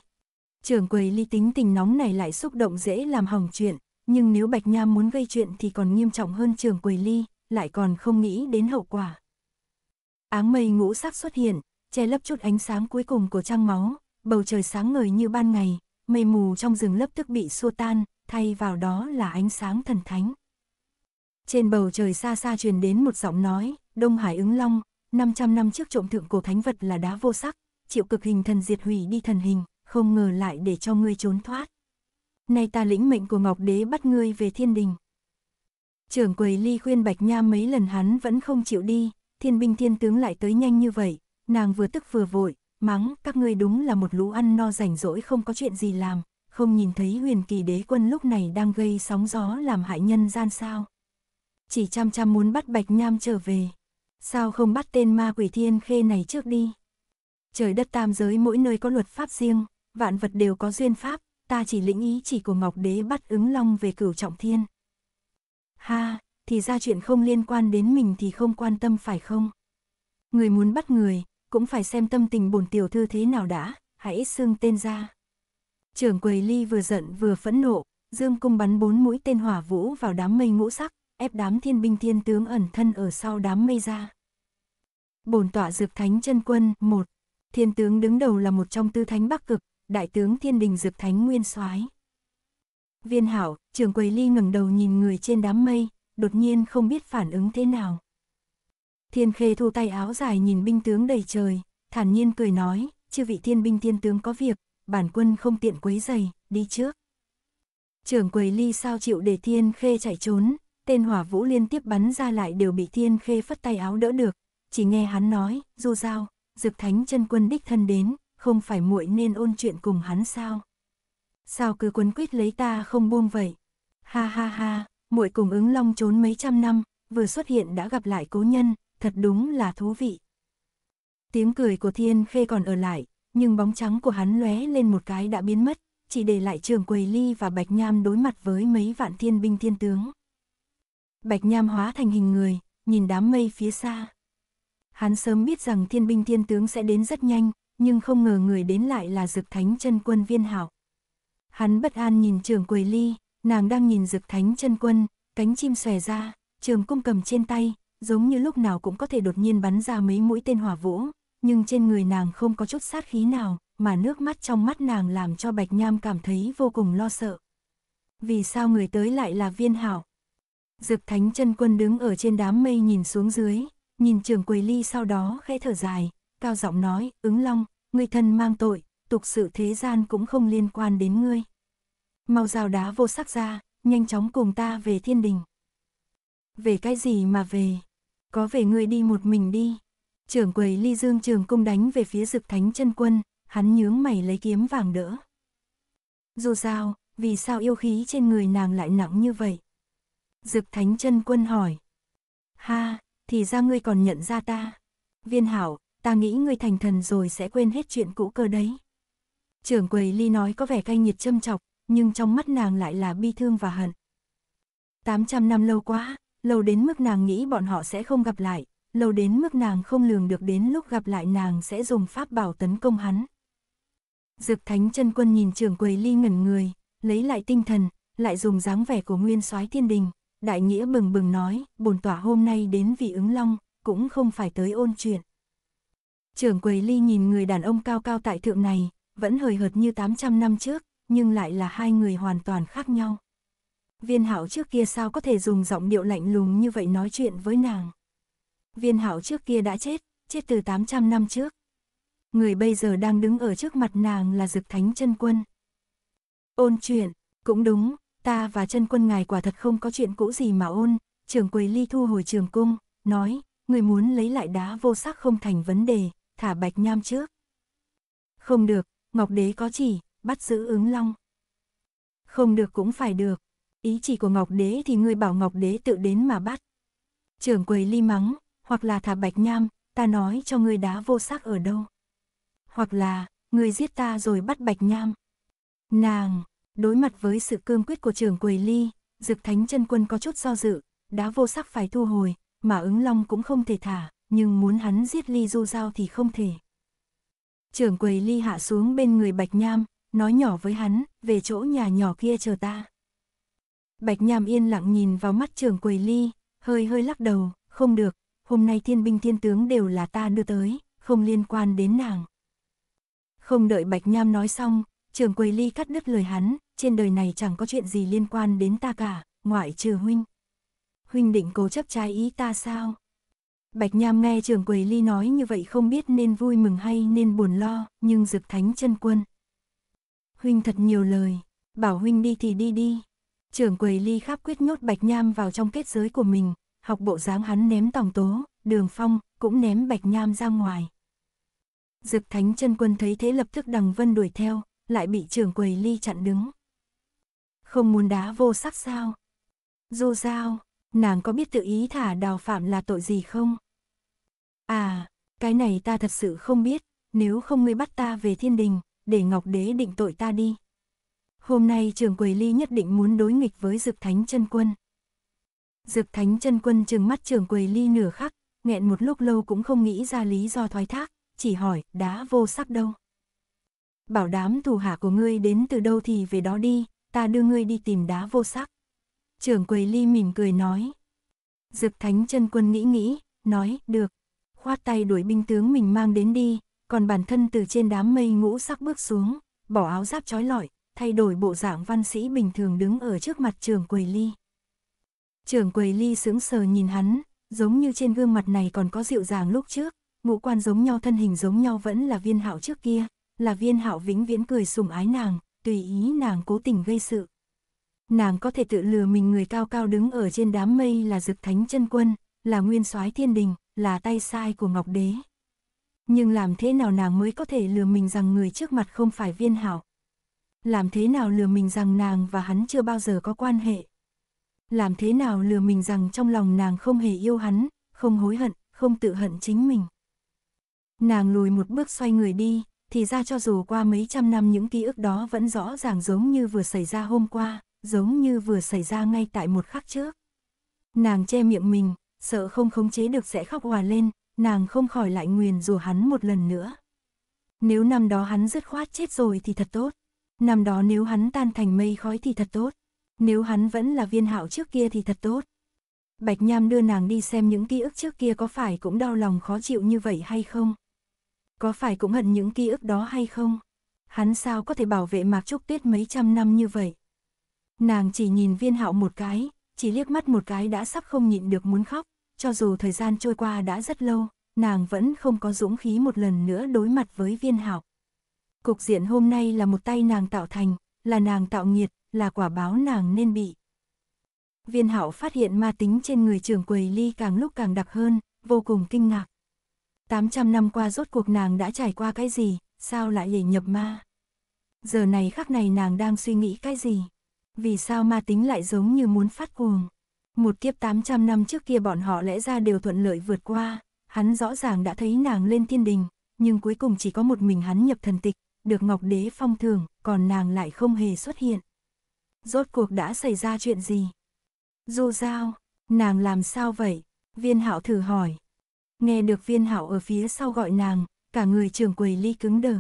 Trưởng quầy ly tính tình nóng này lại xúc động dễ làm hỏng chuyện, nhưng nếu Bạch Nham muốn gây chuyện thì còn nghiêm trọng hơn trường Quầy Ly, lại còn không nghĩ đến hậu quả. Áng mây ngũ sắc xuất hiện, che lấp chút ánh sáng cuối cùng của trăng máu, bầu trời sáng ngời như ban ngày, mây mù trong rừng lấp tức bị xua tan, thay vào đó là ánh sáng thần thánh. Trên bầu trời xa xa truyền đến một giọng nói, Đông Hải ứng long, 500 năm trước trộm thượng cổ thánh vật là đá vô sắc, chịu cực hình thần diệt hủy đi thần hình, không ngờ lại để cho ngươi trốn thoát nay ta lĩnh mệnh của Ngọc Đế bắt ngươi về thiên đình. Trưởng quầy ly khuyên Bạch Nha mấy lần hắn vẫn không chịu đi, thiên binh thiên tướng lại tới nhanh như vậy, nàng vừa tức vừa vội, mắng các ngươi đúng là một lũ ăn no rảnh rỗi không có chuyện gì làm, không nhìn thấy huyền kỳ đế quân lúc này đang gây sóng gió làm hại nhân gian sao. Chỉ chăm chăm muốn bắt Bạch Nham trở về, sao không bắt tên ma quỷ thiên khê này trước đi. Trời đất tam giới mỗi nơi có luật pháp riêng, vạn vật đều có duyên pháp, ta chỉ lĩnh ý chỉ của Ngọc Đế bắt ứng long về cửu trọng thiên. Ha, thì ra chuyện không liên quan đến mình thì không quan tâm phải không? Người muốn bắt người, cũng phải xem tâm tình bổn tiểu thư thế nào đã, hãy xưng tên ra. Trưởng quầy ly vừa giận vừa phẫn nộ, dương cung bắn bốn mũi tên hỏa vũ vào đám mây ngũ sắc, ép đám thiên binh thiên tướng ẩn thân ở sau đám mây ra. Bổn tọa dược thánh chân quân, một. Thiên tướng đứng đầu là một trong tư thánh bắc cực, đại tướng thiên đình dược thánh nguyên soái Viên hảo, trường quầy ly ngẩng đầu nhìn người trên đám mây, đột nhiên không biết phản ứng thế nào. Thiên khê thu tay áo dài nhìn binh tướng đầy trời, thản nhiên cười nói, chư vị thiên binh thiên tướng có việc, bản quân không tiện quấy giày, đi trước. trường quầy ly sao chịu để thiên khê chạy trốn, tên hỏa vũ liên tiếp bắn ra lại đều bị thiên khê phất tay áo đỡ được, chỉ nghe hắn nói, du giao, dực thánh chân quân đích thân đến, không phải muội nên ôn chuyện cùng hắn sao? Sao cứ quấn quýt lấy ta không buông vậy? Ha ha ha, muội cùng ứng long trốn mấy trăm năm, vừa xuất hiện đã gặp lại cố nhân, thật đúng là thú vị. Tiếng cười của Thiên Khê còn ở lại, nhưng bóng trắng của hắn lóe lên một cái đã biến mất, chỉ để lại trường quầy ly và Bạch Nham đối mặt với mấy vạn thiên binh thiên tướng. Bạch Nham hóa thành hình người, nhìn đám mây phía xa. Hắn sớm biết rằng thiên binh thiên tướng sẽ đến rất nhanh, nhưng không ngờ người đến lại là Dực Thánh chân quân Viên Hạo. Hắn bất an nhìn Trường Quầy Ly, nàng đang nhìn Dực Thánh chân quân, cánh chim xòe ra, trường cung cầm trên tay, giống như lúc nào cũng có thể đột nhiên bắn ra mấy mũi tên hỏa vũ, nhưng trên người nàng không có chút sát khí nào, mà nước mắt trong mắt nàng làm cho Bạch Nham cảm thấy vô cùng lo sợ. Vì sao người tới lại là Viên Hảo? Dực Thánh chân Quân đứng ở trên đám mây nhìn xuống dưới, nhìn Trường Quầy Ly sau đó khẽ thở dài, cao giọng nói, ứng long, ngươi thân mang tội, tục sự thế gian cũng không liên quan đến ngươi. Mau rào đá vô sắc ra, nhanh chóng cùng ta về thiên đình. Về cái gì mà về? Có về ngươi đi một mình đi. Trưởng quầy ly dương trường cung đánh về phía dực thánh chân quân, hắn nhướng mày lấy kiếm vàng đỡ. Dù sao, vì sao yêu khí trên người nàng lại nặng như vậy? Dực thánh chân quân hỏi. Ha, thì ra ngươi còn nhận ra ta. Viên hảo, ta nghĩ ngươi thành thần rồi sẽ quên hết chuyện cũ cơ đấy. Trưởng quầy ly nói có vẻ cay nghiệt châm chọc, nhưng trong mắt nàng lại là bi thương và hận. 800 năm lâu quá, lâu đến mức nàng nghĩ bọn họ sẽ không gặp lại, lâu đến mức nàng không lường được đến lúc gặp lại nàng sẽ dùng pháp bảo tấn công hắn. Dực Thánh chân Quân nhìn trưởng quầy ly ngẩn người, lấy lại tinh thần, lại dùng dáng vẻ của nguyên soái thiên đình, đại nghĩa bừng bừng nói, bổn tỏa hôm nay đến vì ứng long, cũng không phải tới ôn chuyện. Trưởng quầy ly nhìn người đàn ông cao cao tại thượng này, vẫn hời hợt như 800 năm trước, nhưng lại là hai người hoàn toàn khác nhau. Viên hảo trước kia sao có thể dùng giọng điệu lạnh lùng như vậy nói chuyện với nàng. Viên hảo trước kia đã chết, chết từ 800 năm trước. Người bây giờ đang đứng ở trước mặt nàng là Dực Thánh chân Quân. Ôn chuyện, cũng đúng, ta và chân Quân ngài quả thật không có chuyện cũ gì mà ôn, trưởng quầy ly thu hồi trường cung, nói, người muốn lấy lại đá vô sắc không thành vấn đề, thả Bạch Nham trước. Không được, Ngọc Đế có chỉ, bắt giữ ứng long. Không được cũng phải được, ý chỉ của Ngọc Đế thì ngươi bảo Ngọc Đế tự đến mà bắt. Trưởng quầy ly mắng, hoặc là thả Bạch Nham, ta nói cho ngươi đá vô sắc ở đâu. Hoặc là, ngươi giết ta rồi bắt Bạch Nham. Nàng, đối mặt với sự cương quyết của trưởng quầy ly, Dực Thánh chân quân có chút do dự, đá vô sắc phải thu hồi, mà ứng long cũng không thể thả nhưng muốn hắn giết Ly Du Giao thì không thể. Trưởng quầy Ly hạ xuống bên người Bạch Nham, nói nhỏ với hắn, về chỗ nhà nhỏ kia chờ ta. Bạch Nham yên lặng nhìn vào mắt trưởng quầy Ly, hơi hơi lắc đầu, không được, hôm nay thiên binh thiên tướng đều là ta đưa tới, không liên quan đến nàng. Không đợi Bạch Nham nói xong, trưởng quầy Ly cắt đứt lời hắn, trên đời này chẳng có chuyện gì liên quan đến ta cả, ngoại trừ huynh. Huynh định cố chấp trái ý ta sao? Bạch Nham nghe trưởng quầy ly nói như vậy không biết nên vui mừng hay nên buồn lo, nhưng Dực Thánh chân quân. Huynh thật nhiều lời, bảo Huynh đi thì đi đi. Trưởng quầy ly khắp quyết nhốt Bạch Nham vào trong kết giới của mình, học bộ dáng hắn ném tòng tố, đường phong, cũng ném Bạch Nham ra ngoài. Dực Thánh chân quân thấy thế lập tức đằng vân đuổi theo, lại bị trưởng quầy ly chặn đứng. Không muốn đá vô sắc sao? Dù sao, nàng có biết tự ý thả đào phạm là tội gì không? À, cái này ta thật sự không biết, nếu không ngươi bắt ta về thiên đình, để Ngọc Đế định tội ta đi. Hôm nay trường Quầy Ly nhất định muốn đối nghịch với dược Thánh chân Quân. dược Thánh chân Quân trừng mắt trường Quầy Ly nửa khắc, nghẹn một lúc lâu cũng không nghĩ ra lý do thoái thác, chỉ hỏi, đá vô sắc đâu. Bảo đám thủ hạ của ngươi đến từ đâu thì về đó đi, ta đưa ngươi đi tìm đá vô sắc. Trường Quầy Ly mỉm cười nói. dược Thánh chân Quân nghĩ nghĩ, nói, được, khoát tay đuổi binh tướng mình mang đến đi, còn bản thân từ trên đám mây ngũ sắc bước xuống, bỏ áo giáp trói lọi, thay đổi bộ dạng văn sĩ bình thường đứng ở trước mặt trường quầy ly. Trường quầy ly sững sờ nhìn hắn, giống như trên gương mặt này còn có dịu dàng lúc trước, ngũ quan giống nhau thân hình giống nhau vẫn là viên hạo trước kia, là viên hạo vĩnh viễn cười sùng ái nàng, tùy ý nàng cố tình gây sự. Nàng có thể tự lừa mình người cao cao đứng ở trên đám mây là dực thánh chân quân, là nguyên soái thiên đình, là tay sai của Ngọc Đế. Nhưng làm thế nào nàng mới có thể lừa mình rằng người trước mặt không phải viên hảo? Làm thế nào lừa mình rằng nàng và hắn chưa bao giờ có quan hệ? Làm thế nào lừa mình rằng trong lòng nàng không hề yêu hắn, không hối hận, không tự hận chính mình? Nàng lùi một bước xoay người đi, thì ra cho dù qua mấy trăm năm những ký ức đó vẫn rõ ràng giống như vừa xảy ra hôm qua, giống như vừa xảy ra ngay tại một khắc trước. Nàng che miệng mình, sợ không khống chế được sẽ khóc hòa lên, nàng không khỏi lại nguyền rủa hắn một lần nữa. Nếu năm đó hắn dứt khoát chết rồi thì thật tốt, năm đó nếu hắn tan thành mây khói thì thật tốt, nếu hắn vẫn là viên hạo trước kia thì thật tốt. Bạch Nham đưa nàng đi xem những ký ức trước kia có phải cũng đau lòng khó chịu như vậy hay không? Có phải cũng hận những ký ức đó hay không? Hắn sao có thể bảo vệ Mạc Trúc Tuyết mấy trăm năm như vậy? Nàng chỉ nhìn viên hạo một cái, chỉ liếc mắt một cái đã sắp không nhịn được muốn khóc, cho dù thời gian trôi qua đã rất lâu, nàng vẫn không có dũng khí một lần nữa đối mặt với viên hạo. Cục diện hôm nay là một tay nàng tạo thành, là nàng tạo nghiệt, là quả báo nàng nên bị. Viên hạo phát hiện ma tính trên người trường quầy ly càng lúc càng đặc hơn, vô cùng kinh ngạc. 800 năm qua rốt cuộc nàng đã trải qua cái gì, sao lại để nhập ma? Giờ này khắc này nàng đang suy nghĩ cái gì? vì sao ma tính lại giống như muốn phát cuồng. Một kiếp 800 năm trước kia bọn họ lẽ ra đều thuận lợi vượt qua, hắn rõ ràng đã thấy nàng lên thiên đình, nhưng cuối cùng chỉ có một mình hắn nhập thần tịch, được Ngọc Đế phong thường, còn nàng lại không hề xuất hiện. Rốt cuộc đã xảy ra chuyện gì? Dù sao, nàng làm sao vậy? Viên hạo thử hỏi. Nghe được viên hạo ở phía sau gọi nàng, cả người trường quầy ly cứng đờ.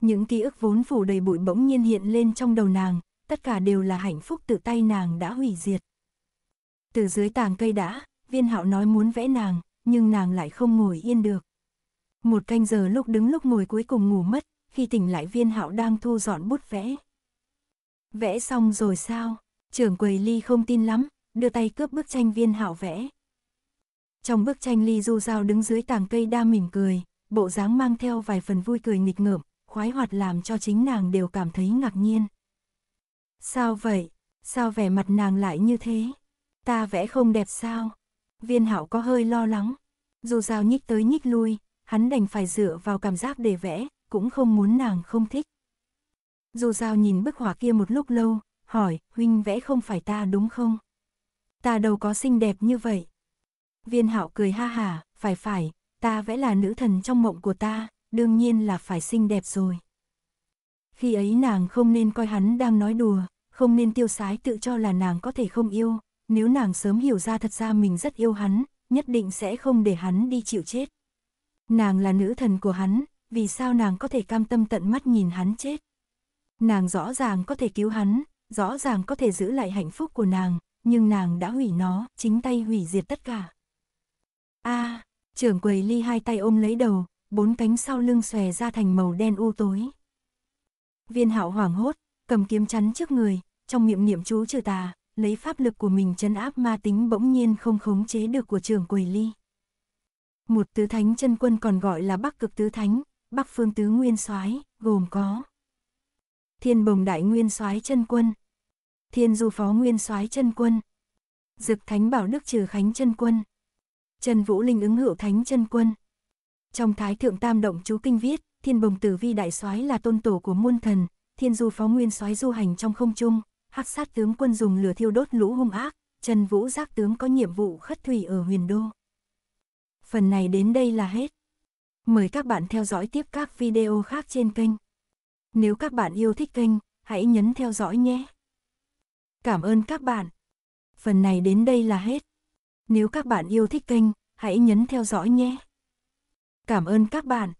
Những ký ức vốn phủ đầy bụi bỗng nhiên hiện lên trong đầu nàng, tất cả đều là hạnh phúc từ tay nàng đã hủy diệt. Từ dưới tàng cây đã, viên hạo nói muốn vẽ nàng, nhưng nàng lại không ngồi yên được. Một canh giờ lúc đứng lúc ngồi cuối cùng ngủ mất, khi tỉnh lại viên hạo đang thu dọn bút vẽ. Vẽ xong rồi sao? Trưởng quầy ly không tin lắm, đưa tay cướp bức tranh viên hạo vẽ. Trong bức tranh ly du dao đứng dưới tàng cây đa mỉm cười, bộ dáng mang theo vài phần vui cười nghịch ngợm, khoái hoạt làm cho chính nàng đều cảm thấy ngạc nhiên. Sao vậy? Sao vẻ mặt nàng lại như thế? Ta vẽ không đẹp sao? Viên hảo có hơi lo lắng. Dù sao nhích tới nhích lui, hắn đành phải dựa vào cảm giác để vẽ, cũng không muốn nàng không thích. Dù sao nhìn bức họa kia một lúc lâu, hỏi, huynh vẽ không phải ta đúng không? Ta đâu có xinh đẹp như vậy. Viên hảo cười ha hả, phải phải, ta vẽ là nữ thần trong mộng của ta, đương nhiên là phải xinh đẹp rồi. Khi ấy nàng không nên coi hắn đang nói đùa, không nên tiêu sái tự cho là nàng có thể không yêu, nếu nàng sớm hiểu ra thật ra mình rất yêu hắn, nhất định sẽ không để hắn đi chịu chết. Nàng là nữ thần của hắn, vì sao nàng có thể cam tâm tận mắt nhìn hắn chết? Nàng rõ ràng có thể cứu hắn, rõ ràng có thể giữ lại hạnh phúc của nàng, nhưng nàng đã hủy nó, chính tay hủy diệt tất cả. A, à, trưởng quầy ly hai tay ôm lấy đầu, bốn cánh sau lưng xòe ra thành màu đen u tối. Viên hạo hoảng hốt, cầm kiếm chắn trước người, trong miệng niệm chú trừ tà, lấy pháp lực của mình chấn áp ma tính bỗng nhiên không khống chế được của trưởng quầy ly. Một tứ thánh chân quân còn gọi là bắc cực tứ thánh, bắc phương tứ nguyên soái gồm có thiên bồng đại nguyên soái chân quân, thiên du phó nguyên soái chân quân, dực thánh bảo đức trừ khánh chân quân, trần vũ linh ứng hữu thánh chân quân. Trong thái thượng tam động chú kinh viết, thiên bồng tử vi đại soái là tôn tổ của muôn thần, thiên du phó nguyên soái du hành trong không trung, hắc sát tướng quân dùng lửa thiêu đốt lũ hung ác, Trần Vũ giác tướng có nhiệm vụ khất thủy ở huyền đô. Phần này đến đây là hết. Mời các bạn theo dõi tiếp các video khác trên kênh. Nếu các bạn yêu thích kênh, hãy nhấn theo dõi nhé. Cảm ơn các bạn. Phần này đến đây là hết. Nếu các bạn yêu thích kênh, hãy nhấn theo dõi nhé. Cảm ơn các bạn.